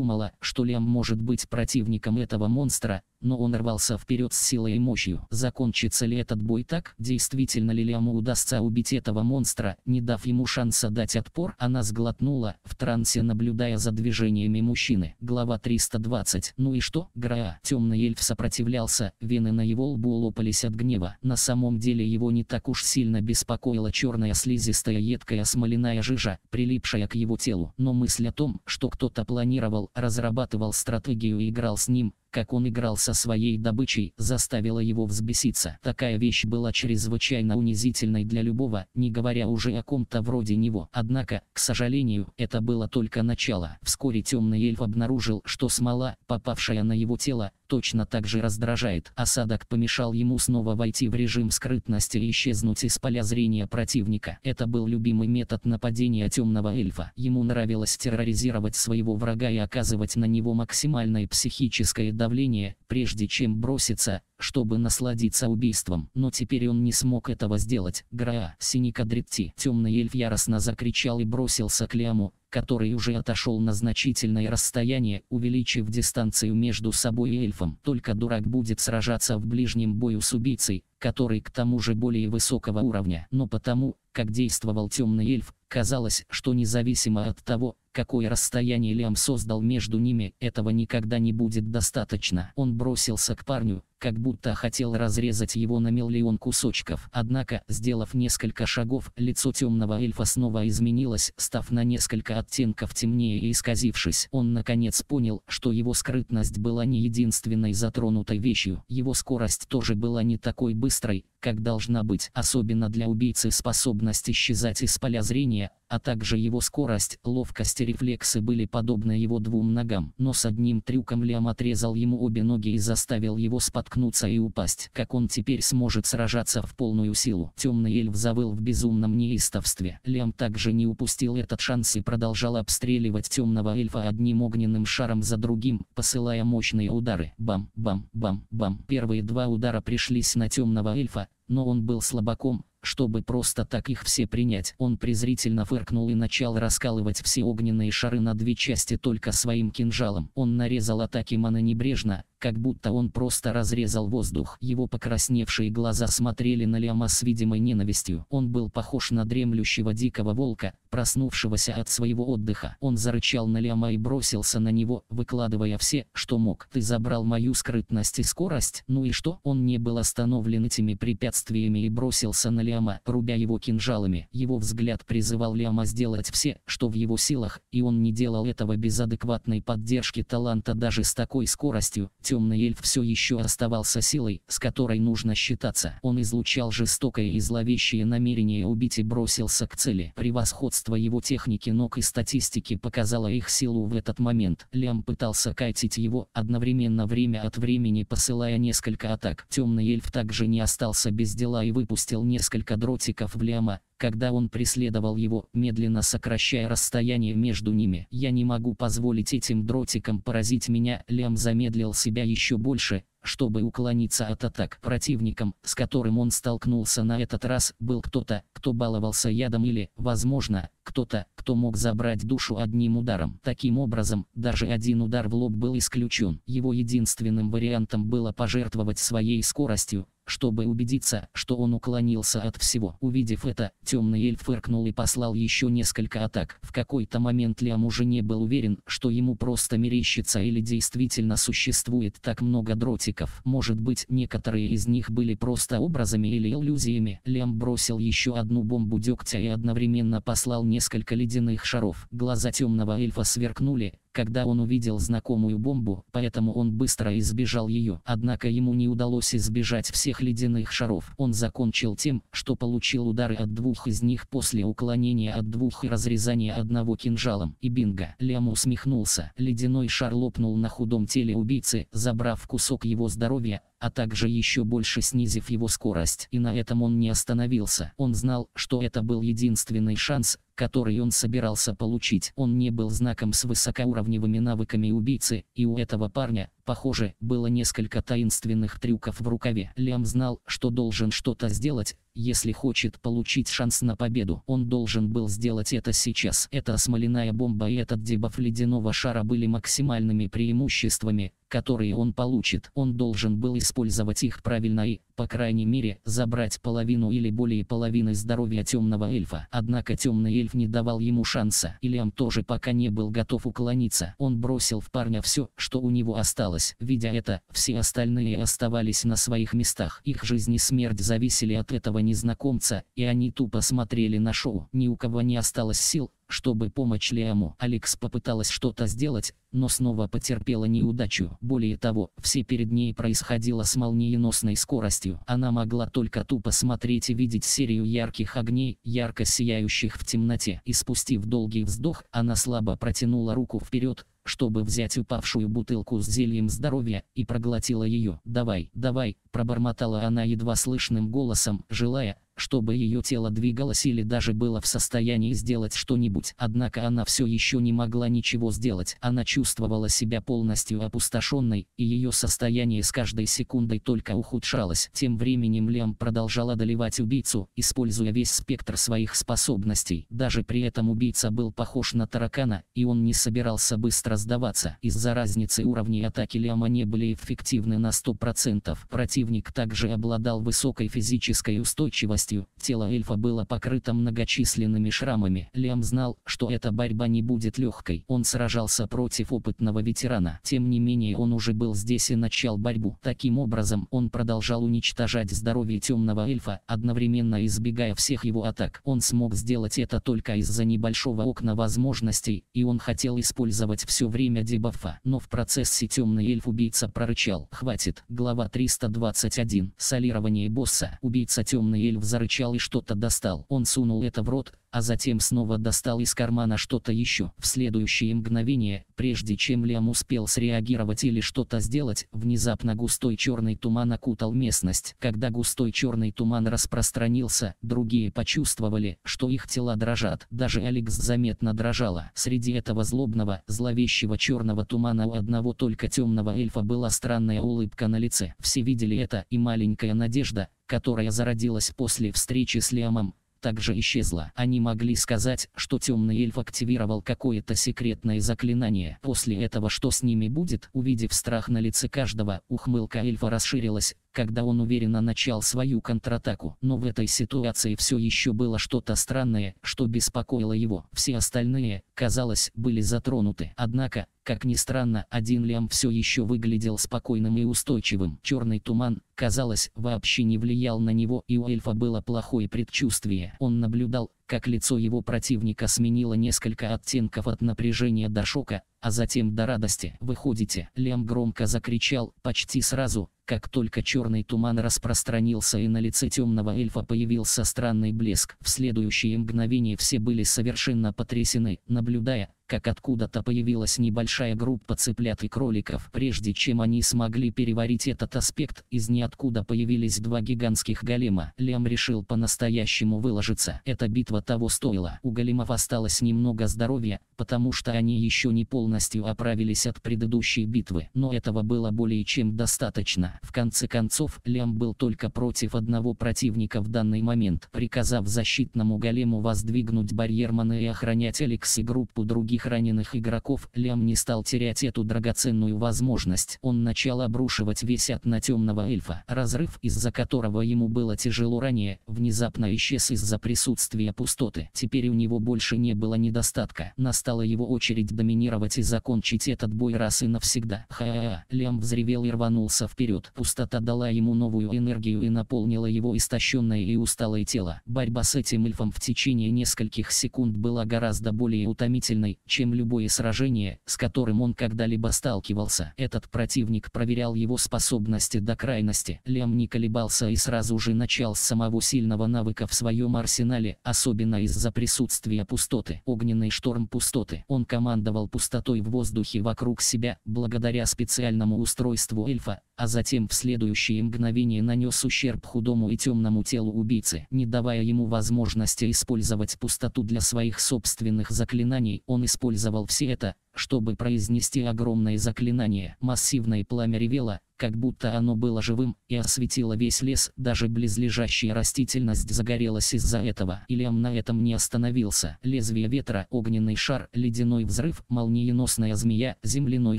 думала, что Лем может быть противником этого монстра, но он рвался вперед с силой и мощью. Закончится ли этот бой так? Действительно ли Лиаму удастся убить этого монстра, не дав ему шанса дать отпор? Она сглотнула, в трансе наблюдая за движениями мужчины. Глава 320. Ну и что? Граа. Темный эльф сопротивлялся, вены на его лбу лопались от гнева. На самом деле его не так уж сильно беспокоила черная слизистая едкая смоляная жижа, прилипшая к его телу. Но мысль о том, что кто-то планировал, разрабатывал стратегию и играл с ним, как он играл со своей добычей, заставило его взбеситься. Такая вещь была чрезвычайно унизительной для любого, не говоря уже о ком-то вроде него. Однако, к сожалению, это было только начало. Вскоре темный эльф обнаружил, что смола, попавшая на его тело, точно так же раздражает. Осадок помешал ему снова войти в режим скрытности и исчезнуть из поля зрения противника. Это был любимый метод нападения темного эльфа. Ему нравилось терроризировать своего врага и оказывать на него максимальное психическое давление, прежде чем броситься, чтобы насладиться убийством. Но теперь он не смог этого сделать. Граа, синика дрепти. Темный эльф яростно закричал и бросился к Лиаму, который уже отошел на значительное расстояние, увеличив дистанцию между собой и эльфом. Только дурак будет сражаться в ближнем бою с убийцей, который к тому же более высокого уровня. Но потому, как действовал темный эльф, казалось, что независимо от того, какое расстояние Лиам создал между ними, этого никогда не будет достаточно. Он бросился к парню, как будто хотел разрезать его на миллион кусочков. Однако, сделав несколько шагов, лицо темного эльфа снова изменилось, став на несколько оттенков темнее и исказившись. Он наконец понял, что его скрытность была не единственной затронутой вещью. Его скорость тоже была не такой быстрой, как должна быть. Особенно для убийцы способность исчезать из поля зрения, а также его скорость, ловкость и рефлексы были подобны его двум ногам. Но с одним трюком Лиам отрезал ему обе ноги и заставил его спать споткнуться и упасть. Как он теперь сможет сражаться в полную силу? Темный эльф завыл в безумном неистовстве. Лем также не упустил этот шанс и продолжал обстреливать темного эльфа одним огненным шаром за другим, посылая мощные удары. Бам, бам, бам, бам. Первые два удара пришлись на темного эльфа, но он был слабаком, чтобы просто так их все принять. Он презрительно фыркнул и начал раскалывать все огненные шары на две части только своим кинжалом. Он нарезал атаки мана небрежно, как будто он просто разрезал воздух. Его покрасневшие глаза смотрели на Лиама с видимой ненавистью. Он был похож на дремлющего дикого волка, проснувшегося от своего отдыха. Он зарычал на Лиама и бросился на него, выкладывая все, что мог. «Ты забрал мою скрытность и скорость, ну и что?» Он не был остановлен этими препятствиями и бросился на Лиама, рубя его кинжалами. Его взгляд призывал Лиама сделать все, что в его силах, и он не делал этого без адекватной поддержки таланта даже с такой скоростью, Темный эльф все еще оставался силой, с которой нужно считаться. Он излучал жестокое и зловещее намерение убить и бросился к цели. Превосходство его техники ног и статистики показало их силу в этот момент. Лям пытался кайтить его, одновременно время от времени посылая несколько атак. Темный эльф также не остался без дела и выпустил несколько дротиков в Ляма, когда он преследовал его, медленно сокращая расстояние между ними. «Я не могу позволить этим дротикам поразить меня», Лем замедлил себя еще больше, чтобы уклониться от атак. Противником, с которым он столкнулся на этот раз, был кто-то, кто баловался ядом или, возможно, кто-то, кто мог забрать душу одним ударом. Таким образом, даже один удар в лоб был исключен. Его единственным вариантом было пожертвовать своей скоростью, чтобы убедиться, что он уклонился от всего. Увидев это, темный эльф фыркнул и послал еще несколько атак. В какой-то момент Лиам уже не был уверен, что ему просто мерещится или действительно существует так много дротиков. Может быть, некоторые из них были просто образами или иллюзиями. Лиам бросил еще одну бомбу дегтя и одновременно послал несколько ледяных шаров. Глаза темного эльфа сверкнули, когда он увидел знакомую бомбу, поэтому он быстро избежал ее. Однако ему не удалось избежать всех ледяных шаров. Он закончил тем, что получил удары от двух из них после уклонения от двух и разрезания одного кинжалом. И бинго! Лям усмехнулся. Ледяной шар лопнул на худом теле убийцы, забрав кусок его здоровья, а также еще больше снизив его скорость. И на этом он не остановился. Он знал, что это был единственный шанс, который он собирался получить. Он не был знаком с высокоуровневыми навыками убийцы, и у этого парня, Похоже, было несколько таинственных трюков в рукаве. Лям знал, что должен что-то сделать, если хочет получить шанс на победу. Он должен был сделать это сейчас. Эта смоляная бомба и этот дебаф ледяного шара были максимальными преимуществами, которые он получит. Он должен был использовать их правильно и, по крайней мере, забрать половину или более половины здоровья темного эльфа. Однако темный эльф не давал ему шанса. Лям тоже пока не был готов уклониться. Он бросил в парня все, что у него осталось разрушилась. Видя это, все остальные оставались на своих местах. Их жизнь и смерть зависели от этого незнакомца, и они тупо смотрели на шоу. Ни у кого не осталось сил, чтобы помочь Лиаму. Алекс попыталась что-то сделать, но снова потерпела неудачу. Более того, все перед ней происходило с молниеносной скоростью. Она могла только тупо смотреть и видеть серию ярких огней, ярко сияющих в темноте. И спустив долгий вздох, она слабо протянула руку вперед, чтобы взять упавшую бутылку с зельем здоровья, и проглотила ее. «Давай, давай», – пробормотала она едва слышным голосом, желая, чтобы ее тело двигалось или даже было в состоянии сделать что-нибудь. Однако она все еще не могла ничего сделать. Она чувствовала себя полностью опустошенной, и ее состояние с каждой секундой только ухудшалось. Тем временем Лем продолжал одолевать убийцу, используя весь спектр своих способностей. Даже при этом убийца был похож на таракана, и он не собирался быстро сдаваться. Из-за разницы уровней атаки Лема не были эффективны на 100%. Противник также обладал высокой физической устойчивостью полностью, тело эльфа было покрыто многочисленными шрамами. Лиам знал, что эта борьба не будет легкой. Он сражался против опытного ветерана. Тем не менее он уже был здесь и начал борьбу. Таким образом, он продолжал уничтожать здоровье темного эльфа, одновременно избегая всех его атак. Он смог сделать это только из-за небольшого окна возможностей, и он хотел использовать все время дебафа. Но в процессе темный эльф-убийца прорычал. Хватит. Глава 321. Солирование босса. Убийца темный эльф зарычал и что-то достал. Он сунул это в рот, а затем снова достал из кармана что-то еще. В следующее мгновение, прежде чем Лем успел среагировать или что-то сделать, внезапно густой черный туман окутал местность. Когда густой черный туман распространился, другие почувствовали, что их тела дрожат. Даже Алекс заметно дрожала. Среди этого злобного, зловещего черного тумана у одного только темного эльфа была странная улыбка на лице. Все видели это, и маленькая надежда, которая зародилась после встречи с Лемом также исчезла. Они могли сказать, что темный эльф активировал какое-то секретное заклинание. После этого что с ними будет? Увидев страх на лице каждого, ухмылка эльфа расширилась, когда он уверенно начал свою контратаку. Но в этой ситуации все еще было что-то странное, что беспокоило его. Все остальные, казалось, были затронуты. Однако, как ни странно, один лям все еще выглядел спокойным и устойчивым. Черный туман, казалось, вообще не влиял на него, и у эльфа было плохое предчувствие. Он наблюдал, как лицо его противника сменило несколько оттенков от напряжения до шока, а затем до радости. «Выходите!» Лям громко закричал, почти сразу, как только черный туман распространился и на лице темного эльфа появился странный блеск. В следующее мгновение все были совершенно потрясены, наблюдая, как откуда-то появилась небольшая группа цыплят и кроликов. Прежде чем они смогли переварить этот аспект, из ниоткуда появились два гигантских голема. Лям решил по-настоящему выложиться. Эта битва того стоила. У големов осталось немного здоровья, потому что они еще не полностью оправились от предыдущей битвы. Но этого было более чем достаточно. В конце концов, Лям был только против одного противника в данный момент, приказав защитному голему воздвигнуть барьер маны и охранять Алекс и группу других своих раненых игроков, Лям не стал терять эту драгоценную возможность. Он начал обрушивать весь от на темного эльфа. Разрыв, из-за которого ему было тяжело ранее, внезапно исчез из-за присутствия пустоты. Теперь у него больше не было недостатка. Настала его очередь доминировать и закончить этот бой раз и навсегда. Ха-ха-ха. Лям взревел и рванулся вперед. Пустота дала ему новую энергию и наполнила его истощенное и усталое тело. Борьба с этим эльфом в течение нескольких секунд была гораздо более утомительной, чем любое сражение, с которым он когда-либо сталкивался. Этот противник проверял его способности до крайности. Лем не колебался и сразу же начал с самого сильного навыка в своем арсенале, особенно из-за присутствия пустоты. Огненный шторм пустоты. Он командовал пустотой в воздухе вокруг себя, благодаря специальному устройству эльфа, а затем в следующее мгновение нанес ущерб худому и темному телу убийцы. Не давая ему возможности использовать пустоту для своих собственных заклинаний, он использовал все это, чтобы произнести огромное заклинание. Массивное пламя ревело, как будто оно было живым и осветило весь лес, даже близлежащая растительность загорелась из-за этого. Ильям на этом не остановился. Лезвие ветра, огненный шар, ледяной взрыв, молниеносная змея, земляной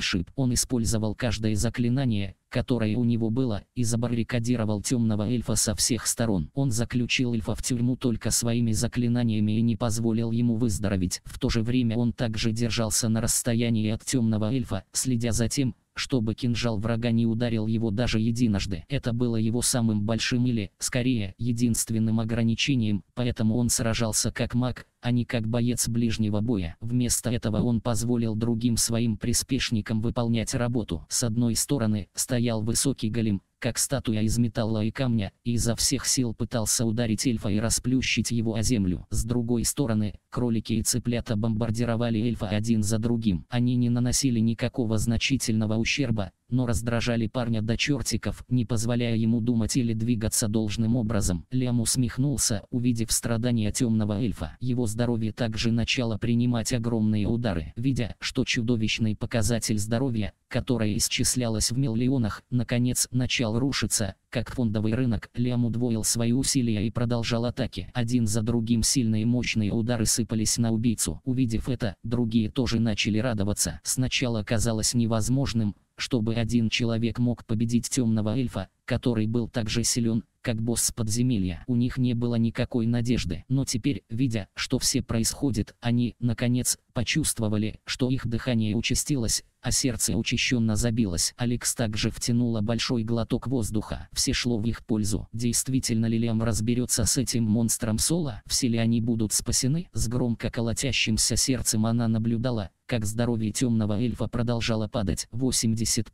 шип. Он использовал каждое заклинание, которое у него было, и забаррикадировал темного эльфа со всех сторон. Он заключил эльфа в тюрьму только своими заклинаниями и не позволил ему выздороветь. В то же время он также держался на расстоянии от темного эльфа, следя за тем, чтобы кинжал врага не ударил его даже единожды. Это было его самым большим или, скорее, единственным ограничением, поэтому он сражался как маг, а не как боец ближнего боя. Вместо этого он позволил другим своим приспешникам выполнять работу. С одной стороны стоял высокий голем, как статуя из металла и камня, и изо всех сил пытался ударить эльфа и расплющить его о землю. С другой стороны, кролики и цыплята бомбардировали эльфа один за другим. Они не наносили никакого значительного ущерба, но раздражали парня до чертиков, не позволяя ему думать или двигаться должным образом. Лем усмехнулся, увидев страдания темного эльфа. Его здоровье также начало принимать огромные удары. Видя, что чудовищный показатель здоровья, которое исчислялось в миллионах, наконец начал рушиться, как фондовый рынок, Лем удвоил свои усилия и продолжал атаки. Один за другим сильные мощные удары сыпались на убийцу. Увидев это, другие тоже начали радоваться. Сначала казалось невозможным, чтобы один человек мог победить темного эльфа, который был так же силен, как босс подземелья. У них не было никакой надежды. Но теперь, видя, что все происходит, они, наконец, почувствовали, что их дыхание участилось, а сердце учащенно забилось. Алекс также втянула большой глоток воздуха. Все шло в их пользу. Действительно ли Лиам разберется с этим монстром Соло? Все ли они будут спасены? С громко колотящимся сердцем она наблюдала, как здоровье темного эльфа продолжало падать 80%,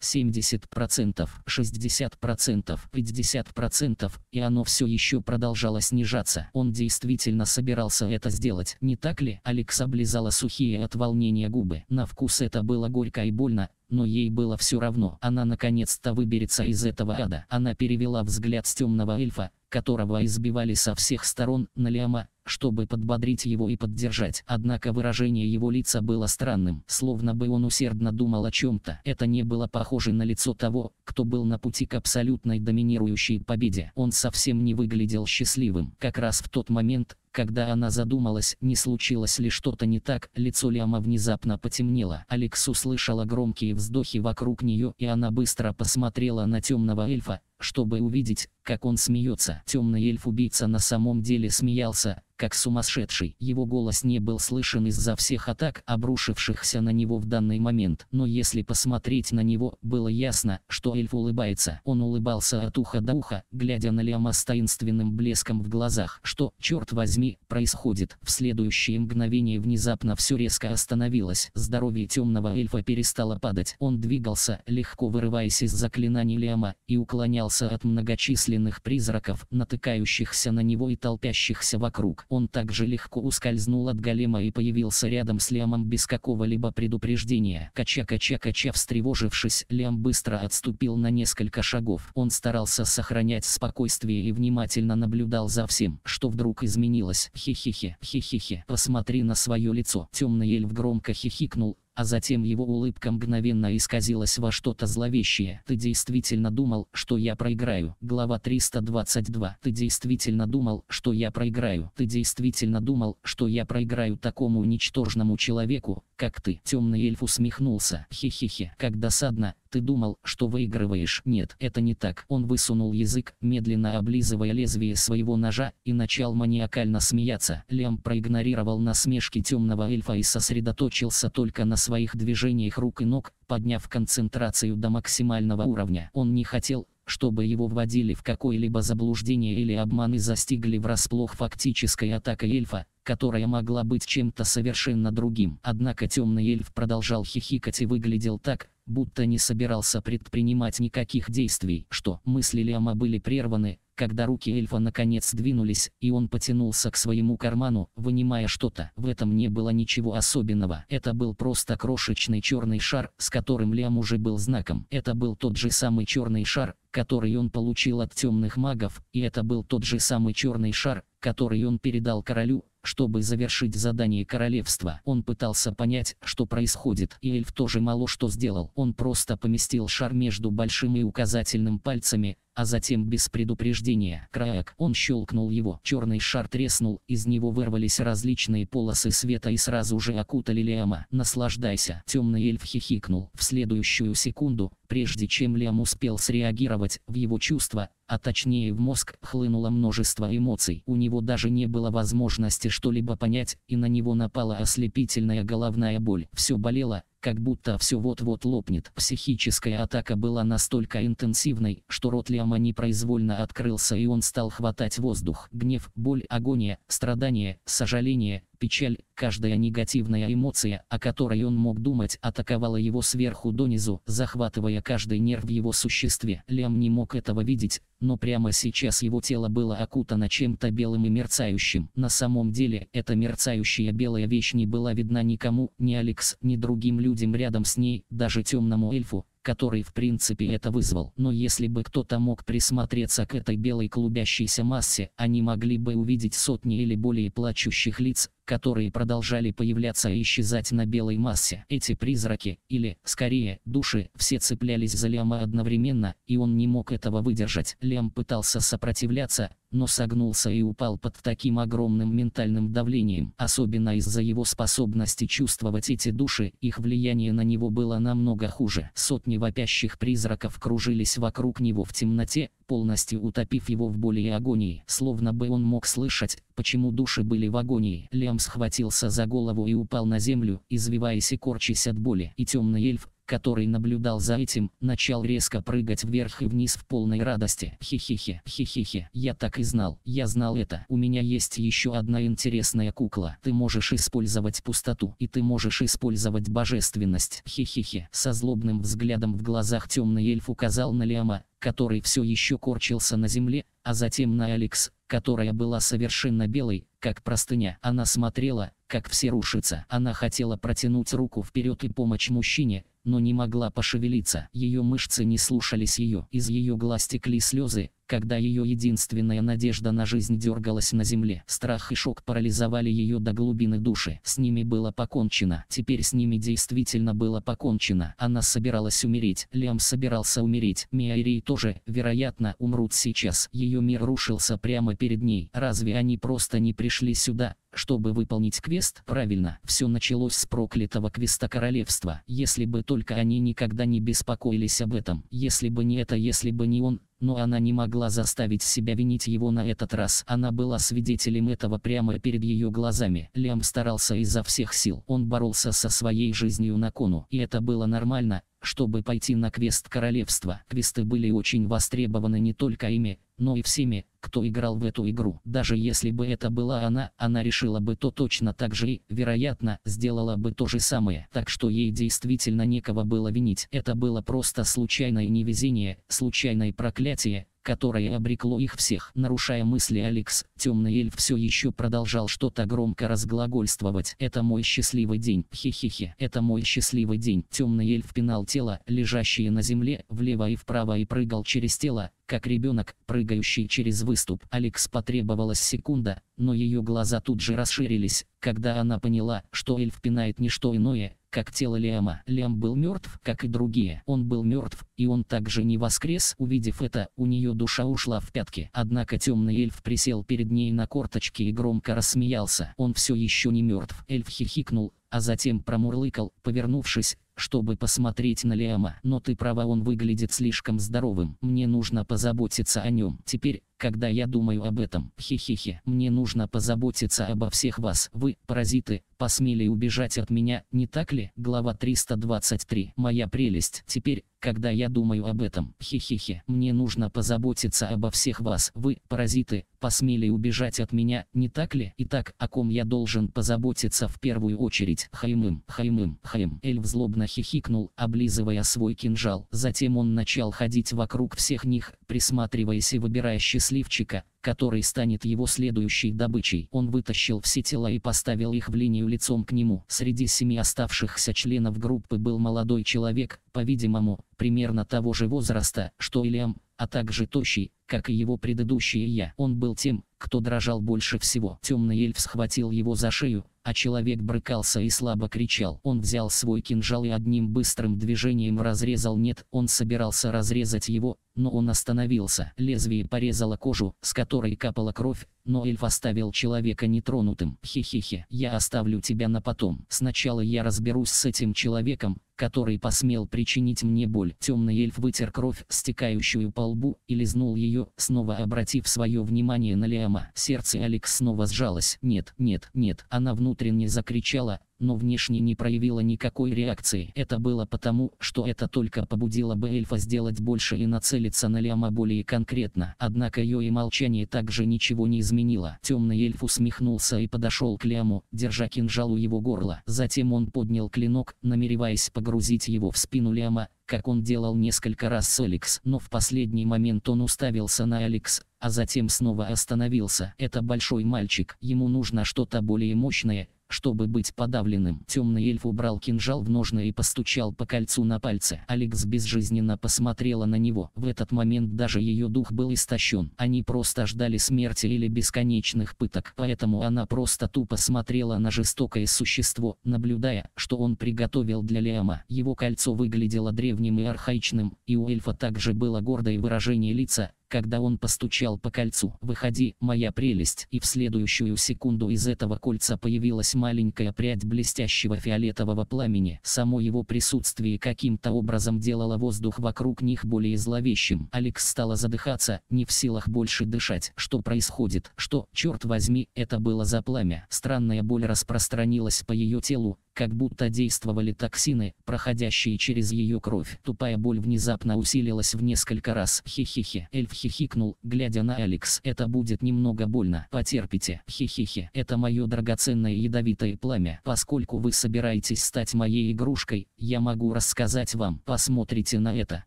70%, 60%, 50% и оно все еще продолжало снижаться. Он действительно собирался это сделать, не так ли? Алекс облизала сухие от волнения губы. На вкус это было горько и больно, но ей было все равно. Она наконец-то выберется из этого ада. Она перевела взгляд с темного эльфа, которого избивали со всех сторон, на Лиама, чтобы подбодрить его и поддержать. Однако выражение его лица было странным, словно бы он усердно думал о чем-то. Это не было похоже на лицо того, кто был на пути к абсолютной доминирующей победе. Он совсем не выглядел счастливым. Как раз в тот момент, когда она задумалась, не случилось ли что-то не так, лицо Лиама внезапно потемнело. Алекс услышала громкие вздохи вокруг нее, и она быстро посмотрела на темного эльфа, чтобы увидеть, как он смеется. Темный эльф-убийца на самом деле смеялся, как сумасшедший. Его голос не был слышен из-за всех атак, обрушившихся на него в данный момент. Но если посмотреть на него, было ясно, что эльф улыбается. Он улыбался от уха до уха, глядя на Лиама с таинственным блеском в глазах. Что, черт возьми, происходит? В следующее мгновение внезапно все резко остановилось. Здоровье темного эльфа перестало падать. Он двигался, легко вырываясь из заклинаний Лиама, и уклонялся от многочисленных отъявленных призраков, натыкающихся на него и толпящихся вокруг. Он также легко ускользнул от голема и появился рядом с Лемом без какого-либо предупреждения. Кача-кача-кача встревожившись, Лем быстро отступил на несколько шагов. Он старался сохранять спокойствие и внимательно наблюдал за всем, что вдруг изменилось. Хи-хи-хи, хи-хи-хи, посмотри на свое лицо. Темный эльф громко хихикнул, а затем его улыбка мгновенно исказилась во что-то зловещее. «Ты действительно думал, что я проиграю?» Глава 322. «Ты действительно думал, что я проиграю?» «Ты действительно думал, что я проиграю такому ничтожному человеку, как ты?» Темный эльф усмехнулся. «Хе-хе-хе, как досадно, ты думал, что выигрываешь. Нет, это не так. Он высунул язык, медленно облизывая лезвие своего ножа, и начал маниакально смеяться. Лям проигнорировал насмешки темного эльфа и сосредоточился только на своих движениях рук и ног, подняв концентрацию до максимального уровня. Он не хотел, чтобы его вводили в какое-либо заблуждение или обманы застигли врасплох фактической атакой эльфа, которая могла быть чем-то совершенно другим. Однако темный эльф продолжал хихикать и выглядел так, будто не собирался предпринимать никаких действий, что мысли Лиама были прерваны, когда руки эльфа наконец двинулись, и он потянулся к своему карману, вынимая что-то. В этом не было ничего особенного. Это был просто крошечный черный шар, с которым Лиам уже был знаком. Это был тот же самый черный шар, который он получил от темных магов, и это был тот же самый черный шар, который он передал королю, чтобы завершить задание королевства. Он пытался понять, что происходит, и эльф тоже мало что сделал. Он просто поместил шар между большим и указательным пальцами, а затем без предупреждения. Краек. Он щелкнул его. Черный шар треснул, из него вырвались различные полосы света и сразу же окутали Лиама. Наслаждайся. Темный эльф хихикнул. В следующую секунду, Прежде чем Лиам успел среагировать, в его чувства, а точнее в мозг, хлынуло множество эмоций. У него даже не было возможности что-либо понять, и на него напала ослепительная головная боль. Все болело, как будто все вот-вот лопнет. Психическая атака была настолько интенсивной, что рот Лиама непроизвольно открылся и он стал хватать воздух. Гнев, боль, агония, страдание, сожаление, печаль, каждая негативная эмоция, о которой он мог думать, атаковала его сверху донизу, захватывая каждый нерв в его существе. Лям не мог этого видеть, но прямо сейчас его тело было окутано чем-то белым и мерцающим. На самом деле, эта мерцающая белая вещь не была видна никому, ни Алекс, ни другим людям рядом с ней, даже темному эльфу, который в принципе это вызвал. Но если бы кто-то мог присмотреться к этой белой клубящейся массе, они могли бы увидеть сотни или более плачущих лиц, которые продолжали появляться и исчезать на белой массе. Эти призраки, или, скорее, души, все цеплялись за Лема одновременно, и он не мог этого выдержать. Лем пытался сопротивляться, но согнулся и упал под таким огромным ментальным давлением. Особенно из-за его способности чувствовать эти души, их влияние на него было намного хуже. Сотни вопящих призраков кружились вокруг него в темноте, полностью утопив его в боли и агонии. Словно бы он мог слышать, почему души были в агонии. Лиам схватился за голову и упал на землю, извиваясь и корчась от боли. И темный эльф, который наблюдал за этим, начал резко прыгать вверх и вниз в полной радости. Хи-хи-хи, хи-хи-хи, я так и знал, я знал это. У меня есть еще одна интересная кукла. Ты можешь использовать пустоту, и ты можешь использовать божественность. Хи-хи-хи, со злобным взглядом в глазах темный эльф указал на Лиама, который все еще корчился на земле, а затем на Алекс, которая была совершенно белой, как простыня. Она смотрела, как все рушится. Она хотела протянуть руку вперед и помочь мужчине, но не могла пошевелиться. Ее мышцы не слушались ее. Из ее глаз текли слезы, когда ее единственная надежда на жизнь дергалась на земле. Страх и шок парализовали ее до глубины души. С ними было покончено. Теперь с ними действительно было покончено. Она собиралась умереть. Лиам собирался умереть. Миари тоже, вероятно, умрут сейчас. Ее мир рушился прямо перед ней. Разве они просто не пришли сюда? чтобы выполнить квест, правильно, все началось с проклятого квеста королевства, если бы только они никогда не беспокоились об этом, если бы не это, если бы не он, но она не могла заставить себя винить его на этот раз. Она была свидетелем этого прямо перед ее глазами. Лиам старался изо всех сил. Он боролся со своей жизнью на кону, и это было нормально, чтобы пойти на квест королевства. Квесты были очень востребованы не только ими, но и всеми, кто играл в эту игру. Даже если бы это была она, она решила бы то точно так же и, вероятно, сделала бы то же самое. Так что ей действительно некого было винить. Это было просто случайное невезение, случайное проклятие, которое обрекло их всех. Нарушая мысли Алекс, темный эльф все еще продолжал что-то громко разглагольствовать. «Это мой счастливый день, хе-хе-хе, это мой счастливый день». Темный эльф пинал тело, лежащее на земле, влево и вправо и прыгал через тело, как ребенок, прыгающий через выступ. Алекс потребовалась секунда, но ее глаза тут же расширились, когда она поняла, что эльф пинает не что иное, как тело Лема. Лем был мертв, как и другие. Он был мертв, и он также не воскрес. Увидев это, у нее душа ушла в пятки. Однако темный эльф присел перед ней на корточки и громко рассмеялся. Он все еще не мертв. Эльф хихикнул, а затем промурлыкал, повернувшись, чтобы посмотреть на Лема. Но ты права, он выглядит слишком здоровым. Мне нужно позаботиться о нем. Теперь, когда я думаю об этом. хи-хи-хи, мне нужно позаботиться обо всех вас. Вы, паразиты, посмели убежать от меня, не так ли? Глава 323. Моя прелесть. Теперь, когда я думаю об этом, хи-хи-хи, мне нужно позаботиться обо всех вас. Вы, паразиты, посмели убежать от меня, не так ли? Итак, о ком я должен позаботиться в первую очередь? Хаймым, хаймым, хайм. Эльф злобно хихикнул, облизывая свой кинжал. Затем он начал ходить вокруг всех них, присматриваясь и выбирая счастливых счастливчика, который станет его следующей добычей. Он вытащил все тела и поставил их в линию лицом к нему. Среди семи оставшихся членов группы был молодой человек, по-видимому, примерно того же возраста, что и Лиам, а также тощий, как и его предыдущее я. Он был тем, кто дрожал больше всего. Темный эльф схватил его за шею, а человек брыкался и слабо кричал. Он взял свой кинжал и одним быстрым движением разрезал нет, он собирался разрезать его, но он остановился. Лезвие порезало кожу, с которой капала кровь, но эльф оставил человека нетронутым. Хе-хе-хе, я оставлю тебя на потом. Сначала я разберусь с этим человеком, который посмел причинить мне боль. Темный эльф вытер кровь, стекающую по лбу, и лизнул ее, снова обратив свое внимание на Лиама. Сердце Алекс снова сжалось. Нет, нет, нет. Она внутренне закричала, но внешне не проявила никакой реакции. Это было потому, что это только побудило бы эльфа сделать больше и нацелиться на Лиама более конкретно. Однако ее и молчание также ничего не изменило изменила. Темный эльф усмехнулся и подошел к Лиаму, держа кинжал у его горла. Затем он поднял клинок, намереваясь погрузить его в спину Лиама, как он делал несколько раз с Алекс, но в последний момент он уставился на Алекс, а затем снова остановился. Это большой мальчик, ему нужно что-то более мощное, чтобы быть подавленным, темный эльф убрал кинжал в ножны и постучал по кольцу на пальце. Алекс безжизненно посмотрела на него. В этот момент даже ее дух был истощен. Они просто ждали смерти или бесконечных пыток. Поэтому она просто тупо смотрела на жестокое существо, наблюдая, что он приготовил для Лиама. Его кольцо выглядело древним и архаичным, и у эльфа также было гордое выражение лица, когда он постучал по кольцу. «Выходи, моя прелесть!» И в следующую секунду из этого кольца появилась маленькая прядь блестящего фиолетового пламени. Само его присутствие каким-то образом делало воздух вокруг них более зловещим. Алекс стала задыхаться, не в силах больше дышать. Что происходит? Что, черт возьми, это было за пламя? Странная боль распространилась по ее телу, как будто действовали токсины, проходящие через ее кровь. Тупая боль внезапно усилилась в несколько раз. Хи-хи-хи. Эльф хихикнул, глядя на Алекс. Это будет немного больно. Потерпите. Хи-хи-хи. Это мое драгоценное ядовитое пламя. Поскольку вы собираетесь стать моей игрушкой, я могу рассказать вам. Посмотрите на это.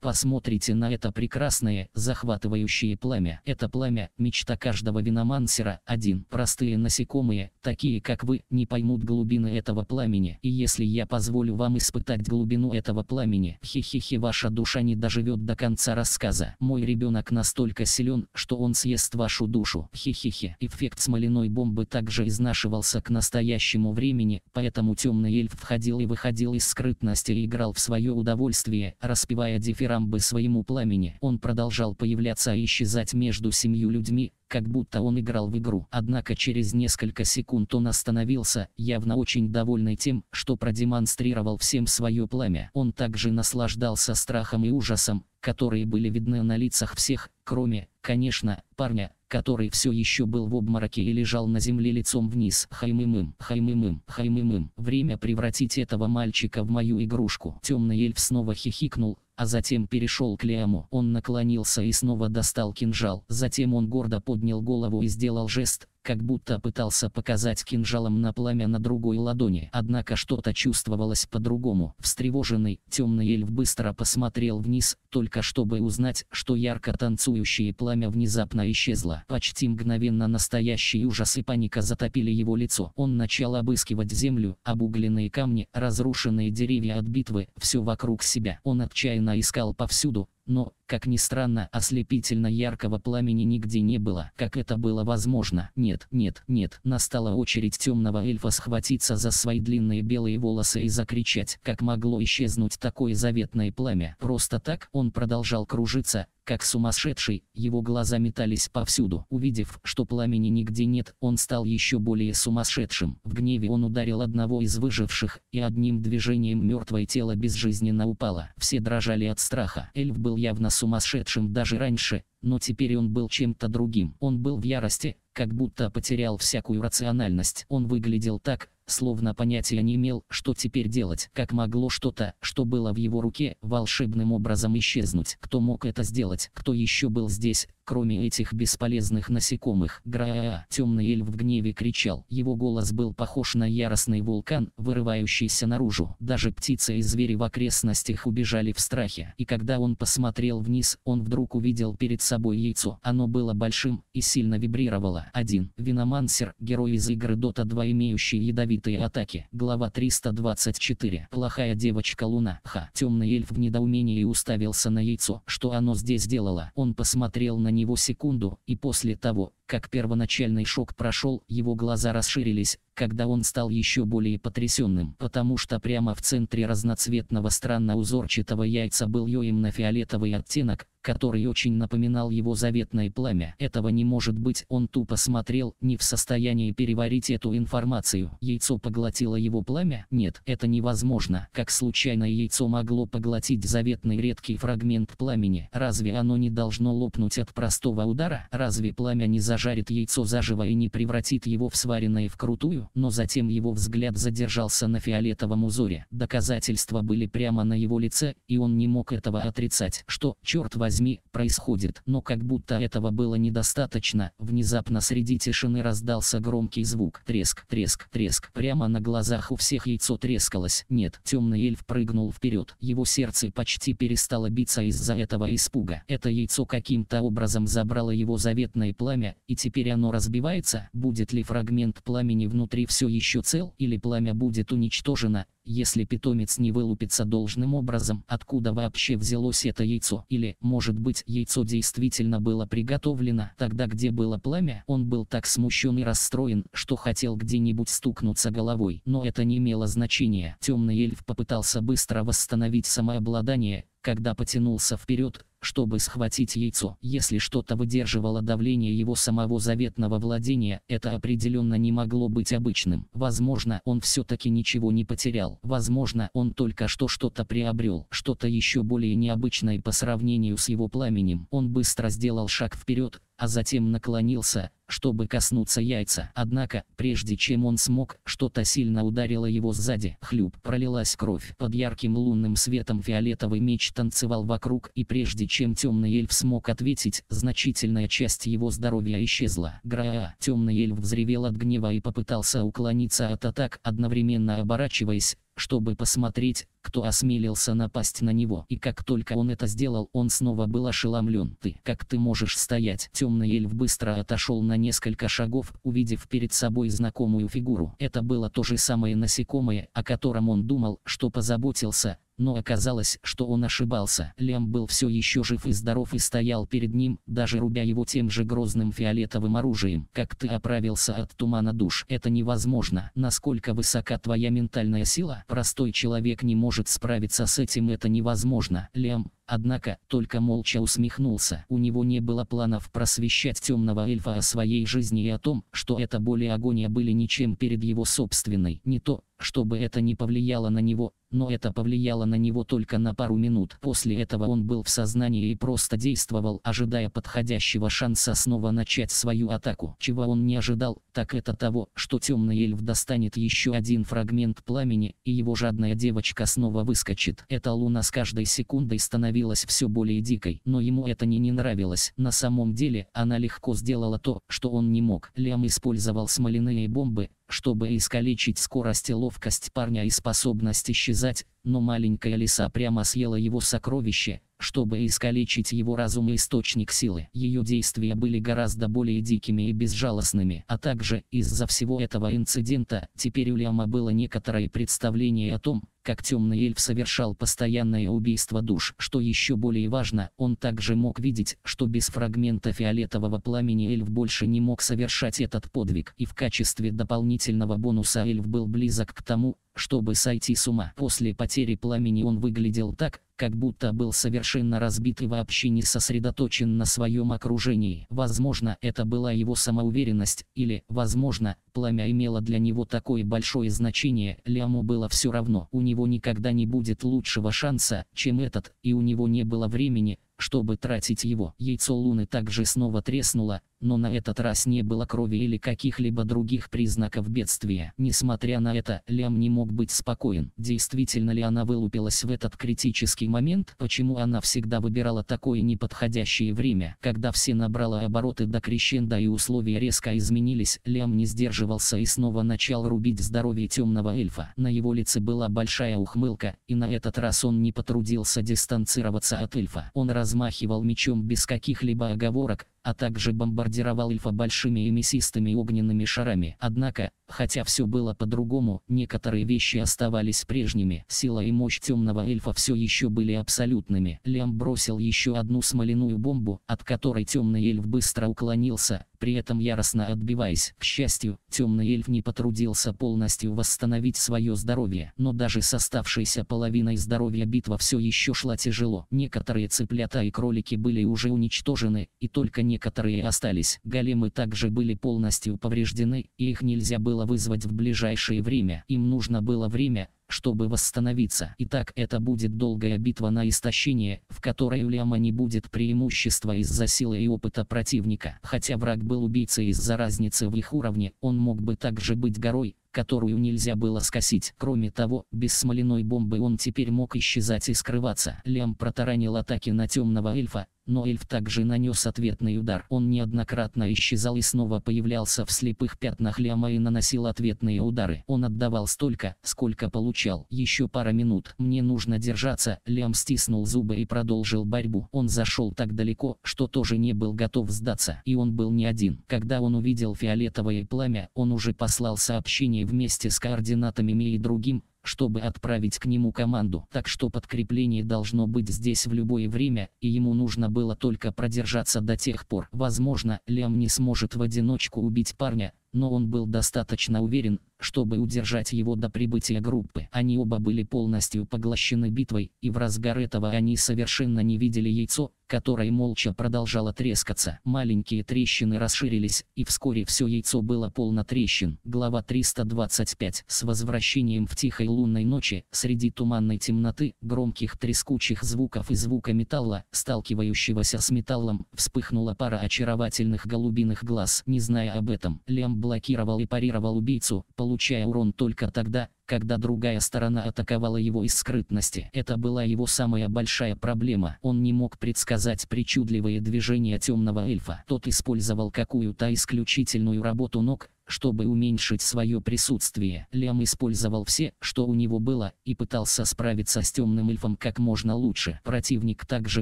Посмотрите на это прекрасное, захватывающее пламя. Это пламя – мечта каждого виномансера. Один. Простые насекомые, такие как вы, не поймут глубины этого пламени и если я позволю вам испытать глубину этого пламени, хе-хе-хе, ваша душа не доживет до конца рассказа. Мой ребенок настолько силен, что он съест вашу душу, хе-хе-хе. Эффект смоляной бомбы также изнашивался к настоящему времени, поэтому темный эльф входил и выходил из скрытности и играл в свое удовольствие, распевая дифирамбы своему пламени. Он продолжал появляться и исчезать между семью людьми, как будто он играл в игру. Однако через несколько секунд он остановился, явно очень довольный тем, что продемонстрировал всем свое пламя. Он также наслаждался страхом и ужасом, которые были видны на лицах всех, кроме, конечно, парня, который все еще был в обмороке и лежал на земле лицом вниз. Хаймымым, хаймымым, хаймымым. Время превратить этого мальчика в мою игрушку. Темный эльф снова хихикнул, а затем перешел к Лиаму. Он наклонился и снова достал кинжал. Затем он гордо поднял голову и сделал жест, как будто пытался показать кинжалом на пламя на другой ладони. Однако что-то чувствовалось по-другому. Встревоженный, темный эльф быстро посмотрел вниз, только чтобы узнать, что ярко танцующее пламя внезапно исчезло. Почти мгновенно настоящий ужас и паника затопили его лицо. Он начал обыскивать землю, обугленные камни, разрушенные деревья от битвы, все вокруг себя. Он отчаянно искал повсюду, но, как ни странно, ослепительно яркого пламени нигде не было. Как это было возможно? Нет, нет, нет. Настала очередь темного эльфа схватиться за свои длинные белые волосы и закричать, как могло исчезнуть такое заветное пламя. Просто так он продолжал кружиться, как сумасшедший, его глаза метались повсюду. Увидев, что пламени нигде нет, он стал еще более сумасшедшим. В гневе он ударил одного из выживших, и одним движением мертвое тело безжизненно упало. Все дрожали от страха. Эльф был явно сумасшедшим даже раньше, но теперь он был чем-то другим. Он был в ярости, как будто потерял всякую рациональность. Он выглядел так, словно понятия не имел, что теперь делать, как могло что-то, что было в его руке, волшебным образом исчезнуть. Кто мог это сделать, кто еще был здесь, Кроме этих бесполезных насекомых, Граа, темный эльф в гневе кричал. Его голос был похож на яростный вулкан, вырывающийся наружу. Даже птицы и звери в окрестностях убежали в страхе. И когда он посмотрел вниз, он вдруг увидел перед собой яйцо. Оно было большим и сильно вибрировало. 1. Виномансер, герой из игры Dota 2, имеющий ядовитые атаки. Глава 324. Плохая девочка Луна. Ха. Темный эльф в недоумении уставился на яйцо. Что оно здесь делало? Он посмотрел на него него секунду, и после того, как первоначальный шок прошел, его глаза расширились, когда он стал еще более потрясенным, потому что прямо в центре разноцветного странно узорчатого яйца был йоимно-фиолетовый оттенок, который очень напоминал его заветное пламя. Этого не может быть, он тупо смотрел, не в состоянии переварить эту информацию. Яйцо поглотило его пламя? Нет, это невозможно. Как случайное яйцо могло поглотить заветный редкий фрагмент пламени? Разве оно не должно лопнуть от простого удара? Разве пламя не зажжет? прожарит яйцо заживо и не превратит его в сваренное вкрутую, но затем его взгляд задержался на фиолетовом узоре. Доказательства были прямо на его лице, и он не мог этого отрицать, что, черт возьми, происходит. Но как будто этого было недостаточно, внезапно среди тишины раздался громкий звук. Треск, треск, треск. Прямо на глазах у всех яйцо трескалось. Нет, темный эльф прыгнул вперед. Его сердце почти перестало биться из-за этого испуга. Это яйцо каким-то образом забрало его заветное пламя, и теперь оно разбивается, будет ли фрагмент пламени внутри все еще цел или пламя будет уничтожено, если питомец не вылупится должным образом, откуда вообще взялось это яйцо, или, может быть, яйцо действительно было приготовлено, тогда где было пламя, он был так смущен и расстроен, что хотел где-нибудь стукнуться головой, но это не имело значения. Темный эльф попытался быстро восстановить самообладание, когда потянулся вперед, чтобы схватить яйцо. Если что-то выдерживало давление его самого заветного владения, это определенно не могло быть обычным. Возможно, он все-таки ничего не потерял. Возможно, он только что что-то приобрел, что-то еще более необычное по сравнению с его пламенем. Он быстро сделал шаг вперед, а затем наклонился, чтобы коснуться яйца. Однако, прежде чем он смог, что-то сильно ударило его сзади. Хлюп, пролилась кровь. Под ярким лунным светом фиолетовый меч танцевал вокруг, и прежде чем темный эльф смог ответить, значительная часть его здоровья исчезла. Граа, темный эльф взревел от гнева и попытался уклониться от атак, одновременно оборачиваясь, чтобы посмотреть, кто осмелился напасть на него. И как только он это сделал, он снова был ошеломлен. «Ты, как ты можешь стоять?» Темный эльф быстро отошел на несколько шагов, увидев перед собой знакомую фигуру. Это было то же самое насекомое, о котором он думал, что позаботился, но оказалось, что он ошибался. Лем был все еще жив и здоров и стоял перед ним, даже рубя его тем же грозным фиолетовым оружием. Как ты оправился от тумана душ? Это невозможно. Насколько высока твоя ментальная сила? Простой человек не может справиться с этим, это невозможно. Лем, Однако, только молча усмехнулся. У него не было планов просвещать темного эльфа о своей жизни и о том, что это боль и агония были ничем перед его собственной. Не то, чтобы это не повлияло на него, но это повлияло на него только на пару минут. После этого он был в сознании и просто действовал, ожидая подходящего шанса снова начать свою атаку. Чего он не ожидал, так это того, что темный эльф достанет еще один фрагмент пламени, и его жадная девочка снова выскочит. Эта луна с каждой секундой становится становилась все более дикой, но ему это не не нравилось. На самом деле, она легко сделала то, что он не мог. Лям использовал смоляные бомбы, чтобы искалечить скорость и ловкость парня и способность исчезать, но маленькая лиса прямо съела его сокровище, чтобы искалечить его разум и источник силы. Ее действия были гораздо более дикими и безжалостными, а также из-за всего этого инцидента теперь у Ляма было некоторое представление о том, как темный эльф совершал постоянное убийство душ. Что еще более важно, он также мог видеть, что без фрагмента фиолетового пламени эльф больше не мог совершать этот подвиг. И в качестве дополнительного бонуса эльф был близок к тому, чтобы сойти с ума. После потери пламени он выглядел так, как будто был совершенно разбит и вообще не сосредоточен на своем окружении. Возможно, это была его самоуверенность, или, возможно, пламя имело для него такое большое значение, Ляму было все равно. У него никогда не будет лучшего шанса, чем этот, и у него не было времени, чтобы тратить его. Яйцо Луны также снова треснуло, но на этот раз не было крови или каких-либо других признаков бедствия. Несмотря на это, Лям не мог быть спокоен. Действительно ли она вылупилась в этот критический момент? Почему она всегда выбирала такое неподходящее время? Когда все набрала обороты до крещенда и условия резко изменились, Лям не сдерживался и снова начал рубить здоровье темного эльфа. На его лице была большая ухмылка, и на этот раз он не потрудился дистанцироваться от эльфа. Он размахивал мечом без каких-либо оговорок, а также бомбардировал эльфа большими и мясистыми огненными шарами. Однако, хотя все было по-другому, некоторые вещи оставались прежними. Сила и мощь темного эльфа все еще были абсолютными. Лям бросил еще одну смоляную бомбу, от которой темный эльф быстро уклонился, при этом яростно отбиваясь. К счастью, темный эльф не потрудился полностью восстановить свое здоровье, но даже с оставшейся половиной здоровья битва все еще шла тяжело. Некоторые цыплята и кролики были уже уничтожены, и только некоторые остались. Големы также были полностью повреждены, и их нельзя было вызвать в ближайшее время. Им нужно было время, чтобы восстановиться. Итак, это будет долгая битва на истощение, в которой у Лиама не будет преимущества из-за силы и опыта противника. Хотя враг был убийцей из-за разницы в их уровне, он мог бы также быть горой, которую нельзя было скосить. Кроме того, без смоляной бомбы он теперь мог исчезать и скрываться. Лям протаранил атаки на темного эльфа, но эльф также нанес ответный удар. Он неоднократно исчезал и снова появлялся в слепых пятнах Лиама и наносил ответные удары. Он отдавал столько, сколько получал. Еще пара минут. Мне нужно держаться. Лиам стиснул зубы и продолжил борьбу. Он зашел так далеко, что тоже не был готов сдаться. И он был не один. Когда он увидел фиолетовое пламя, он уже послал сообщение вместе с координатами Ми и другим, чтобы отправить к нему команду. Так что подкрепление должно быть здесь в любое время, и ему нужно было только продержаться до тех пор. Возможно, Лям не сможет в одиночку убить парня, но он был достаточно уверен, чтобы удержать его до прибытия группы. Они оба были полностью поглощены битвой, и в разгар этого они совершенно не видели яйцо, которое молча продолжало трескаться. Маленькие трещины расширились, и вскоре все яйцо было полно трещин. Глава 325. С возвращением в тихой лунной ночи, среди туманной темноты, громких трескучих звуков и звука металла, сталкивающегося с металлом, вспыхнула пара очаровательных голубиных глаз. Не зная об этом, Лям блокировал и парировал убийцу, получив получая урон только тогда, когда другая сторона атаковала его из скрытности. Это была его самая большая проблема. Он не мог предсказать причудливые движения темного эльфа. Тот использовал какую-то исключительную работу ног, чтобы уменьшить свое присутствие. Лям использовал все, что у него было, и пытался справиться с темным эльфом как можно лучше. Противник также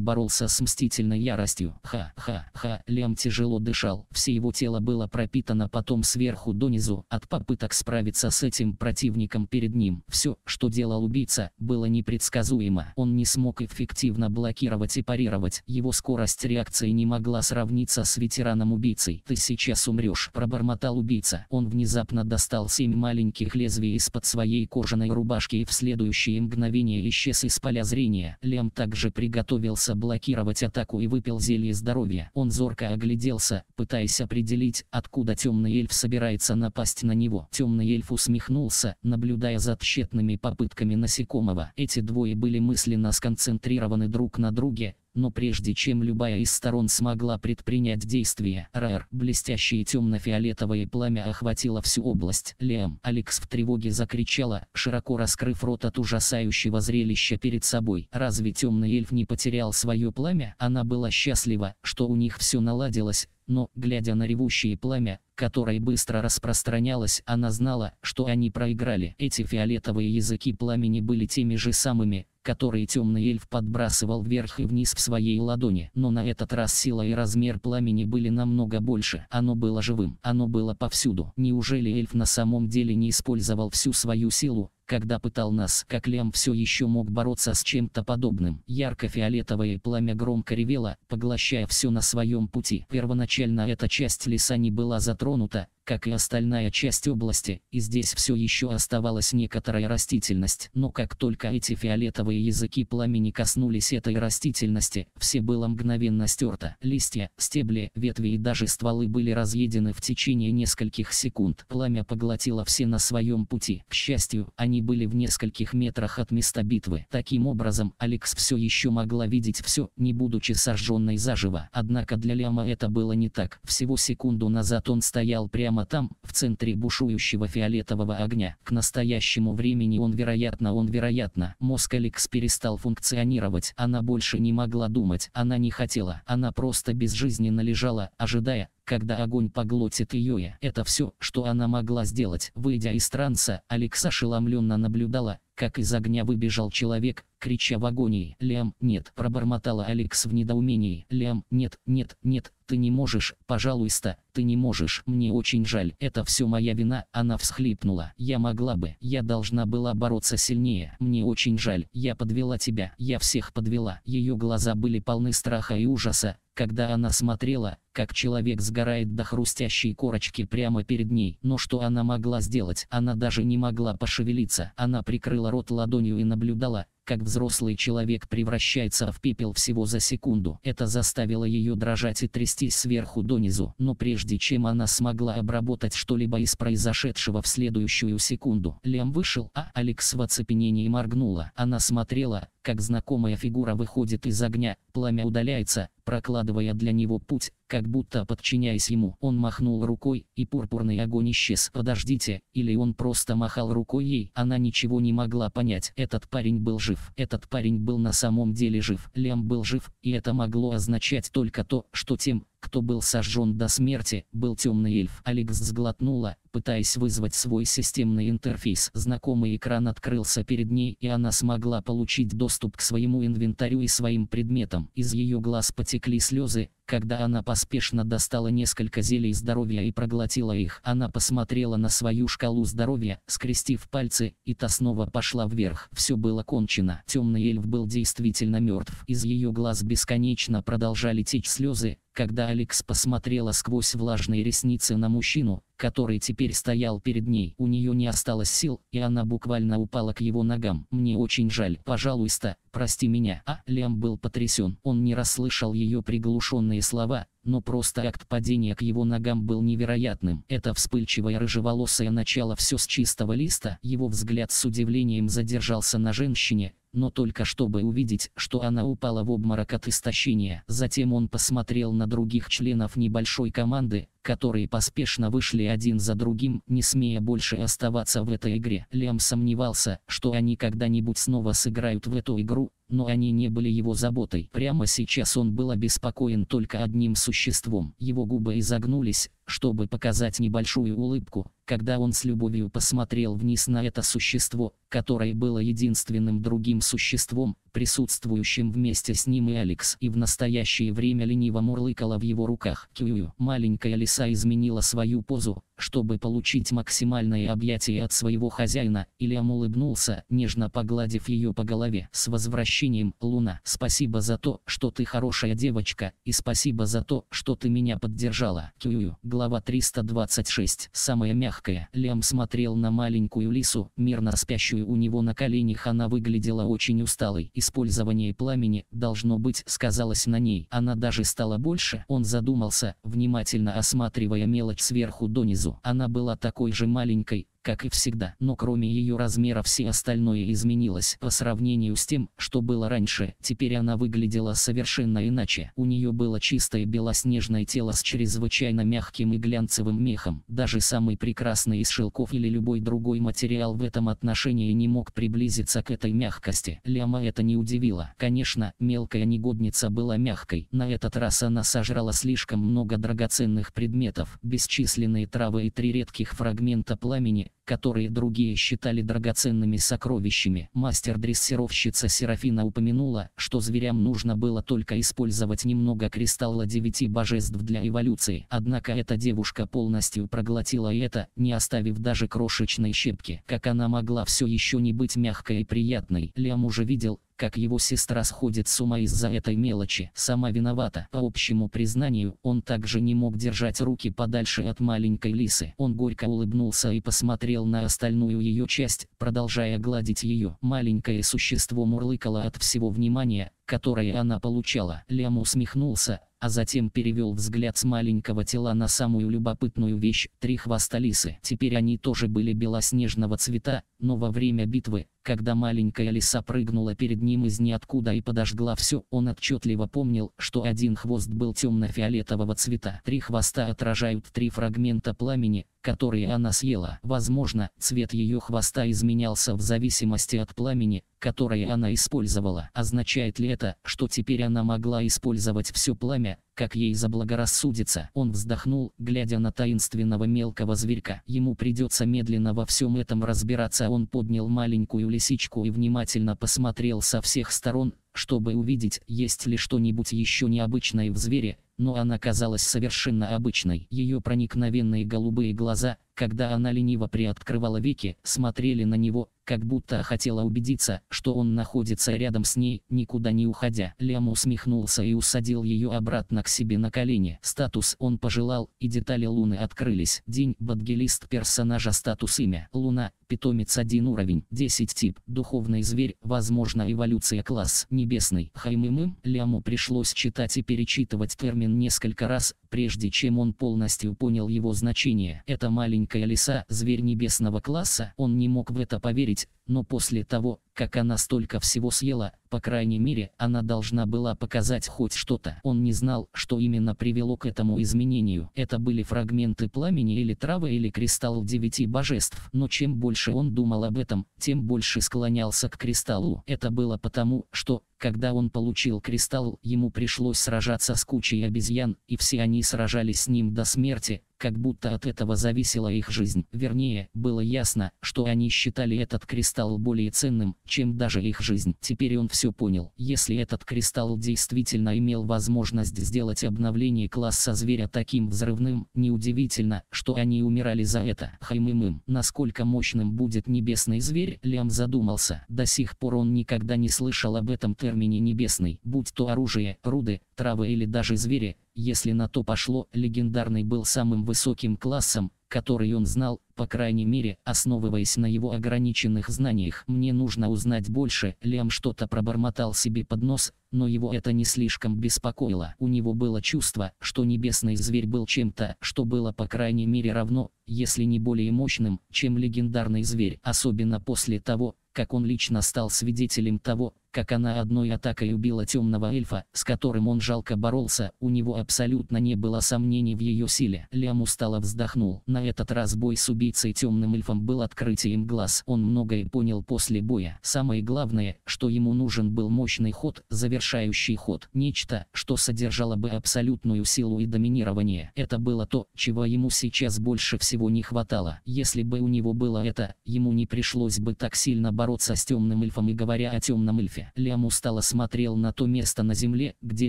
боролся с мстительной яростью. Ха-ха-ха, Лям тяжело дышал, все его тело было пропитано потом сверху донизу, от попыток справиться с этим противником перед ним. Все, что делал убийца, было непредсказуемо. Он не смог эффективно блокировать и парировать, его скорость реакции не могла сравниться с ветераном-убийцей. «Ты сейчас умрешь», – пробормотал убийца сердца. Он внезапно достал семь маленьких лезвий из-под своей кожаной рубашки и в следующее мгновение исчез из поля зрения. Лем также приготовился блокировать атаку и выпил зелье здоровья. Он зорко огляделся, пытаясь определить, откуда темный эльф собирается напасть на него. Темный эльф усмехнулся, наблюдая за тщетными попытками насекомого. Эти двое были мысленно сконцентрированы друг на друге, но прежде чем любая из сторон смогла предпринять действие, РР, блестящее темно-фиолетовое пламя охватило всю область. Лиам, Алекс в тревоге закричала, широко раскрыв рот от ужасающего зрелища перед собой. Разве темный эльф не потерял свое пламя? Она была счастлива, что у них все наладилось, но, глядя на ревущее пламя, которое быстро распространялось, она знала, что они проиграли. Эти фиолетовые языки пламени были теми же самыми, которые темный эльф подбрасывал вверх и вниз в своей ладони. Но на этот раз сила и размер пламени были намного больше. Оно было живым, оно было повсюду. Неужели эльф на самом деле не использовал всю свою силу, когда пытал нас, как Лем все еще мог бороться с чем-то подобным. Ярко-фиолетовое пламя громко ревело, поглощая все на своем пути. Первоначально эта часть леса не была затронута, как и остальная часть области, и здесь все еще оставалась некоторая растительность. Но как только эти фиолетовые языки пламени коснулись этой растительности, все было мгновенно стерто. Листья, стебли, ветви и даже стволы были разъедены в течение нескольких секунд. Пламя поглотило все на своем пути. К счастью, они были в нескольких метрах от места битвы. Таким образом, Алекс все еще могла видеть все, не будучи сожженной заживо. Однако для Ляма это было не так. Всего секунду назад он стоял прямо Прямо там, в центре бушующего фиолетового огня. К настоящему времени он, вероятно, он, вероятно, мозг Алекс перестал функционировать. Она больше не могла думать, она не хотела. Она просто безжизненно лежала, ожидая, когда огонь поглотит ее. Это все, что она могла сделать. Выйдя из транса, Алекса ошеломленно наблюдала, как из огня выбежал человек, крича в агонии. «Лям, нет!» – пробормотала Алекс в недоумении. «Лям, нет, нет, нет!» Ты не можешь, пожалуйста, ты не можешь. Мне очень жаль, это все моя вина. Она всхлипнула. Я могла бы, я должна была бороться сильнее. Мне очень жаль, я подвела тебя, я всех подвела. Ее глаза были полны страха и ужаса, когда она смотрела, как человек сгорает до хрустящей корочки прямо перед ней. Но что она могла сделать? Она даже не могла пошевелиться. Она прикрыла рот ладонью и наблюдала, как взрослый человек превращается в пепел всего за секунду. Это заставило ее дрожать и трястись сверху донизу. Но прежде чем она смогла обработать что-либо из произошедшего в следующую секунду, Лем вышел, а Алекс в оцепенении моргнула. Она смотрела, как знакомая фигура выходит из огня, пламя удаляется, прокладывая для него путь, как будто подчиняясь ему. Он махнул рукой, и пурпурный огонь исчез. Подождите, или он просто махал рукой ей. Она ничего не могла понять. Этот парень был жив. Этот парень был на самом деле жив. Лям был жив, и это могло означать только то, что тем, кто был сожжен до смерти, был темный эльф. Алекс сглотнула, пытаясь вызвать свой системный интерфейс. Знакомый экран открылся перед ней, и она смогла получить доступ к своему инвентарю и своим предметам. Из ее глаз потекли слезы, когда она поспешно достала несколько зелий здоровья и проглотила их. Она посмотрела на свою шкалу здоровья, скрестив пальцы, и та снова пошла вверх. Все было кончено. Темный эльф был действительно мертв. Из ее глаз бесконечно продолжали течь слезы, когда Алекс посмотрела сквозь влажные ресницы на мужчину, который теперь стоял перед ней. У нее не осталось сил, и она буквально упала к его ногам. «Мне очень жаль, пожалуйста, прости меня». А Лям был потрясен. Он не расслышал ее приглушенные слова, но просто акт падения к его ногам был невероятным. Это вспыльчивое рыжеволосое начало все с чистого листа. Его взгляд с удивлением задержался на женщине, но только чтобы увидеть, что она упала в обморок от истощения. Затем он посмотрел на других членов небольшой команды, которые поспешно вышли один за другим, не смея больше оставаться в этой игре. Лиам сомневался, что они когда-нибудь снова сыграют в эту игру, но они не были его заботой. Прямо сейчас он был обеспокоен только одним существом. Его губы изогнулись, чтобы показать небольшую улыбку, когда он с любовью посмотрел вниз на это существо, которое было единственным другим существом, присутствующим вместе с ним и Алекс, и в настоящее время лениво мурлыкала в его руках. Кью, маленькая лиса изменила свою позу, чтобы получить максимальное объятие от своего хозяина, Ильям улыбнулся, нежно погладив ее по голове. «С возвращением, Луна! Спасибо за то, что ты хорошая девочка, и спасибо за то, что ты меня поддержала!» Кью, глава 326, самая мягкая. Лям смотрел на маленькую лису, мирно спящую у него на коленях. Она выглядела очень усталой и использование пламени, должно быть, сказалось на ней. Она даже стала больше. Он задумался, внимательно осматривая мелочь сверху донизу. Она была такой же маленькой, как и всегда. Но кроме ее размера все остальное изменилось по сравнению с тем, что было раньше. Теперь она выглядела совершенно иначе. У нее было чистое белоснежное тело с чрезвычайно мягким и глянцевым мехом. Даже самый прекрасный из шелков или любой другой материал в этом отношении не мог приблизиться к этой мягкости. Ляма это не удивило. Конечно, мелкая негодница была мягкой. На этот раз она сожрала слишком много драгоценных предметов, бесчисленные травы и три редких фрагмента пламени, которые другие считали драгоценными сокровищами. Мастер-дрессировщица Серафина упомянула, что зверям нужно было только использовать немного кристалла девяти божеств для эволюции. Однако эта девушка полностью проглотила и это, не оставив даже крошечной щепки. Как она могла все еще не быть мягкой и приятной? Лям уже видел, как его сестра сходит с ума из-за этой мелочи. Сама виновата. По общему признанию, он также не мог держать руки подальше от маленькой лисы. Он горько улыбнулся и посмотрел на остальную ее часть, продолжая гладить ее. Маленькое существо мурлыкало от всего внимания, которое она получала. Лям усмехнулся, а затем перевел взгляд с маленького тела на самую любопытную вещь – три хвоста лисы. Теперь они тоже были белоснежного цвета, но во время битвы когда маленькая лиса прыгнула перед ним из ниоткуда и подожгла все, он отчетливо помнил, что один хвост был темно-фиолетового цвета. Три хвоста отражают три фрагмента пламени, которые она съела. Возможно, цвет ее хвоста изменялся в зависимости от пламени, которое она использовала. Означает ли это, что теперь она могла использовать все пламя, как ей заблагорассудится. Он вздохнул, глядя на таинственного мелкого зверька. Ему придется медленно во всем этом разбираться. Он поднял маленькую лисичку и внимательно посмотрел со всех сторон, чтобы увидеть, есть ли что-нибудь еще необычное в звере, но она казалась совершенно обычной. Ее проникновенные голубые глаза, когда она лениво приоткрывала веки, смотрели на него, как будто хотела убедиться, что он находится рядом с ней, никуда не уходя. Лям усмехнулся и усадил ее обратно к себе на колени. Статус он пожелал, и детали Луны открылись. День, бадгелист персонажа статус имя. Луна, питомец 1 уровень, 10 тип, духовный зверь, возможно эволюция класс, небесный. Хаймимым, Ляму пришлось читать и перечитывать термин Колин несколько раз, прежде чем он полностью понял его значение. Это маленькая лиса, зверь небесного класса, он не мог в это поверить, но после того, как она столько всего съела, по крайней мере, она должна была показать хоть что-то. Он не знал, что именно привело к этому изменению. Это были фрагменты пламени или травы или кристалл девяти божеств. Но чем больше он думал об этом, тем больше склонялся к кристаллу. Это было потому, что, когда он получил кристалл, ему пришлось сражаться с кучей обезьян, и все они сражались с ним до смерти, как будто от этого зависела их жизнь. Вернее, было ясно, что они считали этот кристалл более ценным, чем даже их жизнь. Теперь он все понял. Если этот кристалл действительно имел возможность сделать обновление класса зверя таким взрывным, неудивительно, что они умирали за это. Хаймымым. Насколько мощным будет небесный зверь, Лям задумался. До сих пор он никогда не слышал об этом термине небесный. Будь то оружие, руды, травы или даже звери, если на то пошло, легендарный был самым высоким классом, который он знал, по крайней мере, основываясь на его ограниченных знаниях. Мне нужно узнать больше, Лям что-то пробормотал себе под нос, но его это не слишком беспокоило. У него было чувство, что небесный зверь был чем-то, что было по крайней мере равно, если не более мощным, чем легендарный зверь, особенно после того, как он лично стал свидетелем того, как она одной атакой убила темного эльфа, с которым он жалко боролся, у него абсолютно не было сомнений в ее силе. Лям устало вздохнул. На этот раз бой с убийцей темным эльфом был открытием глаз. Он многое понял после боя. Самое главное, что ему нужен был мощный ход, завершающий ход. Нечто, что содержало бы абсолютную силу и доминирование. Это было то, чего ему сейчас больше всего не хватало. Если бы у него было это, ему не пришлось бы так сильно бороться с темным эльфом и говоря о темном эльфе. Земля. Лиам устало смотрел на то место на Земле, где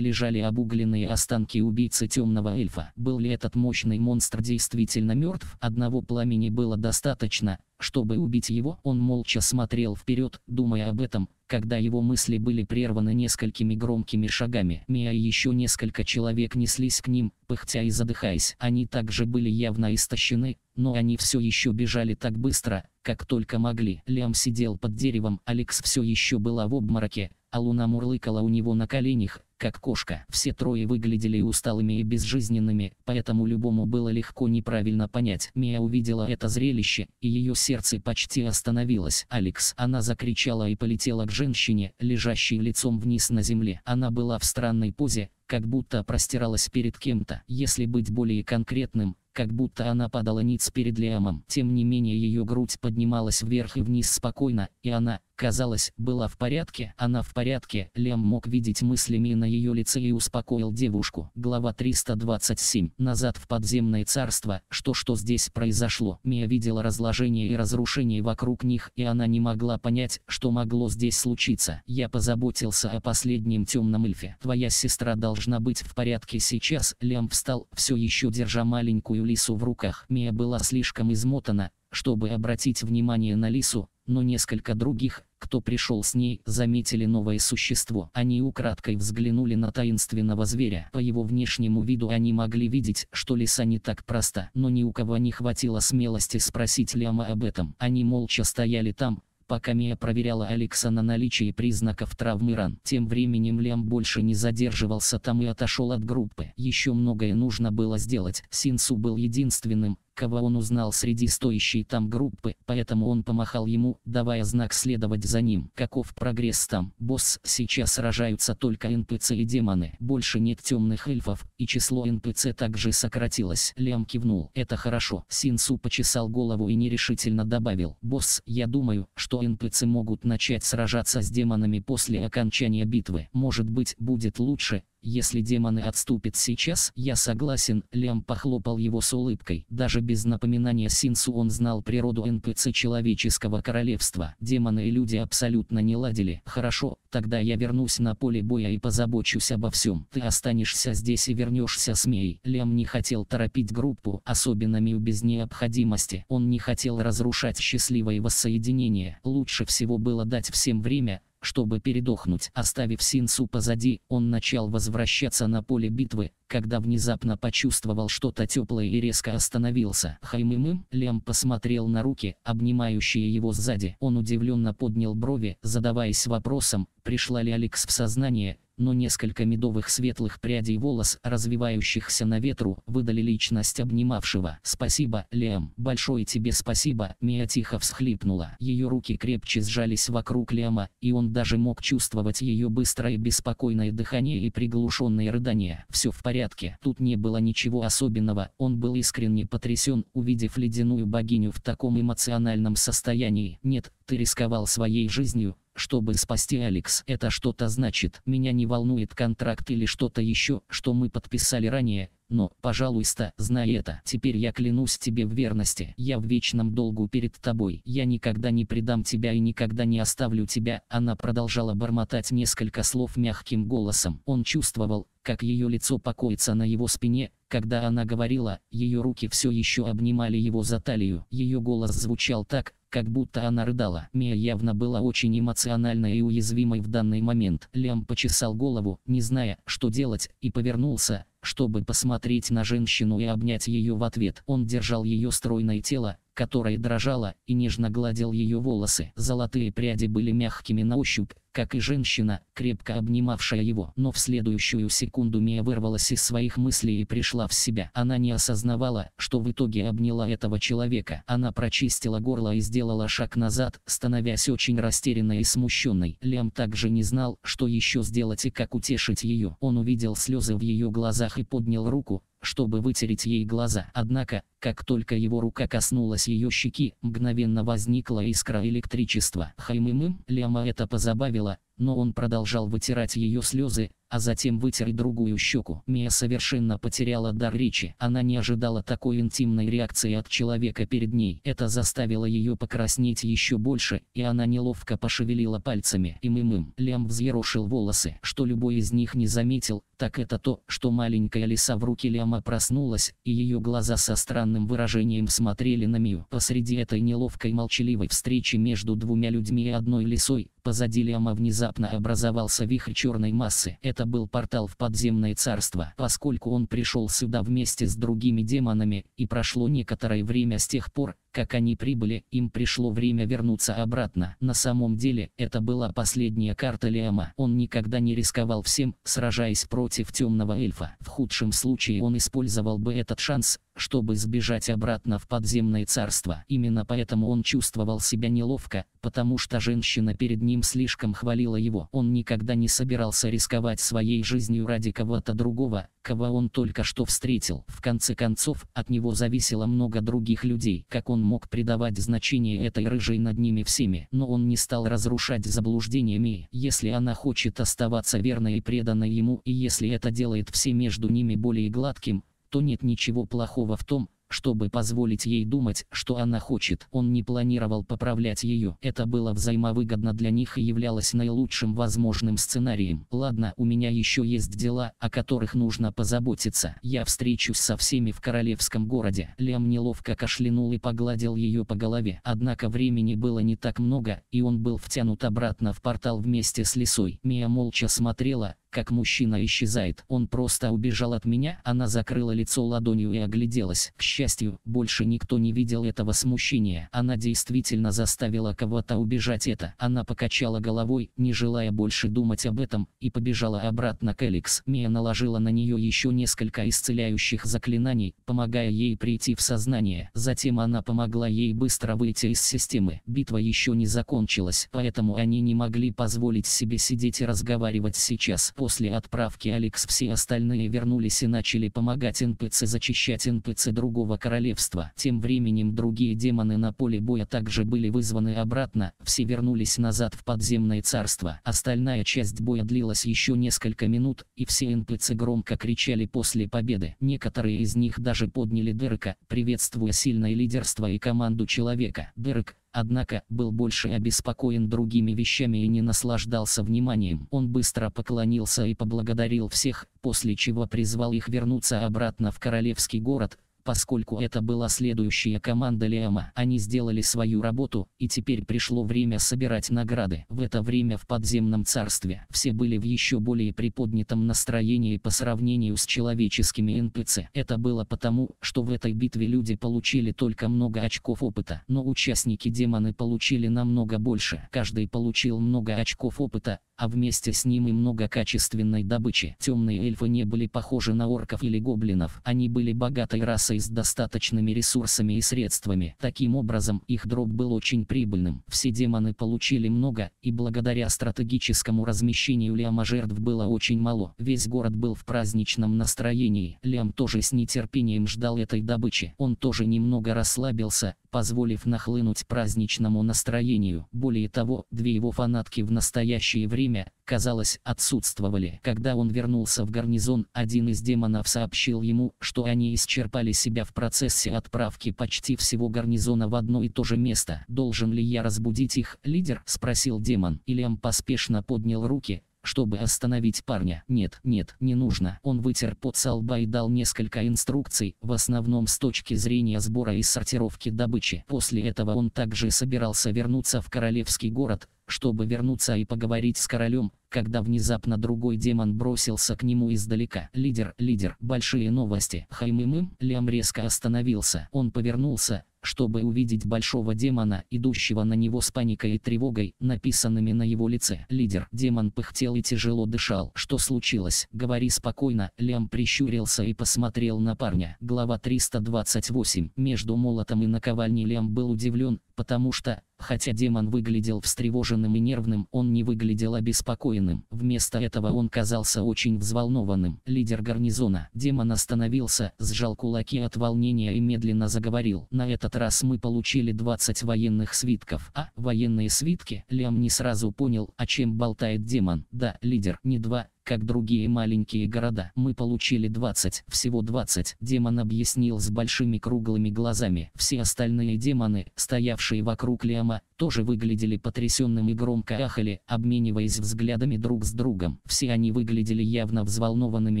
лежали обугленные останки убийцы темного эльфа. Был ли этот мощный монстр действительно мертв? Одного пламени было достаточно, чтобы убить его. Он молча смотрел вперед, думая об этом, когда его мысли были прерваны несколькими громкими шагами. Мия и еще несколько человек неслись к ним, пыхтя и задыхаясь. Они также были явно истощены, но они все еще бежали так быстро, как только могли. Лям сидел под деревом, Алекс все еще была в обмороке, а Луна мурлыкала у него на коленях, как кошка. Все трое выглядели усталыми и безжизненными, поэтому любому было легко неправильно понять. Мия увидела это зрелище, и ее сердце почти остановилось. Алекс. Она закричала и полетела к женщине, лежащей лицом вниз на земле. Она была в странной позе, как будто простиралась перед кем-то. Если быть более конкретным, как будто она падала ниц перед Лиамом. Тем не менее ее грудь поднималась вверх и вниз спокойно, и она, Казалось, была в порядке, она в порядке, Лем мог видеть мыслями на ее лице и успокоил девушку. Глава 327. Назад в подземное царство, что что здесь произошло. Мия видела разложение и разрушение вокруг них, и она не могла понять, что могло здесь случиться. Я позаботился о последнем темном эльфе. Твоя сестра должна быть в порядке сейчас. Лем встал, все еще держа маленькую лису в руках. Мия была слишком измотана, чтобы обратить внимание на лису, но несколько других кто пришел с ней, заметили новое существо. Они украдкой взглянули на таинственного зверя. По его внешнему виду они могли видеть, что лиса не так проста. Но ни у кого не хватило смелости спросить Ляма об этом. Они молча стояли там, пока Мия проверяла Алекса на наличие признаков травмы ран. Тем временем Лям больше не задерживался там и отошел от группы. Еще многое нужно было сделать. Синсу был единственным, кого он узнал среди стоящей там группы, поэтому он помахал ему, давая знак следовать за ним. Каков прогресс там? Босс, сейчас сражаются только НПЦ и демоны. Больше нет темных эльфов, и число НПЦ также сократилось. Лям кивнул. Это хорошо. Синсу почесал голову и нерешительно добавил. Босс, я думаю, что НПЦ могут начать сражаться с демонами после окончания битвы. Может быть, будет лучше, если демоны отступят сейчас, я согласен, Лям похлопал его с улыбкой. Даже без напоминания Синсу он знал природу НПЦ Человеческого Королевства. Демоны и люди абсолютно не ладили. Хорошо, тогда я вернусь на поле боя и позабочусь обо всем. Ты останешься здесь и вернешься с Мей. Лям не хотел торопить группу, особенно Мию без необходимости. Он не хотел разрушать счастливое воссоединение. Лучше всего было дать всем время, чтобы передохнуть, оставив Синсу позади, он начал возвращаться на поле битвы, когда внезапно почувствовал что-то теплое и резко остановился. Хаймимым Лем посмотрел на руки, обнимающие его сзади. Он удивленно поднял брови, задаваясь вопросом, пришла ли Алекс в сознание, но несколько медовых светлых прядей волос, развивающихся на ветру, выдали личность обнимавшего. «Спасибо, Лем, большое тебе спасибо», Мия тихо всхлипнула. Ее руки крепче сжались вокруг Лема, и он даже мог чувствовать ее быстрое беспокойное дыхание и приглушенные рыдания. Все в порядке. Тут не было ничего особенного, он был искренне потрясен, увидев ледяную богиню в таком эмоциональном состоянии. Нет, ты рисковал своей жизнью, чтобы спасти Алекс. Это что-то значит. Меня не волнует контракт или что-то еще, что мы подписали ранее. Но, пожалуйста, знай это. Теперь я клянусь тебе в верности. Я в вечном долгу перед тобой. Я никогда не предам тебя и никогда не оставлю тебя. Она продолжала бормотать несколько слов мягким голосом. Он чувствовал, как ее лицо покоится на его спине, когда она говорила, ее руки все еще обнимали его за талию. Ее голос звучал так, как будто она рыдала. Мия явно была очень эмоциональной и уязвимой в данный момент. Лям почесал голову, не зная, что делать, и повернулся, чтобы посмотреть на женщину и обнять ее в ответ. Он держал ее стройное тело, которая дрожала и нежно гладил ее волосы. Золотые пряди были мягкими на ощупь, как и женщина, крепко обнимавшая его. Но в следующую секунду Мия вырвалась из своих мыслей и пришла в себя. Она не осознавала, что в итоге обняла этого человека. Она прочистила горло и сделала шаг назад, становясь очень растерянной и смущенной. Лям также не знал, что еще сделать и как утешить ее. Он увидел слезы в ее глазах и поднял руку, чтобы вытереть ей глаза. Однако, как только его рука коснулась ее щеки, мгновенно возникла искра электричества. Хаймымым Ляма это позабавило, но он продолжал вытирать ее слезы, а затем вытер другую щеку. Мия совершенно потеряла дар речи. Она не ожидала такой интимной реакции от человека перед ней. Это заставило ее покраснеть еще больше, и она неловко пошевелила пальцами. Им-им-им. Лям взъерошил волосы. Что любой из них не заметил, так это то, что маленькая лиса в руки Ляма проснулась, и ее глаза со странным выражением смотрели на Мию. Посреди этой неловкой молчаливой встречи между двумя людьми и одной лисой, Позади Лема внезапно образовался вихрь черной массы. Это был портал в подземное царство. Поскольку он пришел сюда вместе с другими демонами, и прошло некоторое время с тех пор, как они прибыли, им пришло время вернуться обратно. На самом деле, это была последняя карта Лема. Он никогда не рисковал всем, сражаясь против темного эльфа. В худшем случае он использовал бы этот шанс, чтобы сбежать обратно в подземное царство. Именно поэтому он чувствовал себя неловко, потому что женщина перед ним слишком хвалила его. Он никогда не собирался рисковать своей жизнью ради кого-то другого, кого он только что встретил. В конце концов, от него зависело много других людей, как он мог придавать значение этой рыжей над ними всеми. Но он не стал разрушать заблуждениями. Если она хочет оставаться верной и преданной ему, и если это делает все между ними более гладким, то нет ничего плохого в том, чтобы позволить ей думать, что она хочет. Он не планировал поправлять ее. Это было взаимовыгодно для них и являлось наилучшим возможным сценарием. Ладно, у меня еще есть дела, о которых нужно позаботиться. Я встречусь со всеми в королевском городе. Лям неловко кашлянул и погладил ее по голове. Однако времени было не так много, и он был втянут обратно в портал вместе с лисой. Мия молча смотрела, как мужчина исчезает. Он просто убежал от меня, она закрыла лицо ладонью и огляделась. К счастью, больше никто не видел этого смущения. Она действительно заставила кого-то убежать это. Она покачала головой, не желая больше думать об этом, и побежала обратно к Эликс. Мия наложила на нее еще несколько исцеляющих заклинаний, помогая ей прийти в сознание. Затем она помогла ей быстро выйти из системы. Битва еще не закончилась, поэтому они не могли позволить себе сидеть и разговаривать сейчас. После отправки Алекс все остальные вернулись и начали помогать НПЦ зачищать НПЦ другого королевства. Тем временем другие демоны на поле боя также были вызваны обратно, все вернулись назад в подземное царство. Остальная часть боя длилась еще несколько минут, и все НПЦ громко кричали после победы. Некоторые из них даже подняли Дерека, приветствуя сильное лидерство и команду человека. Дерек, Однако, был больше обеспокоен другими вещами и не наслаждался вниманием. Он быстро поклонился и поблагодарил всех, после чего призвал их вернуться обратно в королевский город, Поскольку это была следующая команда Лиама, они сделали свою работу, и теперь пришло время собирать награды. В это время в подземном царстве все были в еще более приподнятом настроении по сравнению с человеческими НПЦ. Это было потому, что в этой битве люди получили только много очков опыта, но участники-демоны получили намного больше. Каждый получил много очков опыта, а вместе с ним и много качественной добычи. Темные эльфы не были похожи на орков или гоблинов, они были богатой расой и с достаточными ресурсами и средствами. Таким образом, их дроп был очень прибыльным. Все демоны получили много, и благодаря стратегическому размещению Лиама жертв было очень мало. Весь город был в праздничном настроении. Лиам тоже с нетерпением ждал этой добычи. Он тоже немного расслабился, позволив нахлынуть праздничному настроению. Более того, две его фанатки в настоящее время, казалось, отсутствовали. Когда он вернулся в гарнизон, один из демонов сообщил ему, что они исчерпали себя в процессе отправки почти всего гарнизона в одно и то же место. «Должен ли я разбудить их, лидер?» – спросил демон. Ильям поспешно поднял руки, чтобы остановить парня. Нет, нет, не нужно. Он вытер пот лба и дал несколько инструкций, в основном с точки зрения сбора и сортировки добычи. После этого он также собирался вернуться в королевский город, чтобы вернуться и поговорить с королем, когда внезапно другой демон бросился к нему издалека. «Лидер, лидер, большие новости!» Хаймымым, Лям резко остановился. Он повернулся, чтобы увидеть большого демона, идущего на него с паникой и тревогой, написанными на его лице. Лидер. Демон пыхтел и тяжело дышал. Что случилось? Говори спокойно. Лям прищурился и посмотрел на парня. Глава 328. Между молотом и наковальней Лям был удивлен, потому что, Хотя демон выглядел встревоженным и нервным, он не выглядел обеспокоенным. Вместо этого он казался очень взволнованным. Лидер гарнизона. Демон остановился, сжал кулаки от волнения и медленно заговорил. На этот раз мы получили 20 военных свитков. А, военные свитки? Лям не сразу понял, о чем болтает демон. Да, лидер, не два, как другие маленькие города. Мы получили 20, всего 20, демон объяснил с большими круглыми глазами. Все остальные демоны, стоявшие вокруг Лиама, тоже выглядели потрясенным и громко ахали, обмениваясь взглядами друг с другом. Все они выглядели явно взволнованными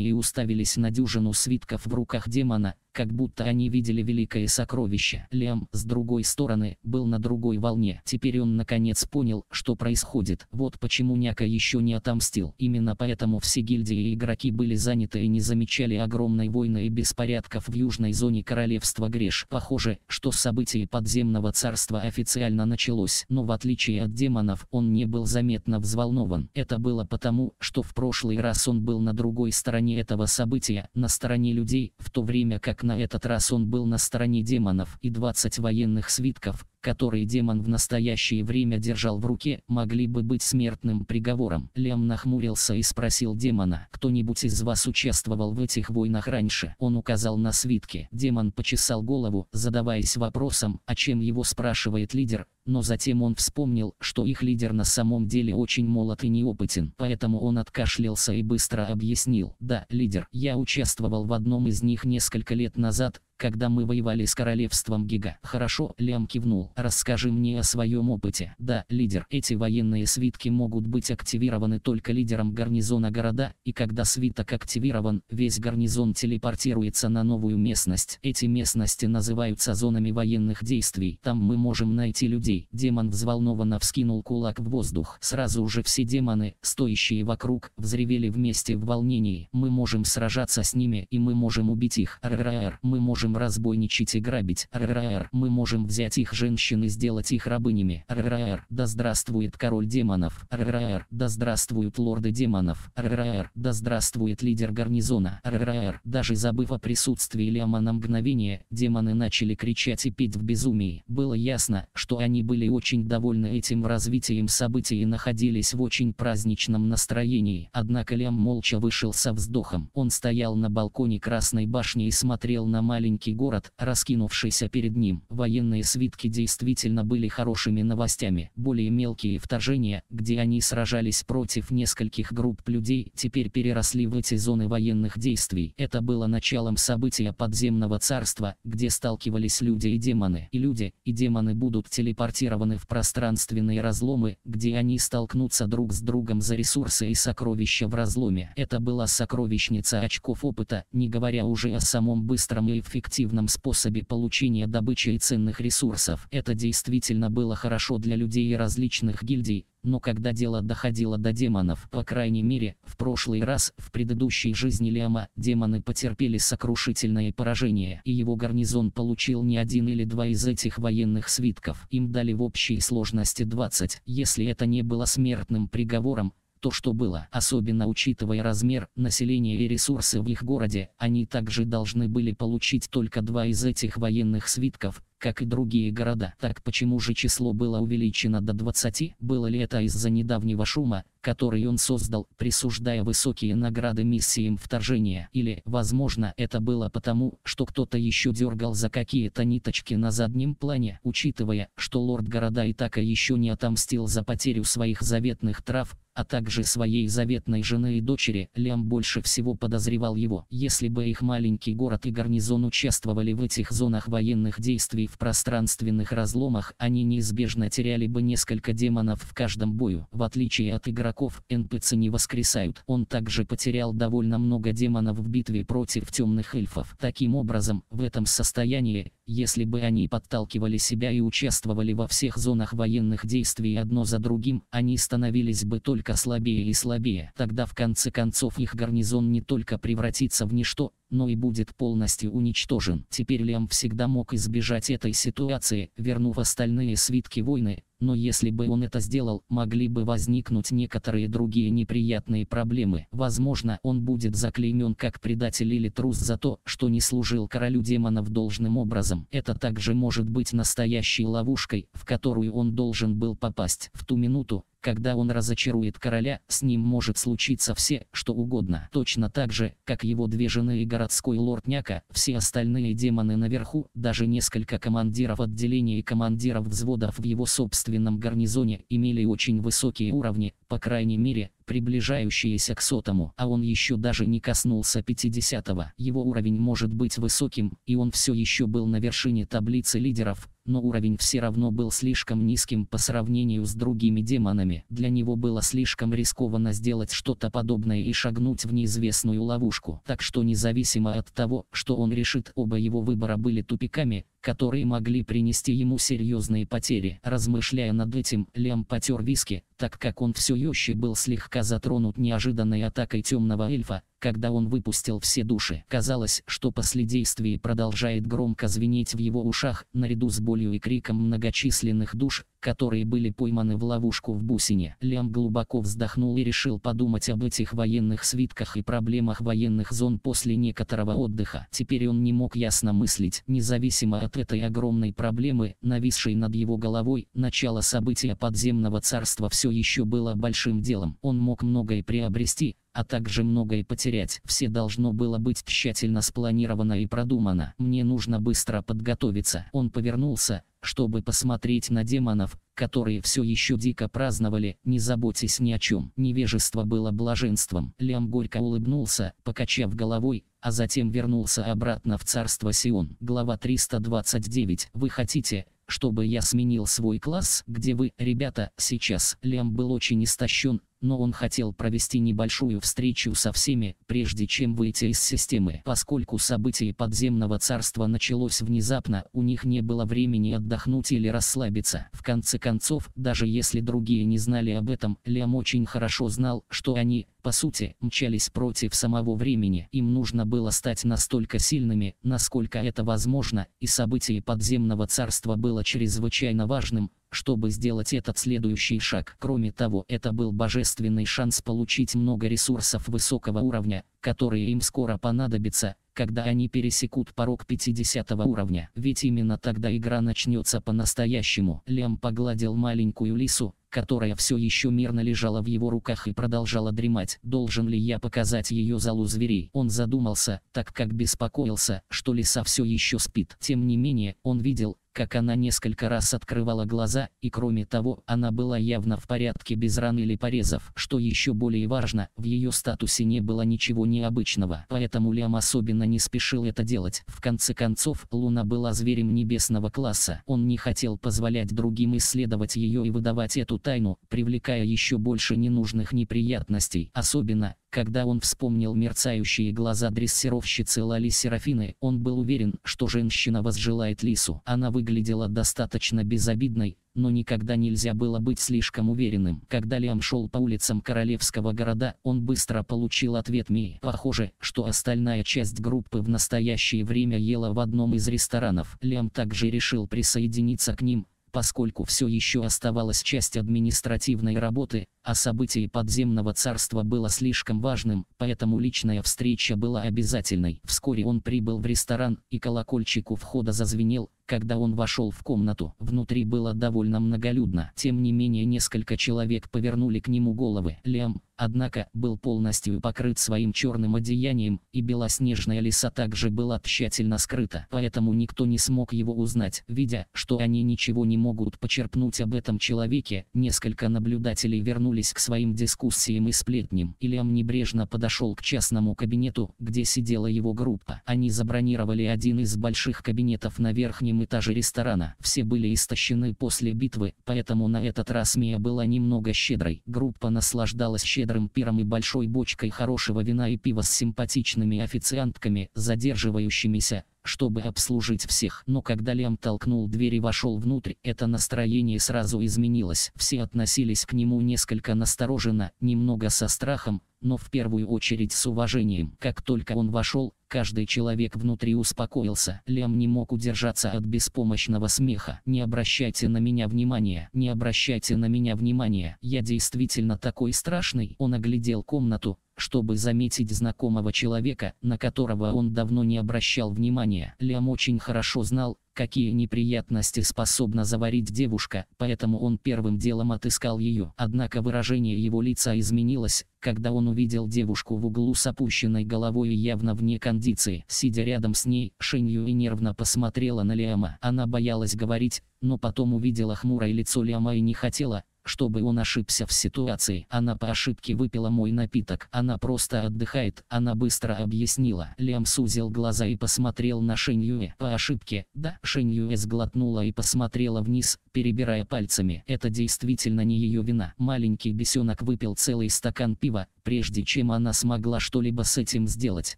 и уставились на дюжину свитков в руках демона, как будто они видели великое сокровище. Лям, с другой стороны, был на другой волне. Теперь он наконец понял, что происходит. Вот почему Няка еще не отомстил. Именно поэтому все гильдии и игроки были заняты и не замечали огромной войны и беспорядков в южной зоне королевства Греш. Похоже, что событие подземного царства официально началось удалось, но в отличие от демонов он не был заметно взволнован. Это было потому, что в прошлый раз он был на другой стороне этого события, на стороне людей, в то время как на этот раз он был на стороне демонов и 20 военных свитков, которые демон в настоящее время держал в руке, могли бы быть смертным приговором. Лем нахмурился и спросил демона, кто-нибудь из вас участвовал в этих войнах раньше? Он указал на свитки. Демон почесал голову, задаваясь вопросом, о чем его спрашивает лидер, но затем он вспомнил, что их лидер на самом деле очень молод и неопытен, поэтому он откашлялся и быстро объяснил. Да, лидер, я участвовал в одном из них несколько лет назад, когда мы воевали с королевством Гига. Хорошо, Лем кивнул. Расскажи мне о своем опыте. Да, лидер, эти военные свитки могут быть активированы только лидером гарнизона города, и когда свиток активирован, весь гарнизон телепортируется на новую местность. Эти местности называются зонами военных действий. Там мы можем найти людей. Демон взволнованно вскинул кулак в воздух. Сразу же все демоны, стоящие вокруг, взревели вместе в волнении. Мы можем сражаться с ними, и мы можем убить их. РРР. Мы можем можем разбойничать и грабить. РРР. Мы можем взять их женщин и сделать их рабынями. РРР. Да здравствует король демонов. РРР. Да здравствуют лорды демонов. РРР. Да здравствует лидер гарнизона. РРР. Даже забыв о присутствии Лиама на мгновение, демоны начали кричать и пить в безумии. Было ясно, что они были очень довольны этим развитием событий и находились в очень праздничном настроении. Однако Лям молча вышел со вздохом. Он стоял на балконе Красной башни и смотрел на маленький маленький город, раскинувшийся перед ним. Военные свитки действительно были хорошими новостями. Более мелкие вторжения, где они сражались против нескольких групп людей, теперь переросли в эти зоны военных действий. Это было началом события подземного царства, где сталкивались люди и демоны. И люди, и демоны будут телепортированы в пространственные разломы, где они столкнутся друг с другом за ресурсы и сокровища в разломе. Это была сокровищница очков опыта, не говоря уже о самом быстром и эффективном эффективном способе получения добычи и ценных ресурсов. Это действительно было хорошо для людей и различных гильдий, но когда дело доходило до демонов, по крайней мере, в прошлый раз, в предыдущей жизни Лиама, демоны потерпели сокрушительное поражение, и его гарнизон получил не один или два из этих военных свитков. Им дали в общей сложности 20. Если это не было смертным приговором, то, что было. Особенно учитывая размер населения и ресурсы в их городе, они также должны были получить только два из этих военных свитков, как и другие города. Так почему же число было увеличено до 20? Было ли это из-за недавнего шума, который он создал, присуждая высокие награды миссиям вторжения? Или, возможно, это было потому, что кто-то еще дергал за какие-то ниточки на заднем плане? Учитывая, что лорд города и так еще не отомстил за потерю своих заветных трав, а также своей заветной жены и дочери, Лям больше всего подозревал его. Если бы их маленький город и гарнизон участвовали в этих зонах военных действий в пространственных разломах они неизбежно теряли бы несколько демонов в каждом бою. В отличие от игроков, НПЦ не воскресают. Он также потерял довольно много демонов в битве против темных эльфов. Таким образом, в этом состоянии, если бы они подталкивали себя и участвовали во всех зонах военных действий одно за другим, они становились бы только слабее и слабее. Тогда в конце концов их гарнизон не только превратится в ничто, но и будет полностью уничтожен. Теперь Лиам всегда мог избежать этого этой ситуации, вернув остальные свитки войны, но если бы он это сделал, могли бы возникнуть некоторые другие неприятные проблемы. Возможно, он будет заклеймен как предатель или трус за то, что не служил королю демонов должным образом. Это также может быть настоящей ловушкой, в которую он должен был попасть. В ту минуту, когда он разочарует короля, с ним может случиться все, что угодно. Точно так же, как его две жены и городской лорд Няка, все остальные демоны наверху, даже несколько командиров отделения и командиров взводов в его собственном гарнизоне имели очень высокие уровни, по крайней мере, приближающиеся к сотому, а он еще даже не коснулся 50-го. Его уровень может быть высоким, и он все еще был на вершине таблицы лидеров, но уровень все равно был слишком низким по сравнению с другими демонами. Для него было слишком рискованно сделать что-то подобное и шагнуть в неизвестную ловушку. Так что независимо от того, что он решит, оба его выбора были тупиками, которые могли принести ему серьезные потери. Размышляя над этим, Лем потер виски, так как он все еще был слегка затронут неожиданной атакой темного эльфа, когда он выпустил все души. Казалось, что последействие продолжает громко звенеть в его ушах, наряду с болью и криком многочисленных душ, которые были пойманы в ловушку в Бусине. Лям глубоко вздохнул и решил подумать об этих военных свитках и проблемах военных зон после некоторого отдыха. Теперь он не мог ясно мыслить. Независимо от этой огромной проблемы, нависшей над его головой, начало события подземного царства все еще было большим делом. Он мог многое приобрести, а также многое потерять. Все должно было быть тщательно спланировано и продумано. Мне нужно быстро подготовиться. Он повернулся, чтобы посмотреть на демонов, которые все еще дико праздновали, не заботясь ни о чем. Невежество было блаженством. Лям горько улыбнулся, покачав головой, а затем вернулся обратно в царство Сион. Глава 329. Вы хотите, чтобы я сменил свой класс, где вы, ребята, сейчас. Лям был очень истощен, но он хотел провести небольшую встречу со всеми, прежде чем выйти из системы. Поскольку событие подземного царства началось внезапно, у них не было времени отдохнуть или расслабиться. В конце концов, даже если другие не знали об этом, Лям очень хорошо знал, что они, по сути, мчались против самого времени. Им нужно было стать настолько сильными, насколько это возможно, и событие подземного царства было чрезвычайно важным, чтобы сделать этот следующий шаг. Кроме того, это был божественный шанс получить много ресурсов высокого уровня, которые им скоро понадобятся, когда они пересекут порог 50 уровня. Ведь именно тогда игра начнется по-настоящему. Лем погладил маленькую лису, которая все еще мирно лежала в его руках и продолжала дремать. Должен ли я показать ее залу зверей? Он задумался, так как беспокоился, что лиса все еще спит. Тем не менее, он видел, как она несколько раз открывала глаза, и кроме того, она была явно в порядке без ран или порезов. Что еще более важно, в ее статусе не было ничего необычного, поэтому Лиам особенно не спешил это делать. В конце концов, Луна была зверем небесного класса. Он не хотел позволять другим исследовать ее и выдавать эту тайну, привлекая еще больше ненужных неприятностей, особенно, когда он вспомнил мерцающие глаза дрессировщицы Лали Серафины, он был уверен, что женщина возжелает лису. Она выглядела достаточно безобидной, но никогда нельзя было быть слишком уверенным. Когда Лиам шел по улицам королевского города, он быстро получил ответ Мии. Похоже, что остальная часть группы в настоящее время ела в одном из ресторанов. Лиам также решил присоединиться к ним, поскольку все еще оставалась часть административной работы, а событие подземного царства было слишком важным, поэтому личная встреча была обязательной. Вскоре он прибыл в ресторан, и колокольчик у входа зазвенел, когда он вошел в комнату. Внутри было довольно многолюдно. Тем не менее несколько человек повернули к нему головы. Лям однако был полностью покрыт своим черным одеянием, и белоснежная лиса также была тщательно скрыта, поэтому никто не смог его узнать. Видя, что они ничего не могут почерпнуть об этом человеке, несколько наблюдателей вернулись к своим дискуссиям и сплетням. Ильям небрежно подошел к частному кабинету, где сидела его группа. Они забронировали один из больших кабинетов на верхнем этаже ресторана. Все были истощены после битвы, поэтому на этот раз Мия была немного щедрой. Группа наслаждалась щедрой щедрым пиром и большой бочкой хорошего вина и пива с симпатичными официантками, задерживающимися, чтобы обслужить всех. Но когда Лем толкнул дверь и вошел внутрь, это настроение сразу изменилось. Все относились к нему несколько настороженно, немного со страхом, но в первую очередь с уважением. Как только он вошел, каждый человек внутри успокоился. Лем не мог удержаться от беспомощного смеха. «Не обращайте на меня внимания, не обращайте на меня внимания, я действительно такой страшный». Он оглядел комнату, чтобы заметить знакомого человека, на которого он давно не обращал внимания. Лям очень хорошо знал, какие неприятности способна заварить девушка, поэтому он первым делом отыскал ее. Однако выражение его лица изменилось, когда он увидел девушку в углу с опущенной головой и явно вне кондиции. Сидя рядом с ней, Шинью и нервно посмотрела на Лиама. Она боялась говорить, но потом увидела хмурое лицо Лиама и не хотела, чтобы он ошибся в ситуации. Она по ошибке выпила мой напиток. Она просто отдыхает. Она быстро объяснила. Лем сузил глаза и посмотрел на Шеньюэ. По ошибке, да, Шеньюэ сглотнула и посмотрела вниз, перебирая пальцами. Это действительно не ее вина. Маленький бесенок выпил целый стакан пива, прежде чем она смогла что-либо с этим сделать.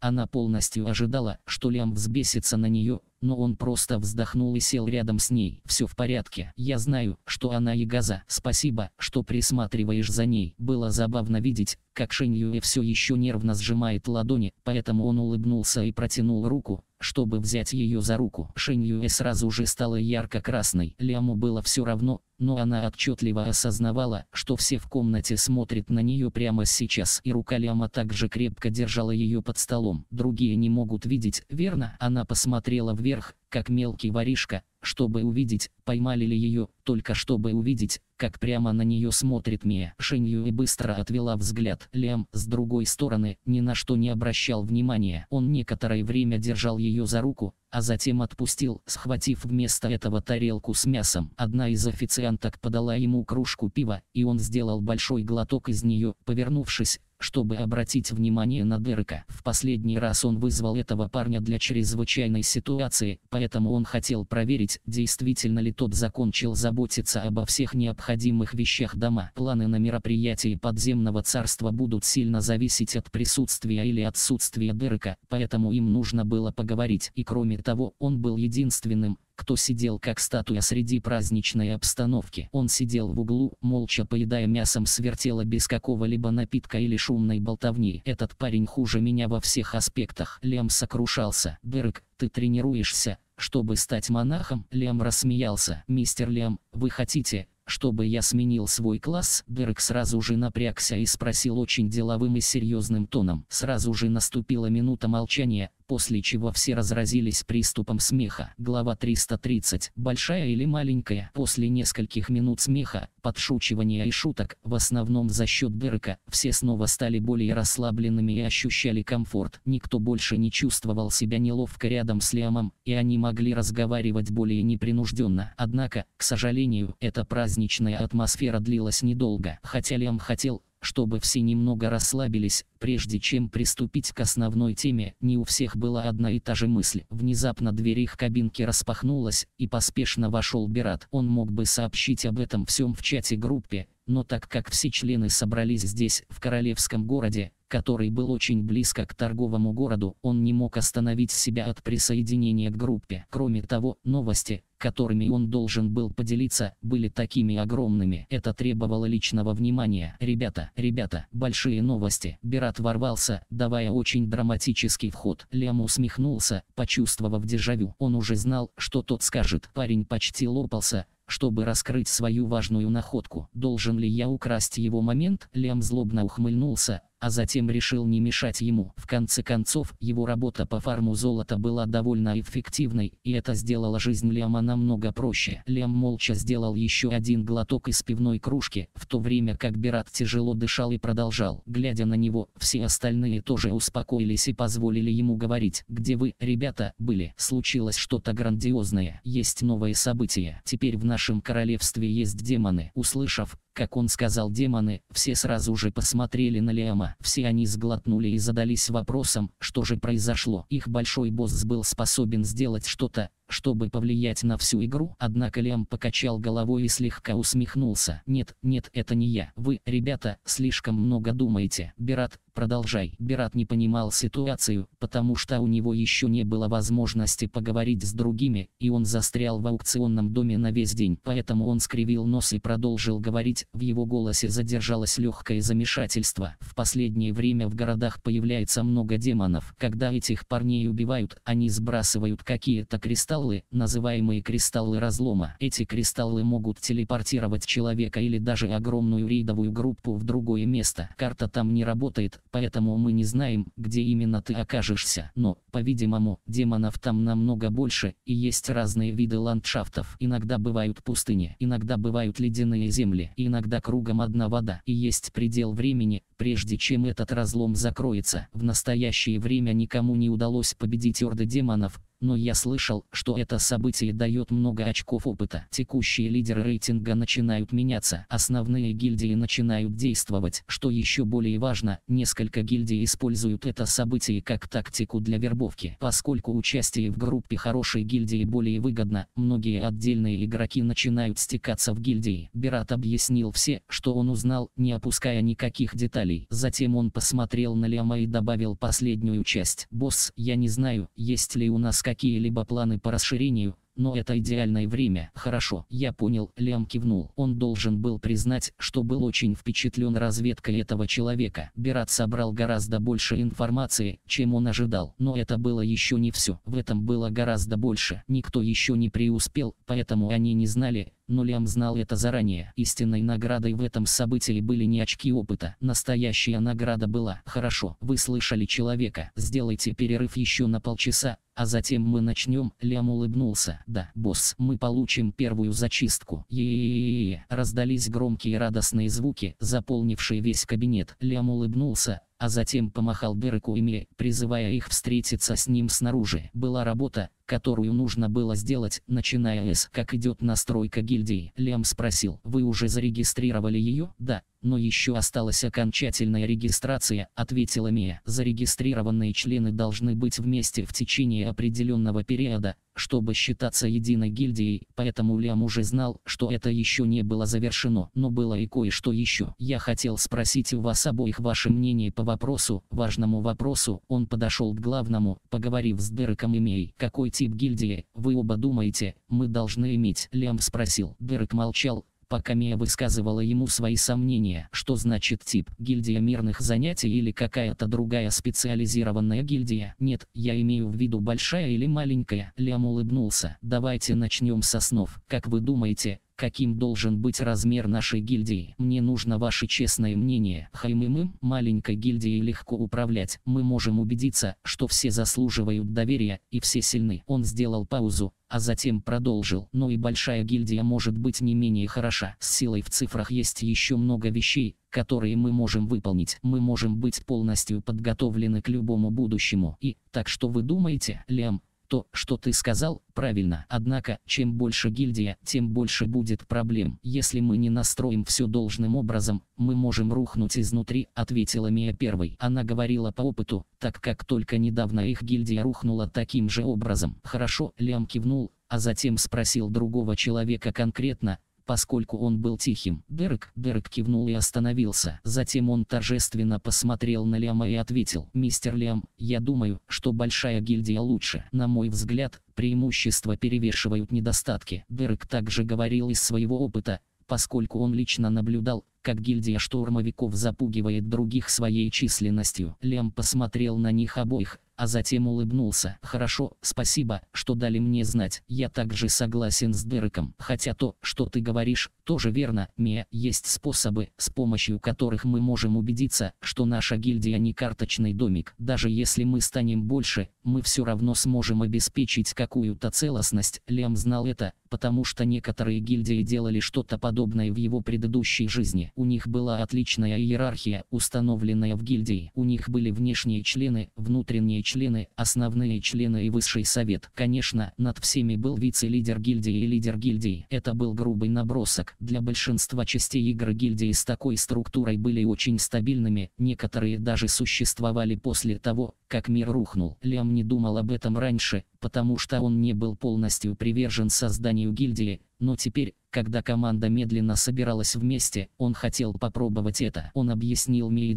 Она полностью ожидала, что Лем взбесится на нее, но он просто вздохнул и сел рядом с ней. «Все в порядке. Я знаю, что она и газа. Спасибо, что присматриваешь за ней». Было забавно видеть, как Шэнь Юэ все еще нервно сжимает ладони, поэтому он улыбнулся и протянул руку, чтобы взять ее за руку. Шень Юэ сразу же стала ярко-красной. Ляму было все равно, но она отчетливо осознавала, что все в комнате смотрят на нее прямо сейчас. И рука Ляма также крепко держала ее под столом. Другие не могут видеть, верно? Она посмотрела вверх, как мелкий воришка, чтобы увидеть, поймали ли ее, только чтобы увидеть, как прямо на нее смотрит Мия. Шинью и быстро отвела взгляд. Лем, с другой стороны, ни на что не обращал внимания. Он некоторое время держал ее за руку, а затем отпустил, схватив вместо этого тарелку с мясом. Одна из официанток подала ему кружку пива, и он сделал большой глоток из нее, повернувшись, чтобы обратить внимание на Дерека. В последний раз он вызвал этого парня для чрезвычайной ситуации, поэтому он хотел проверить, действительно ли тот закончил заботиться обо всех необходимых вещах дома. Планы на мероприятии подземного царства будут сильно зависеть от присутствия или отсутствия Дерека, поэтому им нужно было поговорить. И кроме того, он был единственным, кто сидел как статуя среди праздничной обстановки. Он сидел в углу, молча поедая мясом с вертела без какого-либо напитка или шумной болтовни. Этот парень хуже меня во всех аспектах. Лем сокрушался. Дерек, ты тренируешься, чтобы стать монахом? Лем рассмеялся. Мистер Лем, вы хотите, чтобы я сменил свой класс, Дерек сразу же напрягся и спросил очень деловым и серьезным тоном. Сразу же наступила минута молчания, после чего все разразились приступом смеха. Глава 330. Большая или маленькая? После нескольких минут смеха, подшучивания и шуток, в основном за счет дырка, все снова стали более расслабленными и ощущали комфорт. Никто больше не чувствовал себя неловко рядом с Лиамом, и они могли разговаривать более непринужденно. Однако, к сожалению, эта праздничная атмосфера длилась недолго. Хотя Лиам хотел, чтобы все немного расслабились, прежде чем приступить к основной теме, не у всех была одна и та же мысль. Внезапно дверь их кабинки распахнулась, и поспешно вошел Берат. Он мог бы сообщить об этом всем в чате группе, но так как все члены собрались здесь, в королевском городе, который был очень близко к торговому городу, он не мог остановить себя от присоединения к группе. Кроме того, новости, которыми он должен был поделиться, были такими огромными. Это требовало личного внимания. Ребята, ребята, большие новости. Бират ворвался, давая очень драматический вход. Лям усмехнулся, почувствовав дежавю. Он уже знал, что тот скажет. Парень почти лопался, чтобы раскрыть свою важную находку. Должен ли я украсть его момент? Лям злобно ухмыльнулся, а затем решил не мешать ему. В конце концов, его работа по фарму золота была довольно эффективной, и это сделало жизнь Лема намного проще. Лем молча сделал еще один глоток из пивной кружки, в то время как Берат тяжело дышал и продолжал. Глядя на него, все остальные тоже успокоились и позволили ему говорить, где вы, ребята, были. Случилось что-то грандиозное, есть новые события. Теперь в нашем королевстве есть демоны. Услышав как он сказал демоны, все сразу же посмотрели на Лиама. Все они сглотнули и задались вопросом, что же произошло. Их большой босс был способен сделать что-то, чтобы повлиять на всю игру, однако Лем покачал головой и слегка усмехнулся. «Нет, нет, это не я. Вы, ребята, слишком много думаете. Берат, продолжай». Берат не понимал ситуацию, потому что у него еще не было возможности поговорить с другими, и он застрял в аукционном доме на весь день. Поэтому он скривил нос и продолжил говорить, в его голосе задержалось легкое замешательство. В последнее время в городах появляется много демонов. Когда этих парней убивают, они сбрасывают какие-то кристаллы кристаллы, называемые кристаллы разлома. Эти кристаллы могут телепортировать человека или даже огромную рейдовую группу в другое место. Карта там не работает, поэтому мы не знаем, где именно ты окажешься. Но, по-видимому, демонов там намного больше, и есть разные виды ландшафтов. Иногда бывают пустыни, иногда бывают ледяные земли, иногда кругом одна вода. И есть предел времени, прежде чем этот разлом закроется. В настоящее время никому не удалось победить орды демонов, но я слышал, что это событие дает много очков опыта. Текущие лидеры рейтинга начинают меняться, основные гильдии начинают действовать. Что еще более важно, несколько гильдий используют это событие как тактику для вербовки. Поскольку участие в группе хорошей гильдии более выгодно, многие отдельные игроки начинают стекаться в гильдии. Бират объяснил все, что он узнал, не опуская никаких деталей. Затем он посмотрел на Лема и добавил последнюю часть. «Босс, я не знаю, есть ли у нас какие-либо планы по расширению, но это идеальное время. Хорошо, я понял, Лям кивнул. Он должен был признать, что был очень впечатлен разведкой этого человека. Берат собрал гораздо больше информации, чем он ожидал. Но это было еще не все. В этом было гораздо больше. Никто еще не преуспел, поэтому они не знали, но Лиам знал это заранее. Истинной наградой в этом событии были не очки опыта. Настоящая награда была. Хорошо, вы слышали человека. Сделайте перерыв еще на полчаса, а затем мы начнем. Лям улыбнулся. Да, босс, мы получим первую зачистку. е е е Раздались громкие радостные звуки, заполнившие весь кабинет. Лям улыбнулся, а затем помахал Дереку и Ми, призывая их встретиться с ним снаружи. Была работа, которую нужно было сделать, начиная с «Как идет настройка гильдии?» Лем спросил, «Вы уже зарегистрировали ее?» «Да, но еще осталась окончательная регистрация», — ответила Мия. «Зарегистрированные члены должны быть вместе в течение определенного периода, чтобы считаться единой гильдией, поэтому Лям уже знал, что это еще не было завершено, но было и кое-что еще. Я хотел спросить у вас обоих ваше мнение по вопросу, важному вопросу, он подошел к главному, поговорив с Дереком и Мией. Какой тип гильдии, вы оба думаете, мы должны иметь?» Лем спросил. Дерек молчал, пока Мия высказывала ему свои сомнения, что значит тип, гильдия мирных занятий или какая-то другая специализированная гильдия. Нет, я имею в виду большая или маленькая. Лям улыбнулся. Давайте начнем со снов. Как вы думаете, каким должен быть размер нашей гильдии. Мне нужно ваше честное мнение. Хаймымым, маленькой гильдией легко управлять. Мы можем убедиться, что все заслуживают доверия и все сильны. Он сделал паузу, а затем продолжил. Но и большая гильдия может быть не менее хороша. С силой в цифрах есть еще много вещей, которые мы можем выполнить. Мы можем быть полностью подготовлены к любому будущему. И, так что вы думаете, Лем, то, что ты сказал, правильно. Однако, чем больше гильдия, тем больше будет проблем. Если мы не настроим все должным образом, мы можем рухнуть изнутри, ответила Мия первой. Она говорила по опыту, так как только недавно их гильдия рухнула таким же образом. Хорошо, Лям кивнул, а затем спросил другого человека конкретно, поскольку он был тихим. Дерек, Дерек кивнул и остановился. Затем он торжественно посмотрел на Лиама и ответил. «Мистер Лиам, я думаю, что большая гильдия лучше. На мой взгляд, преимущества перевешивают недостатки». Дерек также говорил из своего опыта, поскольку он лично наблюдал, как гильдия штурмовиков запугивает других своей численностью. Лем посмотрел на них обоих, а затем улыбнулся. «Хорошо, спасибо, что дали мне знать. Я также согласен с Дереком, хотя то, что ты говоришь, тоже верно, Мия, есть способы, с помощью которых мы можем убедиться, что наша гильдия не карточный домик. Даже если мы станем больше, мы все равно сможем обеспечить какую-то целостность. Лем знал это, потому что некоторые гильдии делали что-то подобное в его предыдущей жизни. У них была отличная иерархия, установленная в гильдии. У них были внешние члены, внутренние члены, основные члены и высший совет. Конечно, над всеми был вице-лидер гильдии и лидер гильдии. Это был грубый набросок, для большинства частей игр гильдии с такой структурой были очень стабильными, некоторые даже существовали после того, как мир рухнул. Лям не думал об этом раньше, потому что он не был полностью привержен созданию гильдии, но теперь, когда команда медленно собиралась вместе, он хотел попробовать это. Он объяснил мне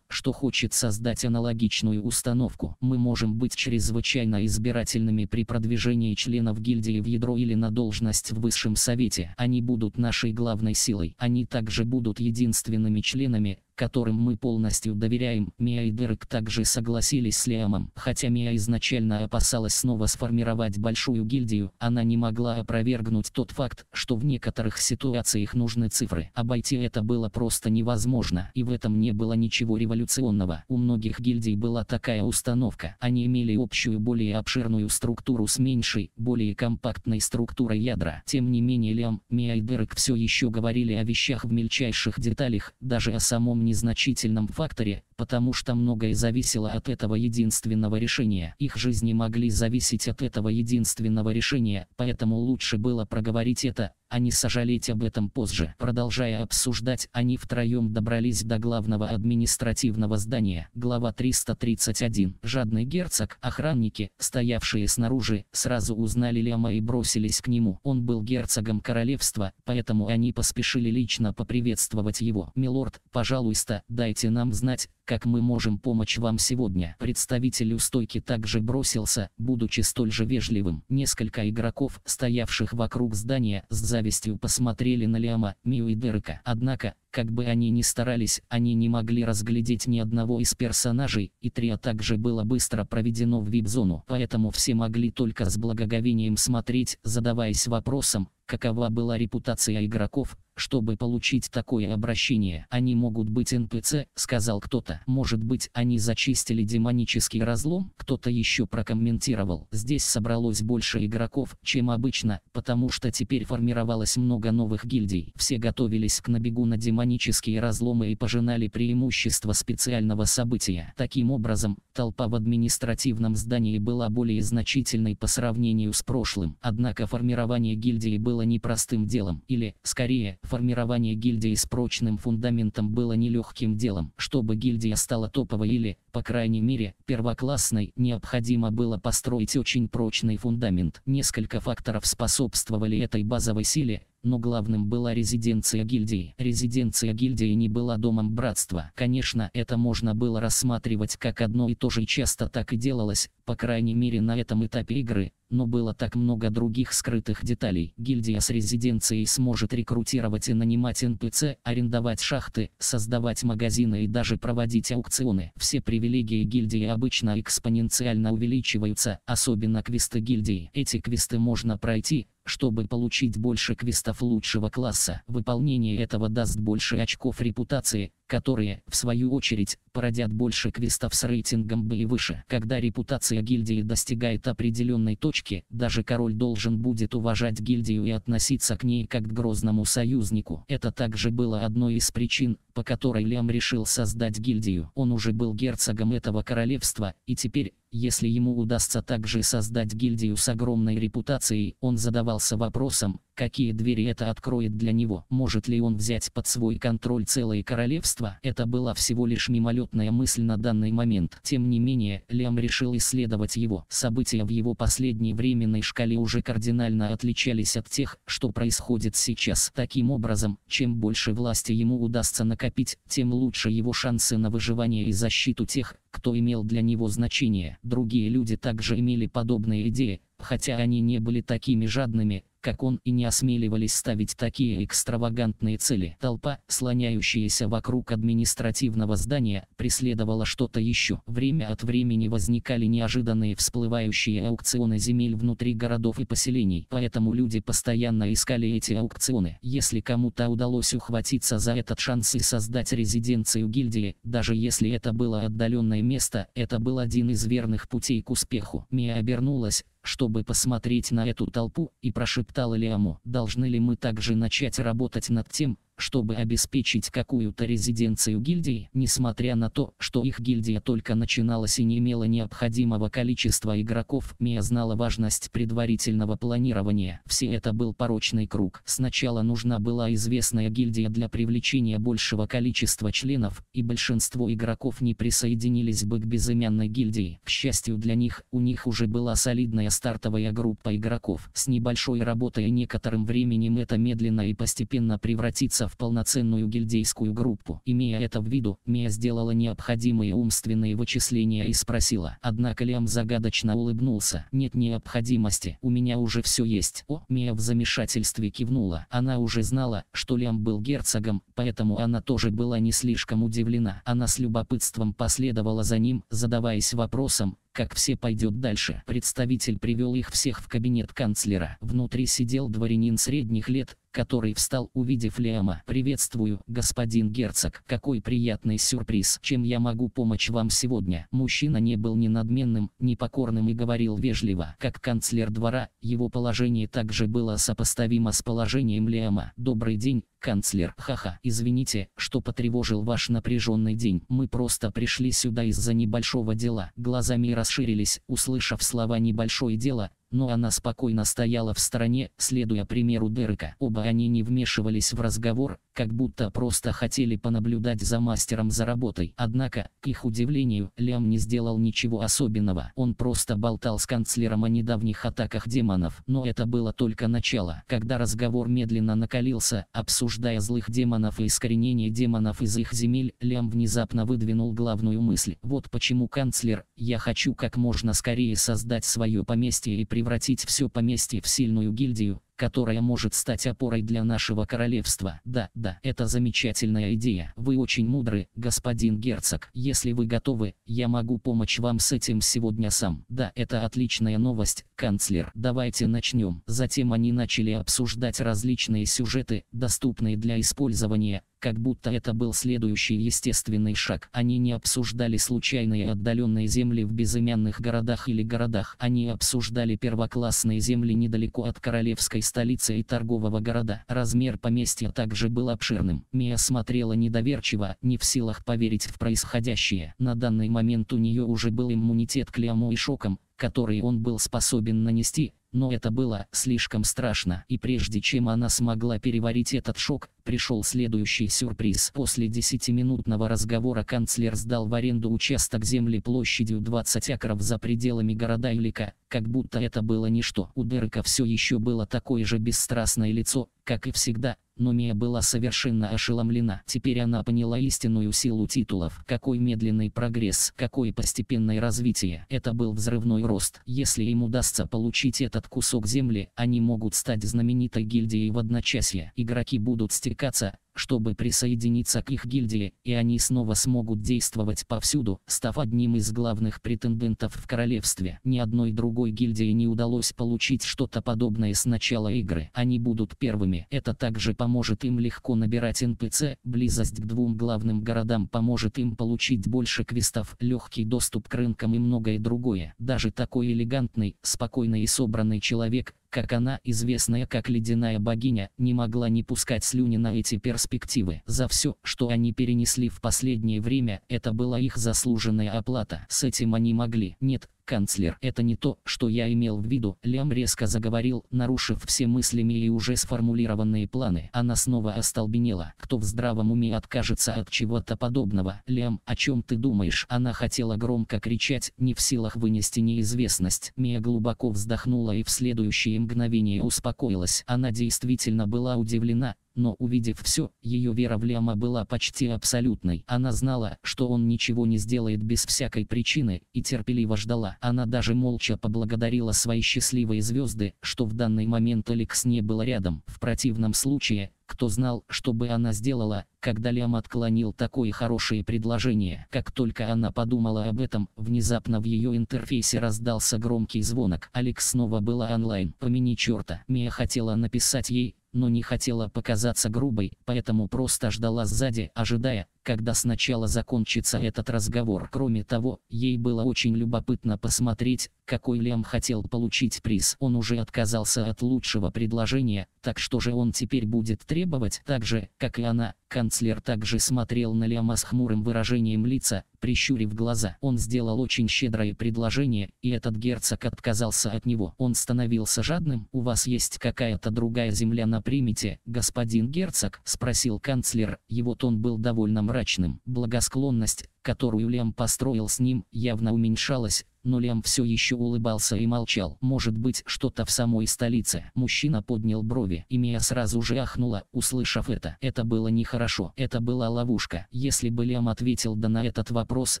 что хочет создать аналогичную установку. Мы можем быть чрезвычайно избирательными при продвижении членов гильдии в ядро или на должность в высшем совете. Они будут нашей главной силой. Они также будут единственными членами, которым мы полностью доверяем, Мия и Дерек также согласились с Лиамом. Хотя Мия изначально опасалась снова сформировать большую гильдию, она не могла опровергнуть тот факт, что в некоторых ситуациях нужны цифры. Обойти это было просто невозможно, и в этом не было ничего революционного. У многих гильдий была такая установка. Они имели общую более обширную структуру с меньшей, более компактной структурой ядра. Тем не менее Лиам, Мия и Дерек все еще говорили о вещах в мельчайших деталях, даже о самом не незначительном факторе, потому что многое зависело от этого единственного решения. Их жизни могли зависеть от этого единственного решения, поэтому лучше было проговорить это, а не сожалеть об этом позже. Продолжая обсуждать, они втроем добрались до главного административного здания. Глава 331. Жадный герцог, охранники, стоявшие снаружи, сразу узнали Лема и бросились к нему. Он был герцогом королевства, поэтому они поспешили лично поприветствовать его. «Милорд, пожалуйста, дайте нам знать, как мы можем помочь вам сегодня. Представитель устойки также бросился, будучи столь же вежливым. Несколько игроков, стоявших вокруг здания, с завистью посмотрели на Лиама, Мию и Дерека. Однако, как бы они ни старались, они не могли разглядеть ни одного из персонажей, и трио также было быстро проведено в вип-зону, поэтому все могли только с благоговением смотреть, задаваясь вопросом, какова была репутация игроков, чтобы получить такое обращение, они могут быть НПЦ, сказал кто-то. Может быть, они зачистили демонический разлом, кто-то еще прокомментировал. Здесь собралось больше игроков, чем обычно, потому что теперь формировалось много новых гильдий. Все готовились к набегу на демонические разломы и пожинали преимущество специального события. Таким образом, толпа в административном здании была более значительной по сравнению с прошлым. Однако формирование гильдии было непростым делом, или, скорее, Формирование гильдии с прочным фундаментом было нелегким делом. Чтобы гильдия стала топовой или, по крайней мере, первоклассной, необходимо было построить очень прочный фундамент. Несколько факторов способствовали этой базовой силе, но главным была резиденция гильдии. Резиденция гильдии не была домом братства. Конечно, это можно было рассматривать как одно и то же и часто так и делалось, по крайней мере на этом этапе игры, но было так много других скрытых деталей. Гильдия с резиденцией сможет рекрутировать и нанимать НПЦ, арендовать шахты, создавать магазины и даже проводить аукционы. Все привилегии гильдии обычно экспоненциально увеличиваются, особенно квесты гильдии. Эти квесты можно пройти, чтобы получить больше квестов лучшего класса, выполнение этого даст больше очков репутации, которые, в свою очередь, породят больше квестов с рейтингом B и выше. Когда репутация гильдии достигает определенной точки, даже король должен будет уважать гильдию и относиться к ней как к грозному союзнику. Это также было одной из причин, по которой Лям решил создать гильдию. Он уже был герцогом этого королевства, и теперь, если ему удастся также создать гильдию с огромной репутацией, он задавался вопросом, какие двери это откроет для него. Может ли он взять под свой контроль целое королевство, общества. Это была всего лишь мимолетная мысль на данный момент. Тем не менее, Лям решил исследовать его. События в его последней временной шкале уже кардинально отличались от тех, что происходит сейчас. Таким образом, чем больше власти ему удастся накопить, тем лучше его шансы на выживание и защиту тех, кто имел для него значение. Другие люди также имели подобные идеи, хотя они не были такими жадными, как он и не осмеливались ставить такие экстравагантные цели. Толпа, слоняющаяся вокруг административного здания, преследовала что-то еще. Время от времени возникали неожиданные всплывающие аукционы земель внутри городов и поселений, поэтому люди постоянно искали эти аукционы. Если кому-то удалось ухватиться за этот шанс и создать резиденцию гильдии, даже если это было отдаленное место, это был один из верных путей к успеху. Мия обернулась, чтобы посмотреть на эту толпу и прошептала Лиаму, должны ли мы также начать работать над тем, чтобы обеспечить какую-то резиденцию гильдии, несмотря на то, что их гильдия только начиналась и не имела необходимого количества игроков, Мия знала важность предварительного планирования. Все это был порочный круг. Сначала нужна была известная гильдия для привлечения большего количества членов, и большинство игроков не присоединились бы к безымянной гильдии. К счастью для них, у них уже была солидная стартовая группа игроков. С небольшой работой и некоторым временем это медленно и постепенно превратится в в полноценную гильдейскую группу. Имея это в виду, Мия сделала необходимые умственные вычисления и спросила. Однако Лиам загадочно улыбнулся. «Нет необходимости, у меня уже все есть». О, Мия в замешательстве кивнула. Она уже знала, что Лиам был герцогом, поэтому она тоже была не слишком удивлена. Она с любопытством последовала за ним, задаваясь вопросом, как все пойдет дальше. Представитель привел их всех в кабинет канцлера. Внутри сидел дворянин средних лет, который встал, увидев Лиама. «Приветствую, господин герцог. Какой приятный сюрприз. Чем я могу помочь вам сегодня?» Мужчина не был ни надменным, ни покорным и говорил вежливо. Как канцлер двора, его положение также было сопоставимо с положением Лиама. «Добрый день, Канцлер, ха-ха, извините, что потревожил ваш напряженный день. Мы просто пришли сюда из-за небольшого дела. Глазами расширились, услышав слова «небольшое дело», но она спокойно стояла в стороне, следуя примеру Дерека. Оба они не вмешивались в разговор, как будто просто хотели понаблюдать за мастером за работой. Однако, к их удивлению, Лям не сделал ничего особенного. Он просто болтал с канцлером о недавних атаках демонов. Но это было только начало. Когда разговор медленно накалился, обсуждая злых демонов и искоренение демонов из их земель, Лям внезапно выдвинул главную мысль. Вот почему канцлер, я хочу как можно скорее создать свое поместье и при превратить все поместье в сильную гильдию, которая может стать опорой для нашего королевства. Да, да, это замечательная идея. Вы очень мудры, господин герцог. Если вы готовы, я могу помочь вам с этим сегодня сам. Да, это отличная новость, канцлер. Давайте начнем. Затем они начали обсуждать различные сюжеты, доступные для использования, как будто это был следующий естественный шаг. Они не обсуждали случайные отдаленные земли в безымянных городах или городах. Они обсуждали первоклассные земли недалеко от королевской столицы и торгового города. Размер поместья также был обширным. Мия смотрела недоверчиво, не в силах поверить в происходящее. На данный момент у нее уже был иммунитет к ляму и шокам, которые он был способен нанести, но это было слишком страшно, и прежде чем она смогла переварить этот шок, пришел следующий сюрприз. После 10-минутного разговора канцлер сдал в аренду участок земли площадью 20 акров за пределами города Илика, как будто это было ничто. У Дерека все еще было такое же бесстрастное лицо, как и всегда, но Мия была совершенно ошеломлена. Теперь она поняла истинную силу титулов. Какой медленный прогресс, какое постепенное развитие. Это был взрывной рост. Если им удастся получить этот кусок земли, они могут стать знаменитой гильдией в одночасье. Игроки будут стекать сертификата, чтобы присоединиться к их гильдии, и они снова смогут действовать повсюду, став одним из главных претендентов в королевстве. Ни одной другой гильдии не удалось получить что-то подобное с начала игры. Они будут первыми. Это также поможет им легко набирать НПЦ, близость к двум главным городам поможет им получить больше квестов, легкий доступ к рынкам и многое другое. Даже такой элегантный, спокойный и собранный человек, как она, известная как ледяная богиня, не могла не пускать слюни на эти перспективы. За все, что они перенесли в последнее время, это была их заслуженная оплата. С этим они могли. Нет, канцлер, это не то, что я имел в виду, Лям резко заговорил, нарушив все мыслями и уже сформулированные планы. Она снова остолбенела. Кто в здравом уме откажется от чего-то подобного? Лям, о чем ты думаешь? Она хотела громко кричать, не в силах вынести неизвестность. Мия глубоко вздохнула и в следующее мгновение успокоилась. Она действительно была удивлена, но увидев все, ее вера в Лиама была почти абсолютной. Она знала, что он ничего не сделает без всякой причины, и терпеливо ждала. Она даже молча поблагодарила свои счастливые звезды, что в данный момент Алекс не был рядом. В противном случае, кто знал, что бы она сделала, когда Лям отклонил такое хорошее предложение. Как только она подумала об этом, внезапно в ее интерфейсе раздался громкий звонок. Алекс снова была онлайн. Помяни черта. Мия хотела написать ей, но не хотела показаться грубой, поэтому просто ждала сзади, ожидая, когда сначала закончится этот разговор. Кроме того, ей было очень любопытно посмотреть, какой Лем хотел получить приз. Он уже отказался от лучшего предложения, так что же он теперь будет требовать? Так же, как и она, канцлер также смотрел на Лема с хмурым выражением лица, прищурив глаза. Он сделал очень щедрое предложение, и этот герцог отказался от него. Он становился жадным. «У вас есть какая-то другая земля на примете, господин герцог?» – спросил канцлер. Его тон был довольно мрачным мрачным. Благосклонность, которую Лем построил с ним, явно уменьшалась, но Лиам все еще улыбался и молчал. Может быть, что-то в самой столице. Мужчина поднял брови, и Мия сразу же ахнула, услышав это. Это было нехорошо, это была ловушка. Если бы Лиам ответил да на этот вопрос,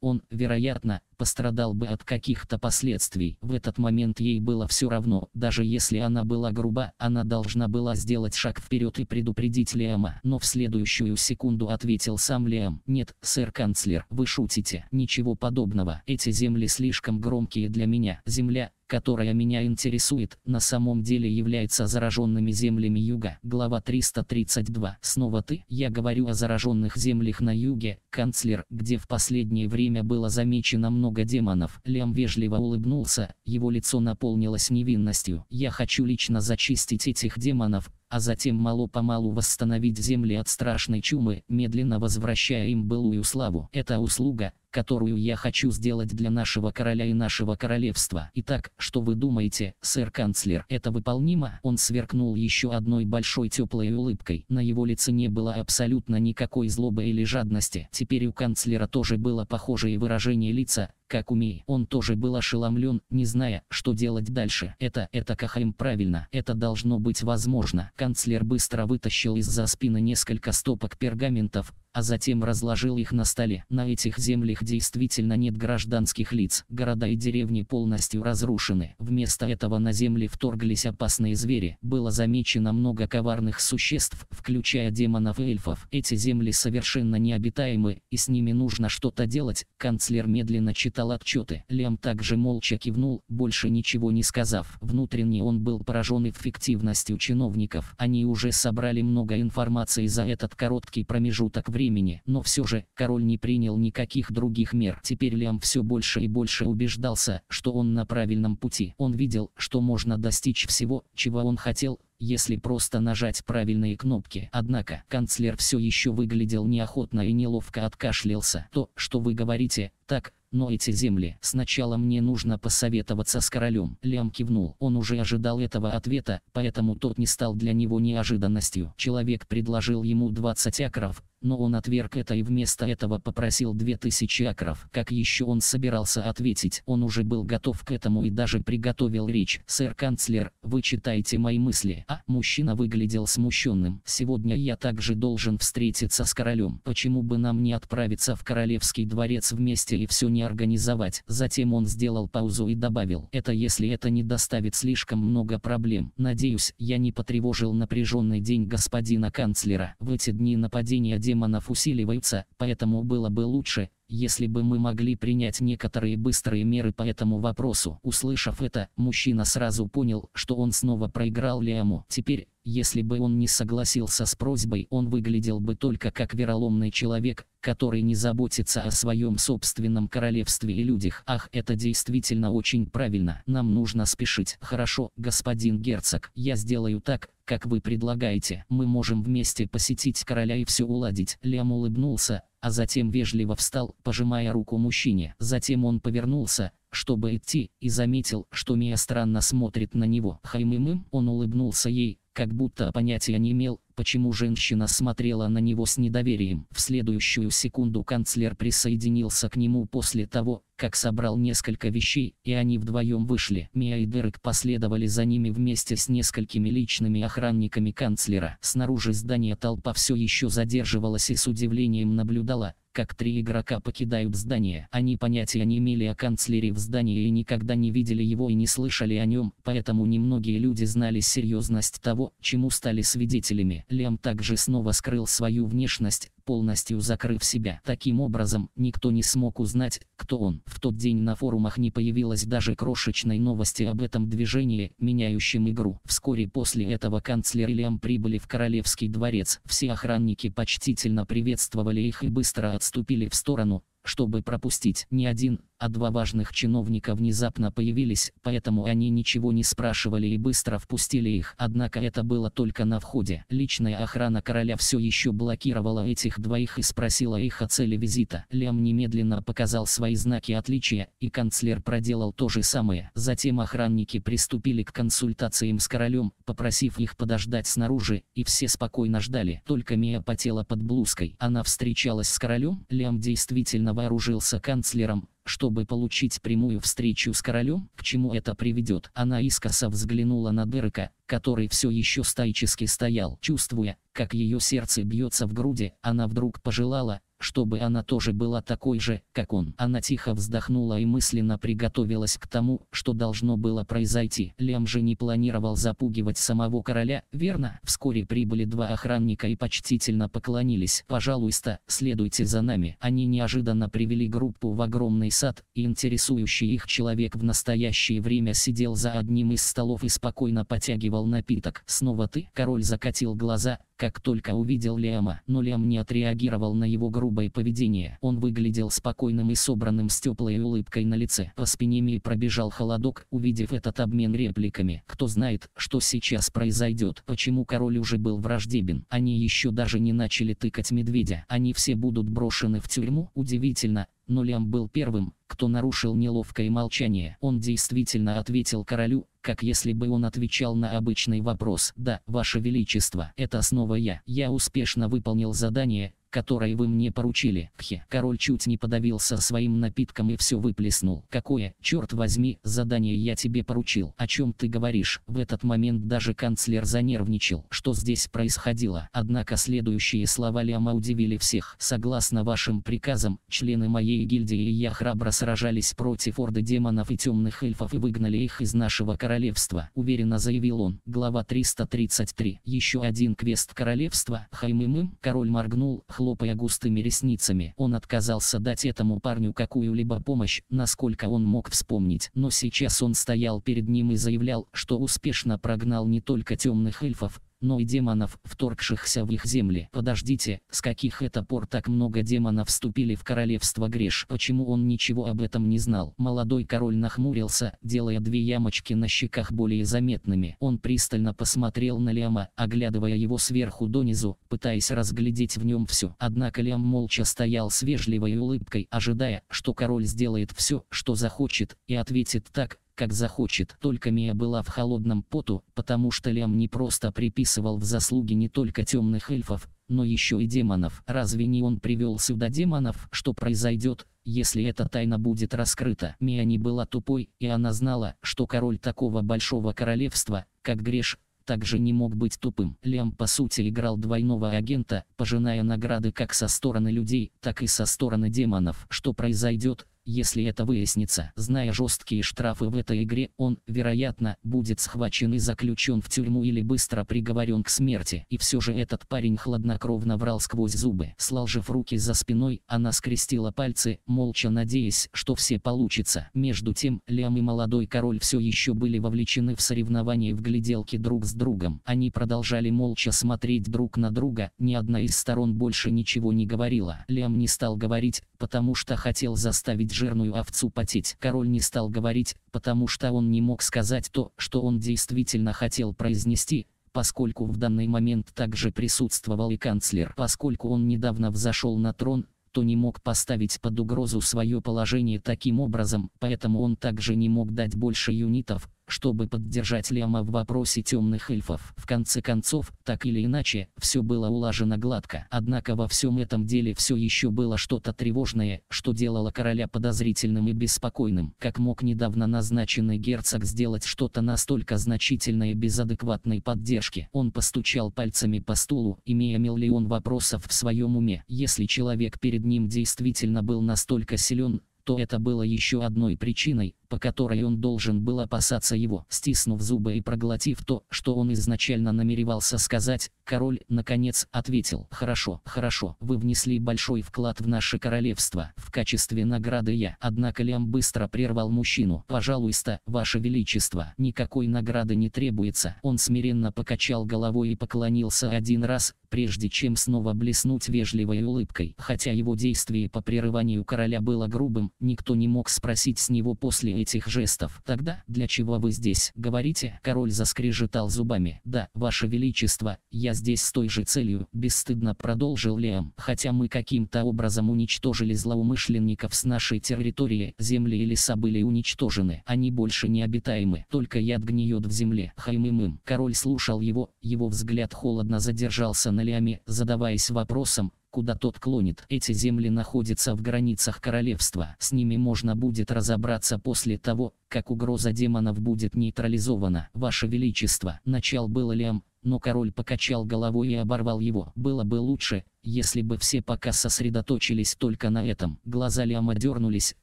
он, вероятно, пострадал бы от каких-то последствий. В этот момент ей было все равно, даже если она была груба, она должна была сделать шаг вперед и предупредить Лиама. Но в следующую секунду ответил сам Лиам. Нет, сэр канцлер, вы шутите. Ничего подобного. Эти земли слишком громкие для меня. Земля, которая меня интересует, на самом деле является зараженными землями юга. Глава 332. Снова ты? Я говорю о зараженных землях на юге, канцлер, где в последнее время было замечено много демонов. Лям вежливо улыбнулся, его лицо наполнилось невинностью. Я хочу лично зачистить этих демонов, а затем мало-помалу восстановить земли от страшной чумы, медленно возвращая им былую славу. Эта услуга – которую я хочу сделать для нашего короля и нашего королевства. Итак, что вы думаете, сэр канцлер, это выполнимо? Он сверкнул еще одной большой теплой улыбкой. На его лице не было абсолютно никакой злобы или жадности. Теперь у канцлера тоже было похожее выражение лица, как умеет, Он тоже был ошеломлен, не зная, что делать дальше. Это, это Кахаим правильно, это должно быть возможно. Канцлер быстро вытащил из-за спины несколько стопок пергаментов, а затем разложил их на столе. На этих землях действительно нет гражданских лиц, города и деревни полностью разрушены. Вместо этого на земли вторглись опасные звери. Было замечено много коварных существ, включая демонов и эльфов. Эти земли совершенно необитаемы, и с ними нужно что-то делать. Канцлер медленно читал прочитал отчеты. Лем также молча кивнул, больше ничего не сказав. Внутренне он был поражен эффективностью чиновников. Они уже собрали много информации за этот короткий промежуток времени, но все же, король не принял никаких других мер. Теперь Лем все больше и больше убеждался, что он на правильном пути. Он видел, что можно достичь всего, чего он хотел, если просто нажать правильные кнопки. Однако, канцлер все еще выглядел неохотно и неловко откашлялся. То, что вы говорите, так, но эти земли. Сначала мне нужно посоветоваться с королем. Лям кивнул. Он уже ожидал этого ответа, поэтому тот не стал для него неожиданностью. Человек предложил ему 20 акров, но он отверг это и вместо этого попросил 2000 акров. Как еще он собирался ответить, он уже был готов к этому и даже приготовил речь. «Сэр канцлер, вы читаете мои мысли». А мужчина выглядел смущенным. «Сегодня я также должен встретиться с королем. Почему бы нам не отправиться в королевский дворец вместе и все не организовать?» Затем он сделал паузу и добавил. «Это если это не доставит слишком много проблем. Надеюсь, я не потревожил напряженный день господина канцлера. В эти дни нападения демонов демонов усиливаются, поэтому было бы лучше, если бы мы могли принять некоторые быстрые меры по этому вопросу. Услышав это, мужчина сразу понял, что он снова проиграл Лиаму. Теперь, если бы он не согласился с просьбой, он выглядел бы только как вероломный человек, который не заботится о своем собственном королевстве и людях. Ах, это действительно очень правильно. Нам нужно спешить. Хорошо, господин герцог, я сделаю так, как вы предлагаете. Мы можем вместе посетить короля и все уладить. Лям улыбнулся, а затем вежливо встал, пожимая руку мужчине. Затем он повернулся, чтобы идти, и заметил, что Мия странно смотрит на него. Хаймымым он улыбнулся ей, как будто понятия не имел, почему женщина смотрела на него с недоверием. В следующую секунду канцлер присоединился к нему после того, как собрал несколько вещей, и они вдвоем вышли. Мия и Дерек последовали за ними вместе с несколькими личными охранниками канцлера. Снаружи здания толпа все еще задерживалась и с удивлением наблюдала, как три игрока покидают здание. Они понятия не имели о канцлере в здании и никогда не видели его и не слышали о нем, поэтому немногие люди знали серьезность того, чему стали свидетелями. Лем также снова скрыл свою внешность, полностью закрыв себя. Таким образом, никто не смог узнать, кто он. В тот день на форумах не появилось даже крошечной новости об этом движении, меняющем игру. Вскоре после этого канцлер и прибыли в Королевский дворец. Все охранники почтительно приветствовали их и быстро отступили в сторону, чтобы пропустить. Ни один а два важных чиновника внезапно появились, поэтому они ничего не спрашивали и быстро впустили их. Однако это было только на входе. Личная охрана короля все еще блокировала этих двоих и спросила их о цели визита. Лям немедленно показал свои знаки отличия, и канцлер проделал то же самое. Затем охранники приступили к консультациям с королем, попросив их подождать снаружи, и все спокойно ждали. Только Мия потела под блузкой. Она встречалась с королем, Лям действительно вооружился канцлером, чтобы получить прямую встречу с королем, к чему это приведет. Она искоса взглянула на Дерека, который все еще стайчески стоял. Чувствуя, как ее сердце бьется в груди, она вдруг пожелала, чтобы она тоже была такой же, как он. Она тихо вздохнула и мысленно приготовилась к тому, что должно было произойти. Лем же не планировал запугивать самого короля, верно? Вскоре прибыли два охранника и почтительно поклонились. «Пожалуйста, следуйте за нами». Они неожиданно привели группу в огромный сад, и интересующий их человек в настоящее время сидел за одним из столов и спокойно потягивал напиток. «Снова ты?» Король закатил глаза, как только увидел Лиама, но Лиам не отреагировал на его грубое поведение. Он выглядел спокойным и собранным с теплой улыбкой на лице. По спине Ми пробежал холодок, увидев этот обмен репликами. Кто знает, что сейчас произойдет, почему король уже был враждебен. Они еще даже не начали тыкать медведя. Они все будут брошены в тюрьму. Удивительно, но Лям был первым, кто нарушил неловкое молчание. Он действительно ответил королю, как если бы он отвечал на обычный вопрос. «Да, ваше величество, это снова я. Я успешно выполнил задание, которые вы мне поручили. Кхе, король чуть не подавился своим напитком и все выплеснул. Какое, черт возьми, задание я тебе поручил? О чем ты говоришь? В этот момент даже канцлер занервничал, что здесь происходило. Однако следующие слова Лиама удивили всех. Согласно вашим приказам, члены моей гильдии и я храбро сражались против орды демонов и темных эльфов и выгнали их из нашего королевства, уверенно заявил он. Глава 333. Еще один квест королевства. Хаймымым. Король моргнул, хлопнул хлопая густыми ресницами. Он отказался дать этому парню какую-либо помощь, насколько он мог вспомнить. Но сейчас он стоял перед ним и заявлял, что успешно прогнал не только темных эльфов, но и демонов, вторгшихся в их земли. Подождите, с каких это пор так много демонов вступили в королевство Греш? Почему он ничего об этом не знал? Молодой король нахмурился, делая две ямочки на щеках более заметными. Он пристально посмотрел на Лиама, оглядывая его сверху донизу, пытаясь разглядеть в нем все. Однако Лиам молча стоял с вежливой улыбкой, ожидая, что король сделает все, что захочет, и ответит так, как захочет. Только Мия была в холодном поту, потому что Лем не просто приписывал в заслуги не только темных эльфов, но еще и демонов. Разве не он привел сюда демонов? Что произойдет, если эта тайна будет раскрыта? Мия не была тупой, и она знала, что король такого большого королевства, как Греш, также не мог быть тупым. Лям по сути играл двойного агента, пожиная награды как со стороны людей, так и со стороны демонов. Что произойдет, если это выяснится, зная жесткие штрафы в этой игре, он, вероятно, будет схвачен и заключен в тюрьму или быстро приговорен к смерти. И все же этот парень хладнокровно врал сквозь зубы. Сложив руки за спиной, она скрестила пальцы, молча надеясь, что все получится. Между тем, Лям и молодой король все еще были вовлечены в соревнования в гляделке друг с другом. Они продолжали молча смотреть друг на друга, ни одна из сторон больше ничего не говорила. Лям не стал говорить, потому что хотел заставить жирную овцу потеть. Король не стал говорить, потому что он не мог сказать то, что он действительно хотел произнести, поскольку в данный момент также присутствовал и канцлер. Поскольку он недавно взошел на трон, то не мог поставить под угрозу свое положение таким образом, поэтому он также не мог дать больше юнитов, чтобы поддержать Лема в вопросе темных эльфов. В конце концов, так или иначе, все было улажено гладко. Однако во всем этом деле все еще было что-то тревожное, что делало короля подозрительным и беспокойным. Как мог недавно назначенный герцог сделать что-то настолько значительное без адекватной поддержки? Он постучал пальцами по стулу, имея миллион вопросов в своем уме. Если человек перед ним действительно был настолько силен, то это было еще одной причиной, по которой он должен был опасаться его. Стиснув зубы и проглотив то, что он изначально намеревался сказать, король, наконец, ответил «Хорошо, хорошо, вы внесли большой вклад в наше королевство, в качестве награды я». Однако Лям быстро прервал мужчину «Пожалуйста, ваше величество, никакой награды не требуется». Он смиренно покачал головой и поклонился один раз, прежде чем снова блеснуть вежливой улыбкой. Хотя его действие по прерыванию короля было грубым, никто не мог спросить с него после этих жестов. Тогда, для чего вы здесь, говорите? Король заскрежетал зубами. Да, ваше величество, я здесь с той же целью, бесстыдно продолжил Лем. Хотя мы каким-то образом уничтожили злоумышленников с нашей территории, земли и леса были уничтожены. Они больше не обитаемы, только яд гниет в земле. Хаймимым. Король слушал его, его взгляд холодно задержался на Леаме, задаваясь вопросом, куда тот клонит. Эти земли находятся в границах королевства. С ними можно будет разобраться после того, как угроза демонов будет нейтрализована. Ваше Величество, начал было Лиам, но король покачал головой и оборвал его. Было бы лучше, если бы все пока сосредоточились только на этом. Глаза Лиама дернулись,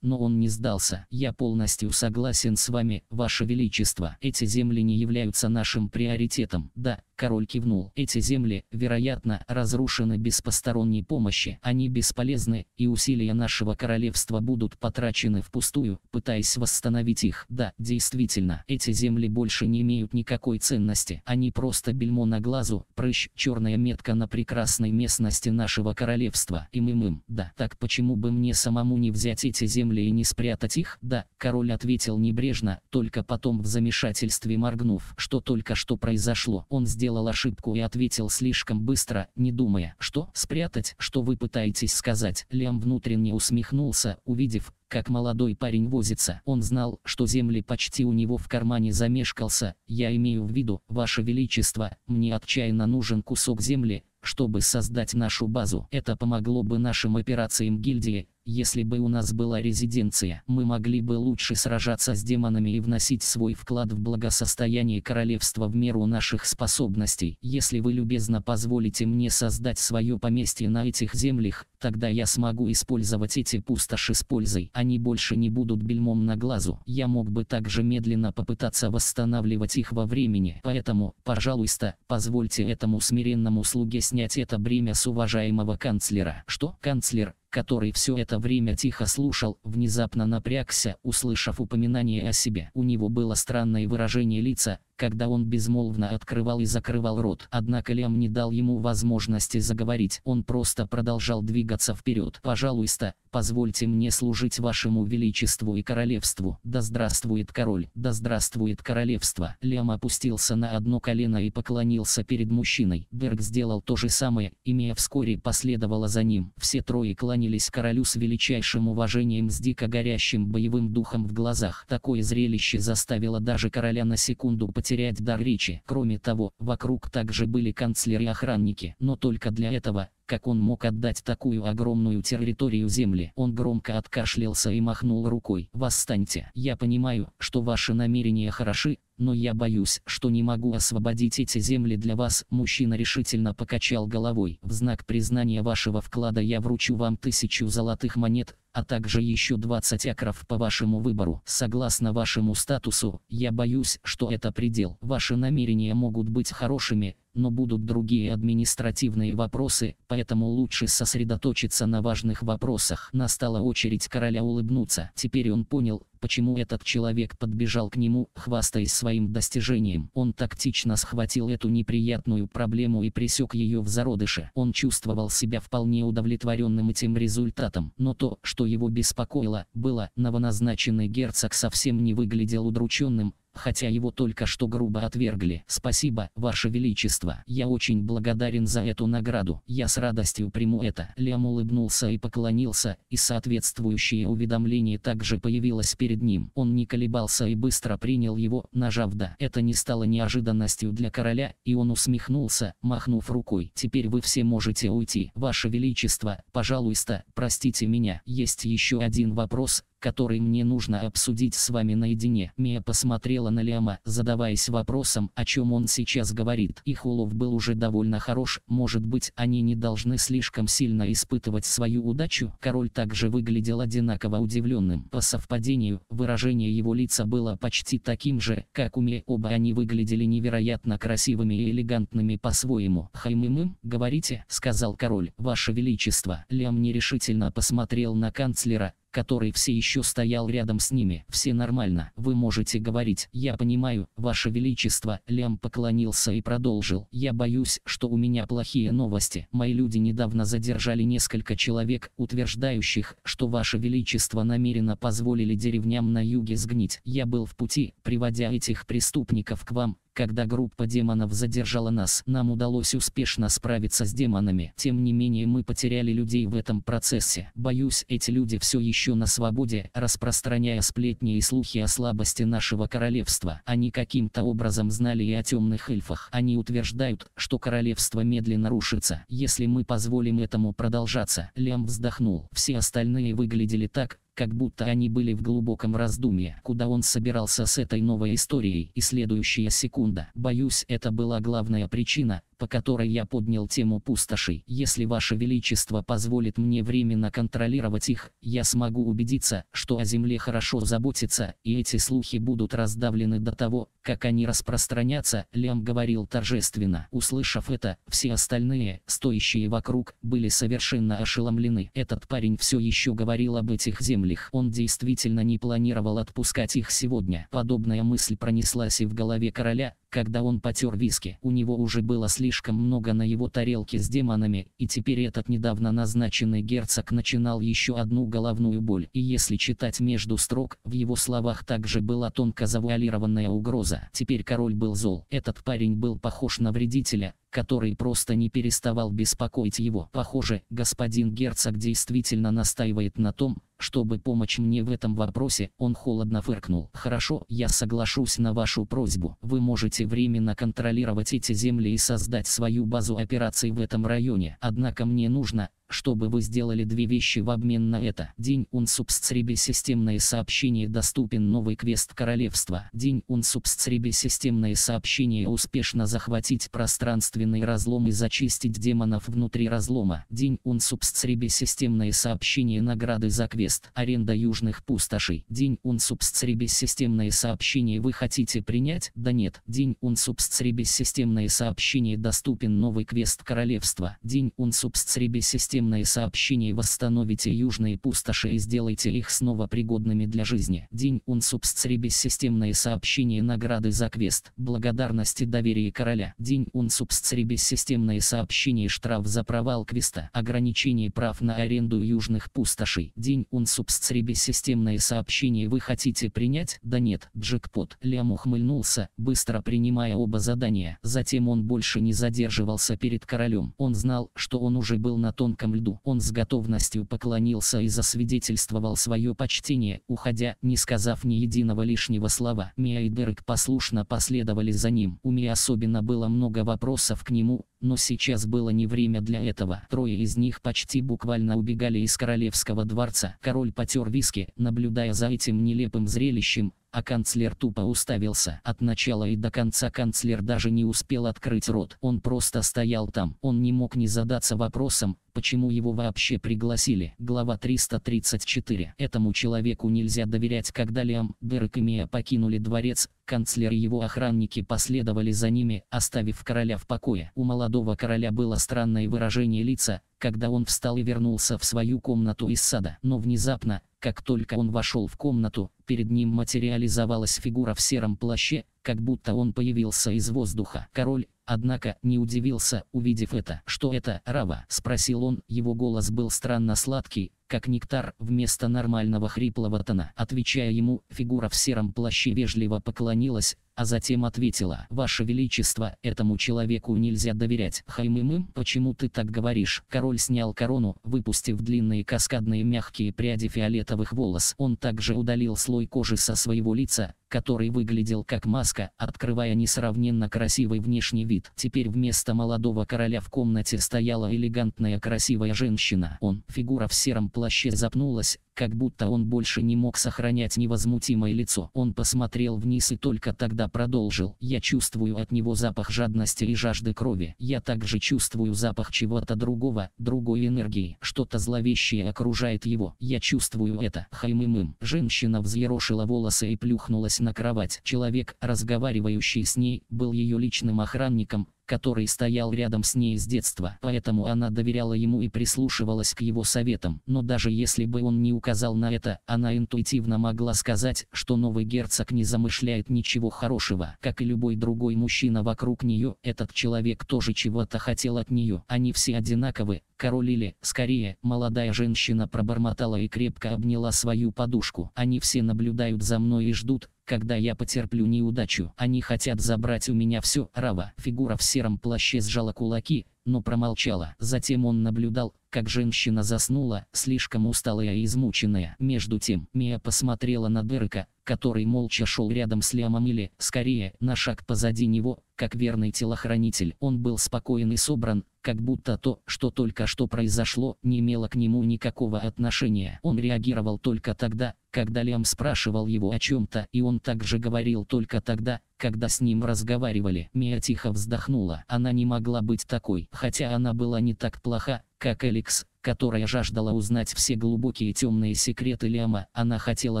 но он не сдался. Я полностью согласен с вами, Ваше Величество. Эти земли не являются нашим приоритетом. Да, король кивнул. Эти земли, вероятно, разрушены без посторонней помощи. Они бесполезны, и усилия нашего королевства будут потрачены впустую, пытаясь восстановить их. Да, действительно, эти земли больше не имеют никакой ценности. Они просто бельмо на глазу, прыщ, черная метка на прекрасной местности нашего королевства. Им-им-им. Да, так почему бы мне самому не взять эти земли земле и не спрятать их? Да, король ответил небрежно, только потом в замешательстве моргнув, что только что произошло. Он сделал ошибку и ответил слишком быстро, не думая, что спрятать, что вы пытаетесь сказать. Лям внутренне усмехнулся, увидев, как молодой парень возится. Он знал, что земли почти у него в кармане замешкался. Я имею в виду, ваше величество, мне отчаянно нужен кусок земли, чтобы создать нашу базу. Это помогло бы нашим операциям гильдии, если бы у нас была резиденция, мы могли бы лучше сражаться с демонами и вносить свой вклад в благосостояние королевства в меру наших способностей. Если вы любезно позволите мне создать свое поместье на этих землях, тогда я смогу использовать эти пустоши с пользой. Они больше не будут бельмом на глазу. Я мог бы также медленно попытаться восстанавливать их во времени. Поэтому, пожалуйста, позвольте этому смиренному слуге снять это бремя с уважаемого канцлера. Что? Канцлер, который все это время тихо слушал, внезапно напрягся, услышав упоминание о себе. У него было странное выражение лица, когда он безмолвно открывал и закрывал рот. Однако Лем не дал ему возможности заговорить, он просто продолжал двигаться вперед. «Пожалуйста, позвольте мне служить вашему величеству и королевству. Да здравствует король, да здравствует королевство». Лем опустился на одно колено и поклонился перед мужчиной. Берг сделал то же самое, имея вскоре последовало за ним. Все трое кланялись королю с величайшим уважением с дико горящим боевым духом в глазах. Такое зрелище заставило даже короля на секунду потерять потерять дар речи. Кроме того, вокруг также были канцлеры-охранники, но только для этого, как он мог отдать такую огромную территорию земли. Он громко откашлялся и махнул рукой. «Восстаньте! Я понимаю, что ваши намерения хороши, но я боюсь, что не могу освободить эти земли для вас». Мужчина решительно покачал головой. «В знак признания вашего вклада я вручу вам тысячу золотых монет, а также еще 20 акров по вашему выбору. Согласно вашему статусу, я боюсь, что это предел. Ваши намерения могут быть хорошими, но будут другие административные вопросы, поэтому лучше сосредоточиться на важных вопросах. Настала очередь короля улыбнуться. Теперь он понял, почему этот человек подбежал к нему, хвастаясь своим достижением. Он тактично схватил эту неприятную проблему и пресек ее в зародыше. Он чувствовал себя вполне удовлетворенным этим результатом. Но то, что его беспокоило, было новоназначенный герцог совсем не выглядел удрученным, хотя его только что грубо отвергли. Спасибо, Ваше Величество. Я очень благодарен за эту награду. Я с радостью приму это. Лям улыбнулся и поклонился, и соответствующее уведомление также появилось перед ним. Он не колебался и быстро принял его, нажав «да». Это не стало неожиданностью для короля, и он усмехнулся, махнув рукой. «Теперь вы все можете уйти. Ваше Величество, пожалуйста, простите меня. Есть еще один вопрос, который мне нужно обсудить с вами наедине. Мия посмотрела на Лиама, задаваясь вопросом, о чем он сейчас говорит. Их улов был уже довольно хорош, может быть, они не должны слишком сильно испытывать свою удачу. Король также выглядел одинаково удивленным. По совпадению, выражение его лица было почти таким же, как у Мия. Оба они выглядели невероятно красивыми и элегантными по-своему. «Хаймимым, говорите?» — сказал король. «Ваше Величество». Лиам нерешительно посмотрел на канцлера, который все еще стоял рядом с ними. «Все нормально, вы можете говорить, я понимаю, Ваше Величество». Лям поклонился и продолжил. «Я боюсь, что у меня плохие новости. Мои люди недавно задержали несколько человек, утверждающих, что Ваше Величество намеренно позволили деревням на юге сгнить. Я был в пути, приводя этих преступников к вам, когда группа демонов задержала нас, нам удалось успешно справиться с демонами. Тем не менее мы потеряли людей в этом процессе. Боюсь, эти люди все еще на свободе, распространяя сплетни и слухи о слабости нашего королевства. Они каким-то образом знали и о темных эльфах. Они утверждают, что королевство медленно рушится, если мы позволим этому продолжаться. Лям вздохнул. Все остальные выглядели так, как будто они были в глубоком раздумье, куда он собирался с этой новой историей, и следующая секунда. Боюсь, это была главная причина, по которой я поднял тему пустошей. Если Ваше Величество позволит мне временно контролировать их, я смогу убедиться, что о земле хорошо заботится, и эти слухи будут раздавлены до того, как они распространятся, Лям говорил торжественно. Услышав это, все остальные, стоящие вокруг, были совершенно ошеломлены. Этот парень все еще говорил об этих землях. Он действительно не планировал отпускать их сегодня. Подобная мысль пронеслась и в голове короля, когда он потер виски, у него уже было слишком много на его тарелке с демонами, и теперь этот недавно назначенный герцог начинал еще одну головную боль. И если читать между строк, в его словах также была тонко завуалированная угроза. Теперь король был зол. Этот парень был похож на вредителя, который просто не переставал беспокоить его. Похоже, господин герцог действительно настаивает на том, чтобы помочь мне в этом вопросе, он холодно фыркнул. Хорошо, я соглашусь на вашу просьбу. Вы можете временно контролировать эти земли и создать свою базу операций в этом районе. Однако мне нужно, чтобы вы сделали две вещи в обмен на это. День Унсубсцребе системное сообщение доступен новый квест королевства. День Унсубсцребе системное сообщение успешно захватить пространственный разлом и зачистить демонов внутри разлома. День Унсубсцребе системное сообщение награды за квест. Аренда южных пустошей. День Унсубсцребе системное сообщение вы хотите принять? Да нет. День Унсубсцребе системное сообщение доступен новый квест королевства. День Унсубсцребе системное системное сообщение восстановите южные пустоши и сделайте их снова пригодными для жизни. День он субстребис системное сообщение награды за квест, благодарности доверие короля. День он субстребис системное сообщение штраф за провал квеста, ограничение прав на аренду южных пустошей. День он субстребис системное сообщение вы хотите принять? Да нет, джекпот. Лям ухмыльнулся, быстро принимая оба задания. Затем он больше не задерживался перед королем. Он знал, что он уже был на тонком тонком льду. Он с готовностью поклонился и засвидетельствовал свое почтение, уходя, не сказав ни единого лишнего слова. Мия и Дерек послушно последовали за ним. У Мия особенно было много вопросов к нему, но сейчас было не время для этого. Трое из них почти буквально убегали из королевского дворца. Король потер виски, наблюдая за этим нелепым зрелищем, а канцлер тупо уставился. От начала и до конца канцлер даже не успел открыть рот. Он просто стоял там. Он не мог не задаться вопросом, почему его вообще пригласили. Глава 334. Этому человеку нельзя доверять, когда Лиам, Дерек и Мия покинули дворец, канцлер и его охранники последовали за ними, оставив короля в покое. У молодого короля было странное выражение лица, когда он встал и вернулся в свою комнату из сада. Но внезапно, как только он вошел в комнату, перед ним материализовалась фигура в сером плаще, как будто он появился из воздуха. Король, однако, не удивился, увидев это. «Что это, Рава?» – спросил он, его голос был странно сладкий, как нектар, вместо нормального хриплого тона. Отвечая ему, фигура в сером плаще вежливо поклонилась, а затем ответила, «Ваше Величество, этому человеку нельзя доверять». «Хаймымым, почему ты так говоришь?» Король снял корону, выпустив длинные каскадные мягкие пряди фиолетовых волос. Он также удалил слой кожи со своего лица, который выглядел как маска, открывая несравненно красивый внешний вид. Теперь вместо молодого короля в комнате стояла элегантная красивая женщина. Он, фигура в сером плаще запнулась, как будто он больше не мог сохранять невозмутимое лицо. Он посмотрел вниз и только тогда продолжил. Я чувствую от него запах жадности и жажды крови. Я также чувствую запах чего-то другого, другой энергии. Что-то зловещее окружает его. Я чувствую это. Хаймымым. Женщина взъерошила волосы и плюхнулась на кровать. Человек, разговаривающий с ней, был ее личным охранником, который стоял рядом с ней с детства, поэтому она доверяла ему и прислушивалась к его советам. Но даже если бы он не указал на это, она интуитивно могла сказать, что новый герцог не замышляет ничего хорошего. Как и любой другой мужчина вокруг нее, этот человек тоже чего-то хотел от нее. Они все одинаковы, Каролили, скорее, молодая женщина пробормотала и крепко обняла свою подушку. Они все наблюдают за мной и ждут, когда я потерплю неудачу. Они хотят забрать у меня все, Рава. Фигура в сером плаще сжала кулаки, но промолчала. Затем он наблюдал, как женщина заснула, слишком усталая и измученная. Между тем, Мия посмотрела на Дерека, который молча шел рядом с Лямом или, скорее, на шаг позади него, как верный телохранитель. Он был спокоен и собран, как будто то, что только что произошло, не имело к нему никакого отношения. Он реагировал только тогда, когда Лем спрашивал его о чем-то, и он также говорил только тогда, когда с ним разговаривали. Мия тихо вздохнула. Она не могла быть такой, хотя она была не так плоха, как Эликс, которая жаждала узнать все глубокие темные секреты Лема. Она хотела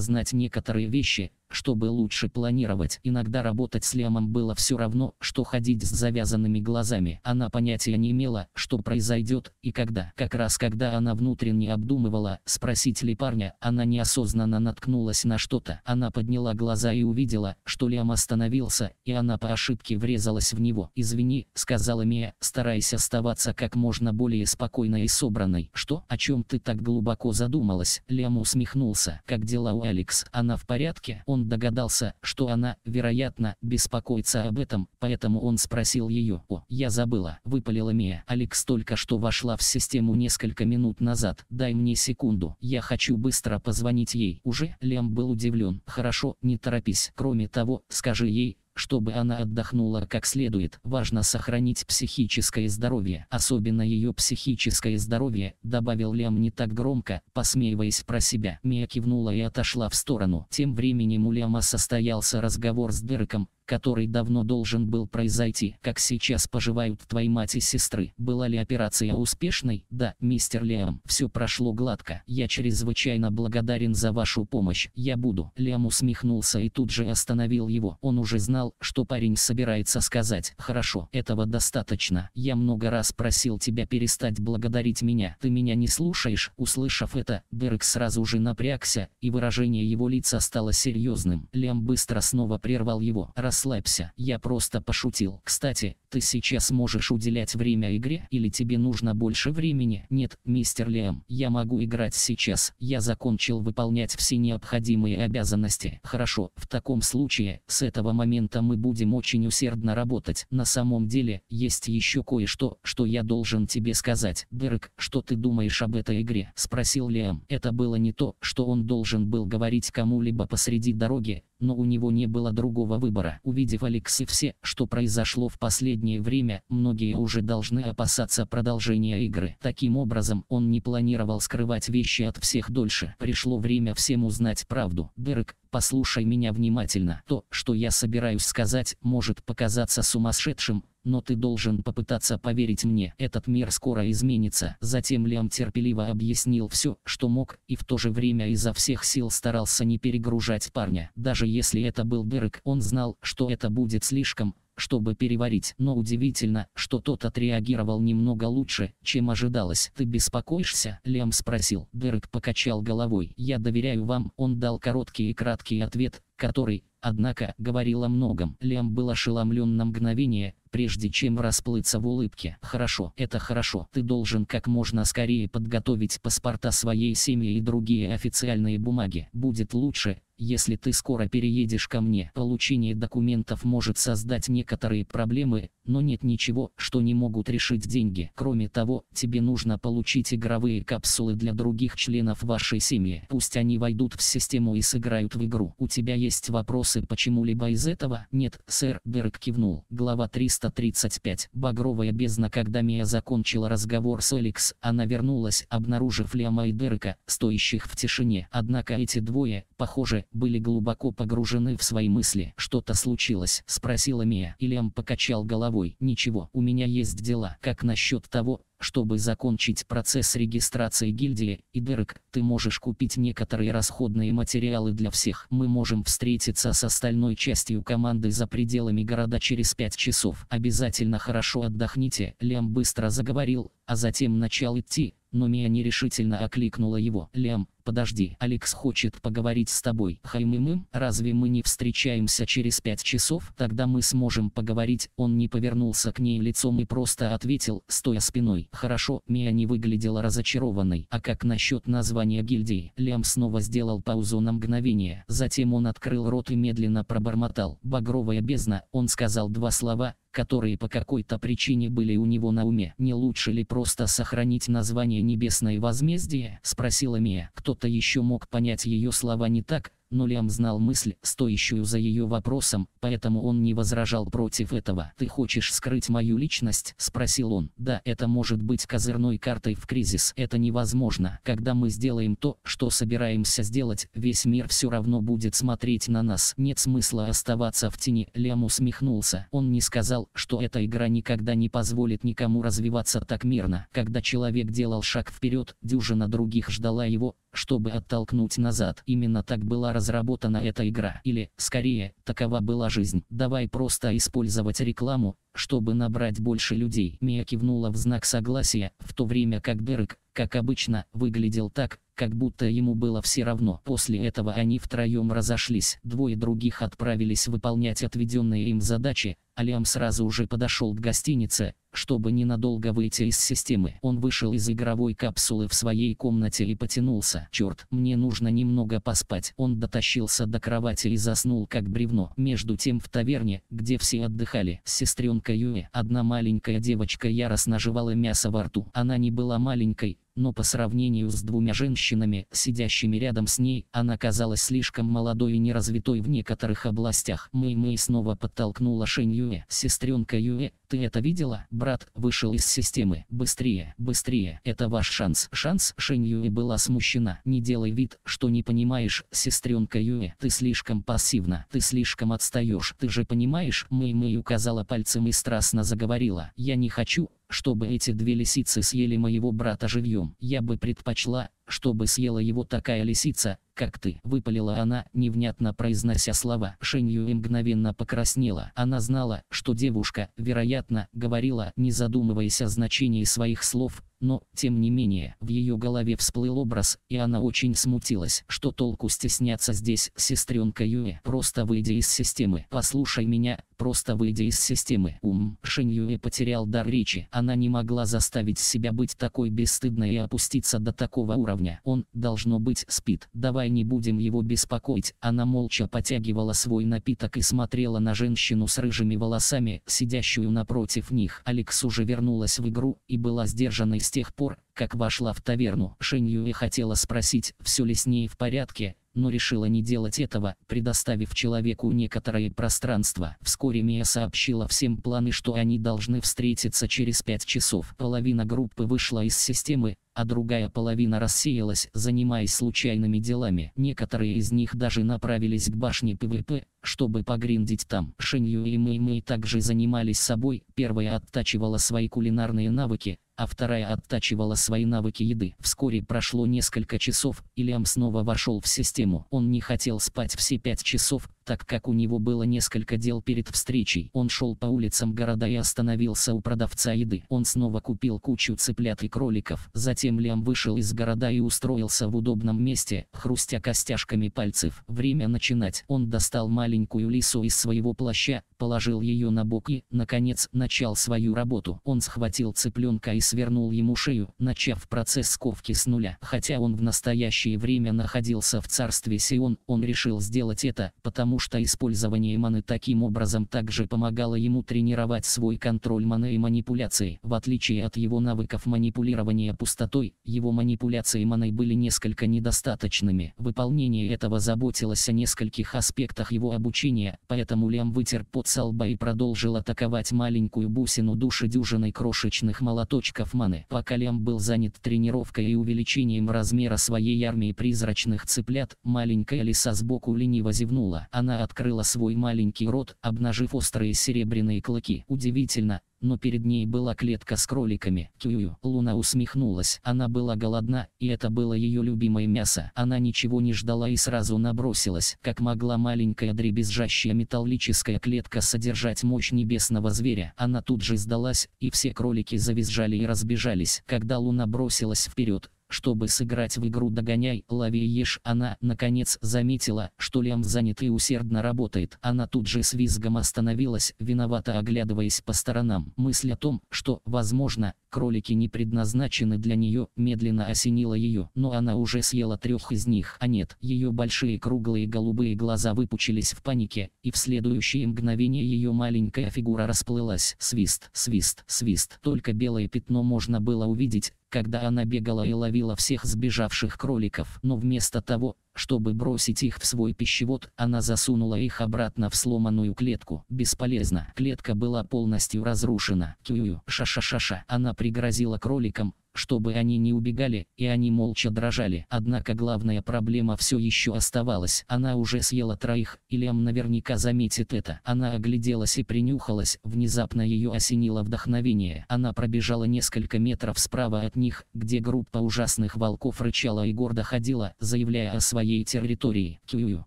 знать некоторые вещи, чтобы лучше планировать. Иногда работать с Лемом было все равно, что ходить с завязанными глазами. Она понятия не имела, что произойдет и когда. Как раз когда она внутренне обдумывала, спросить ли парня, она неосознанно наткнулась на что-то. Она подняла глаза и увидела, что Лем остановился дернулся, и она по ошибке врезалась в него. «Извини», — сказала Мия, стараясь оставаться как можно более спокойной и собранной. «Что? О чем ты так глубоко задумалась?» Лем усмехнулся. «Как дела у Алекс? Она в порядке?» Он догадался, что она, вероятно, беспокоится об этом, поэтому он спросил ее. «О, я забыла», — выпалила Мия. «Алекс только что вошла в систему несколько минут назад. Дай мне секунду. Я хочу быстро позвонить ей». Уже Лем был удивлен. «Хорошо, не торопись. Кроме того, скажи ей, чтобы она отдохнула как следует, важно сохранить психическое здоровье, особенно ее психическое здоровье, добавил Лям не так громко, посмеиваясь про себя. Мия кивнула и отошла в сторону. Тем временем у Ляма состоялся разговор с Дерком который давно должен был произойти. Как сейчас поживают твои мать и сестры? Была ли операция успешной? Да, мистер Лиам. Все прошло гладко. Я чрезвычайно благодарен за вашу помощь. Я буду. Лиам усмехнулся и тут же остановил его. Он уже знал, что парень собирается сказать. Хорошо, этого достаточно. Я много раз просил тебя перестать благодарить меня. Ты меня не слушаешь? Услышав это, Дерек сразу же напрягся, и выражение его лица стало серьезным. Лиам быстро снова прервал его. Раз расслабься, я просто пошутил. Кстати, ты сейчас можешь уделять время игре или тебе нужно больше времени? Нет, мистер Лем, я могу играть сейчас. Я закончил выполнять все необходимые обязанности. Хорошо, в таком случае, с этого момента мы будем очень усердно работать. На самом деле, есть еще кое-что, что я должен тебе сказать. Дерек, что ты думаешь об этой игре? Спросил Лем. Это было не то, что он должен был говорить кому-либо посреди дороги, но у него не было другого выбора. Увидев Алексы все, что произошло в последний последнее время многие уже должны опасаться продолжения игры. Таким образом, он не планировал скрывать вещи от всех дольше. Пришло время всем узнать правду. Дерек, послушай меня внимательно. То, что я собираюсь сказать, может показаться сумасшедшим, но ты должен попытаться поверить мне. Этот мир скоро изменится. Затем Лиам терпеливо объяснил все, что мог, и в то же время изо всех сил старался не перегружать парня. Даже если это был Дерек, он знал, что это будет слишком, чтобы переварить, но удивительно, что тот отреагировал немного лучше, чем ожидалось. «Ты беспокоишься?» — Лем спросил. Дерек покачал головой. «Я доверяю вам», — он дал короткий и краткий ответ, который, однако говорил о многом. Лем был ошеломлен на мгновение, прежде чем расплыться в улыбке. «Хорошо, это хорошо. Ты должен как можно скорее подготовить паспорта своей семьи и другие официальные бумаги. Будет лучше, если ты скоро переедешь ко мне. Получение документов может создать некоторые проблемы, но нет ничего, что не могут решить деньги. Кроме того, тебе нужно получить игровые капсулы для других членов вашей семьи. Пусть они войдут в систему и сыграют в игру. У тебя есть вопрос вопросы почему-либо из этого? Нет, сэр, Берг кивнул. Глава 335. Багровая бездна, когда Мия закончила разговор с Эликс, она вернулась, обнаружив Лиама и Дерека, стоящих в тишине. Однако эти двое, похоже, были глубоко погружены в свои мысли. «Что-то случилось?» – спросила Мия. И Лиам покачал головой. «Ничего, у меня есть дела. Как насчет того, чтобы закончить процесс регистрации гильдии, и Дерек, ты можешь купить некоторые расходные материалы для всех. Мы можем встретиться с остальной частью команды за пределами города через 5 часов. Обязательно хорошо отдохните. Лям быстро заговорил, а затем начал идти, но Мия нерешительно окликнула его. «Лем, подожди, Алекс хочет поговорить с тобой. Хаймымым, разве мы не встречаемся через пять часов? Тогда мы сможем поговорить». Он не повернулся к ней лицом и просто ответил, стоя спиной. «Хорошо, Мия не выглядела разочарованной. А как насчет названия гильдии?» Лем снова сделал паузу на мгновение. Затем он открыл рот и медленно пробормотал. «Багровая бездна», он сказал два слова, которые по какой-то причине были у него на уме. «Не лучше ли просто сохранить название «Небесное возмездие»?» – спросила Мия. Кто-то еще мог понять ее слова не так, но Лиам знал мысль, стоящую за ее вопросом, поэтому он не возражал против этого. «Ты хочешь скрыть мою личность?» – спросил он. «Да, это может быть козырной картой в кризис. Это невозможно. Когда мы сделаем то, что собираемся сделать, весь мир все равно будет смотреть на нас. Нет смысла оставаться в тени». Лиам усмехнулся. Он не сказал, что эта игра никогда не позволит никому развиваться так мирно. Когда человек делал шаг вперед, дюжина других ждала его, чтобы оттолкнуть назад. Именно так была разработана эта игра. Или, скорее, такова была жизнь. Давай просто использовать рекламу, чтобы набрать больше людей. Мия кивнула в знак согласия, в то время как Дерек, как обычно, выглядел так, как будто ему было все равно. После этого они втроем разошлись. Двое других отправились выполнять отведенные им задачи, Алиам сразу уже подошел к гостинице, чтобы ненадолго выйти из системы. Он вышел из игровой капсулы в своей комнате и потянулся. Черт, мне нужно немного поспать. Он дотащился до кровати и заснул как бревно. Между тем в таверне, где все отдыхали, сестренка Юэ, одна маленькая девочка яростно жевала мясо во рту. Она не была маленькой, но по сравнению с двумя женщинами, сидящими рядом с ней, она казалась слишком молодой и неразвитой в некоторых областях. Мэй Мэй снова подтолкнула Шэнь Юэ. Сестренка Юэ, ты это видела? Брат вышел из системы. Быстрее, быстрее. Это ваш шанс. Шанс Шень Юэ была смущена. Не делай вид, что не понимаешь, сестренка Юэ. Ты слишком пассивна. Ты слишком отстаешь. Ты же понимаешь? Мэй Мэй указала пальцем и страстно заговорила. Я не хочу, чтобы эти две лисицы съели моего брата живьем. Я бы предпочла, чтобы съела его такая лисица, как ты», — выпалила она, невнятно произнося слова. Шенью и мгновенно покраснела. Она знала, что девушка, вероятно, говорила, не задумываясь о значении своих слов, но, тем не менее, в ее голове всплыл образ, и она очень смутилась, что толку стесняться здесь, сестренка Юэ. Просто выйди из системы. Послушай меня, просто выйди из системы. Ум. Шэнь Юэ потерял дар речи. Она не могла заставить себя быть такой бесстыдной и опуститься до такого уровня. Он, должно быть, спит. Давай не будем его беспокоить. Она молча потягивала свой напиток и смотрела на женщину с рыжими волосами, сидящую напротив них. Алекс уже вернулась в игру и была сдержанной тех пор, как вошла в таверну, Шеньюэ хотела спросить, все ли с ней в порядке, но решила не делать этого, предоставив человеку некоторое пространство. Вскоре Мия сообщила всем планы, что они должны встретиться через пять часов. Половина группы вышла из системы, а другая половина рассеялась, занимаясь случайными делами. Некоторые из них даже направились к башне ПВП, чтобы погриндить там. Шенью и Мэй Мэй также занимались собой, первая оттачивала свои кулинарные навыки, а вторая оттачивала свои навыки еды. Вскоре прошло несколько часов, и Лиам снова вошел в систему. Он не хотел спать все пять часов, так как у него было несколько дел перед встречей. Он шел по улицам города и остановился у продавца еды. Он снова купил кучу цыплят и кроликов. Затем Лиам вышел из города и устроился в удобном месте, хрустя костяшками пальцев. Время начинать. Он достал маленькую лису из своего плаща, положил ее на бок и, наконец, начал свою работу. Он схватил цыпленка и свернул ему шею, начав процесс ковки с нуля. Хотя он в настоящее время находился в царстве Сион, он решил сделать это, потому потому что использование маны таким образом также помогало ему тренировать свой контроль маны и манипуляции. В отличие от его навыков манипулирования пустотой, его манипуляции маной были несколько недостаточными. Выполнение этого заботилось о нескольких аспектах его обучения, поэтому Лям вытер под солба и продолжил атаковать маленькую бусину души дюжиной крошечных молоточков маны. Пока Лям был занят тренировкой и увеличением размера своей армии призрачных цыплят, маленькая лиса сбоку лениво зевнула. Она она открыла свой маленький рот, обнажив острые серебряные клыки. Удивительно, но перед ней была клетка с кроликами. Кюю. Луна усмехнулась. Она была голодна, и это было ее любимое мясо. Она ничего не ждала и сразу набросилась, как могла маленькая дребезжащая металлическая клетка содержать мощь небесного зверя. Она тут же сдалась, и все кролики завизжали и разбежались. Когда Луна бросилась вперед, чтобы сыграть в игру «Догоняй, лови и ешь», она, наконец, заметила, что Лиам занят и усердно работает. Она тут же с визгом остановилась, виновато оглядываясь по сторонам. Мысль о том, что, возможно, Кролики не предназначены для нее, медленно осенила ее, но она уже съела трех из них. А нет, ее большие круглые голубые глаза выпучились в панике, и в следующее мгновение ее маленькая фигура расплылась. Свист, свист, свист. Только белое пятно можно было увидеть, когда она бегала и ловила всех сбежавших кроликов. Но вместо того, чтобы бросить их в свой пищевод, она засунула их обратно в сломанную клетку. Бесполезно. Клетка была полностью разрушена. Кюю, ша-ша-ша-ша. Она пригрозила кроликам, чтобы они не убегали, и они молча дрожали. Однако главная проблема все еще оставалась. Она уже съела троих, и Лем наверняка заметит это. Она огляделась и принюхалась, внезапно ее осенило вдохновение. Она пробежала несколько метров справа от них, где группа ужасных волков рычала и гордо ходила, заявляя о своей территории. Кюю,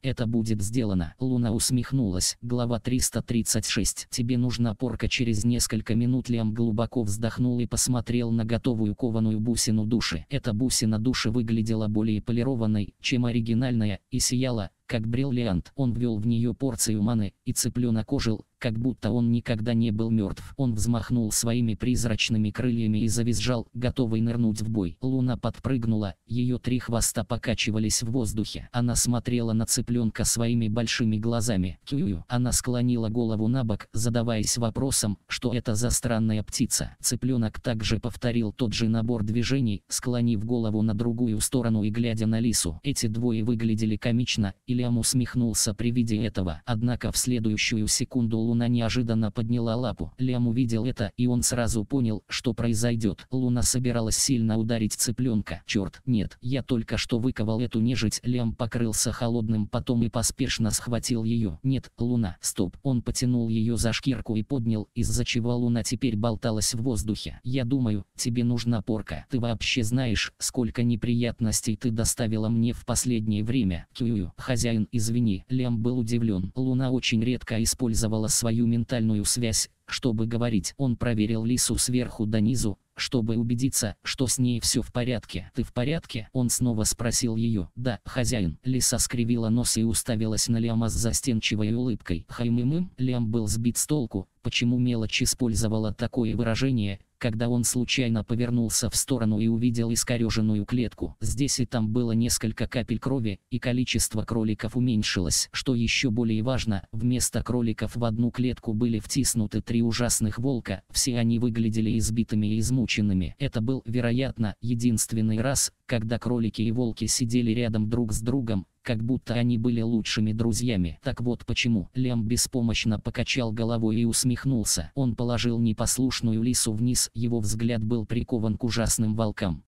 это будет сделано. Луна усмехнулась. Глава 336. Тебе нужна порка через несколько минут. Лем глубоко вздохнул и посмотрел на готовую кову полированную бусину души. Эта бусина души выглядела более полированной, чем оригинальная, и сияла, как бриллиант. Он ввел в нее порцию маны, и цыпленок ожил, как будто он никогда не был мертв. Он взмахнул своими призрачными крыльями и завизжал, готовый нырнуть в бой. Луна подпрыгнула, ее три хвоста покачивались в воздухе. Она смотрела на цыпленка своими большими глазами. Кюю. Она склонила голову на бок, задаваясь вопросом, что это за странная птица. Цыпленок также повторил тот же набор движений, склонив голову на другую сторону и глядя на лису. Эти двое выглядели комично, и Лям усмехнулся при виде этого. Однако в следующую секунду Луна Луна неожиданно подняла лапу. Лям увидел это, и он сразу понял, что произойдет. Луна собиралась сильно ударить цыпленка. Черт, нет, я только что выковал эту нежить. Лям покрылся холодным потом и поспешно схватил ее. Нет, Луна, стоп. Он потянул ее за шкирку и поднял, из-за чего Луна теперь болталась в воздухе. Я думаю, тебе нужна порка. Ты вообще знаешь, сколько неприятностей ты доставила мне в последнее время. Кюю, хозяин, извини. Лям был удивлен. Луна очень редко использовала свою свою ментальную связь, чтобы говорить. Он проверил Лису сверху до низу, чтобы убедиться, что с ней все в порядке. «Ты в порядке?» Он снова спросил ее. «Да, хозяин». Лиса скривила нос и уставилась на Лиама с застенчивой улыбкой. Хаймимым Лиам был сбит с толку, почему мелочь использовала такое выражение, когда он случайно повернулся в сторону и увидел искореженную клетку. Здесь и там было несколько капель крови, и количество кроликов уменьшилось. Что еще более важно, вместо кроликов в одну клетку были втиснуты три ужасных волка, все они выглядели избитыми и измученными. Это был, вероятно, единственный раз, когда кролики и волки сидели рядом друг с другом, как будто они были лучшими друзьями. Так вот почему. Лем беспомощно покачал головой и усмехнулся. Он положил непослушную лису вниз, его взгляд был прикован к ужасным волкам.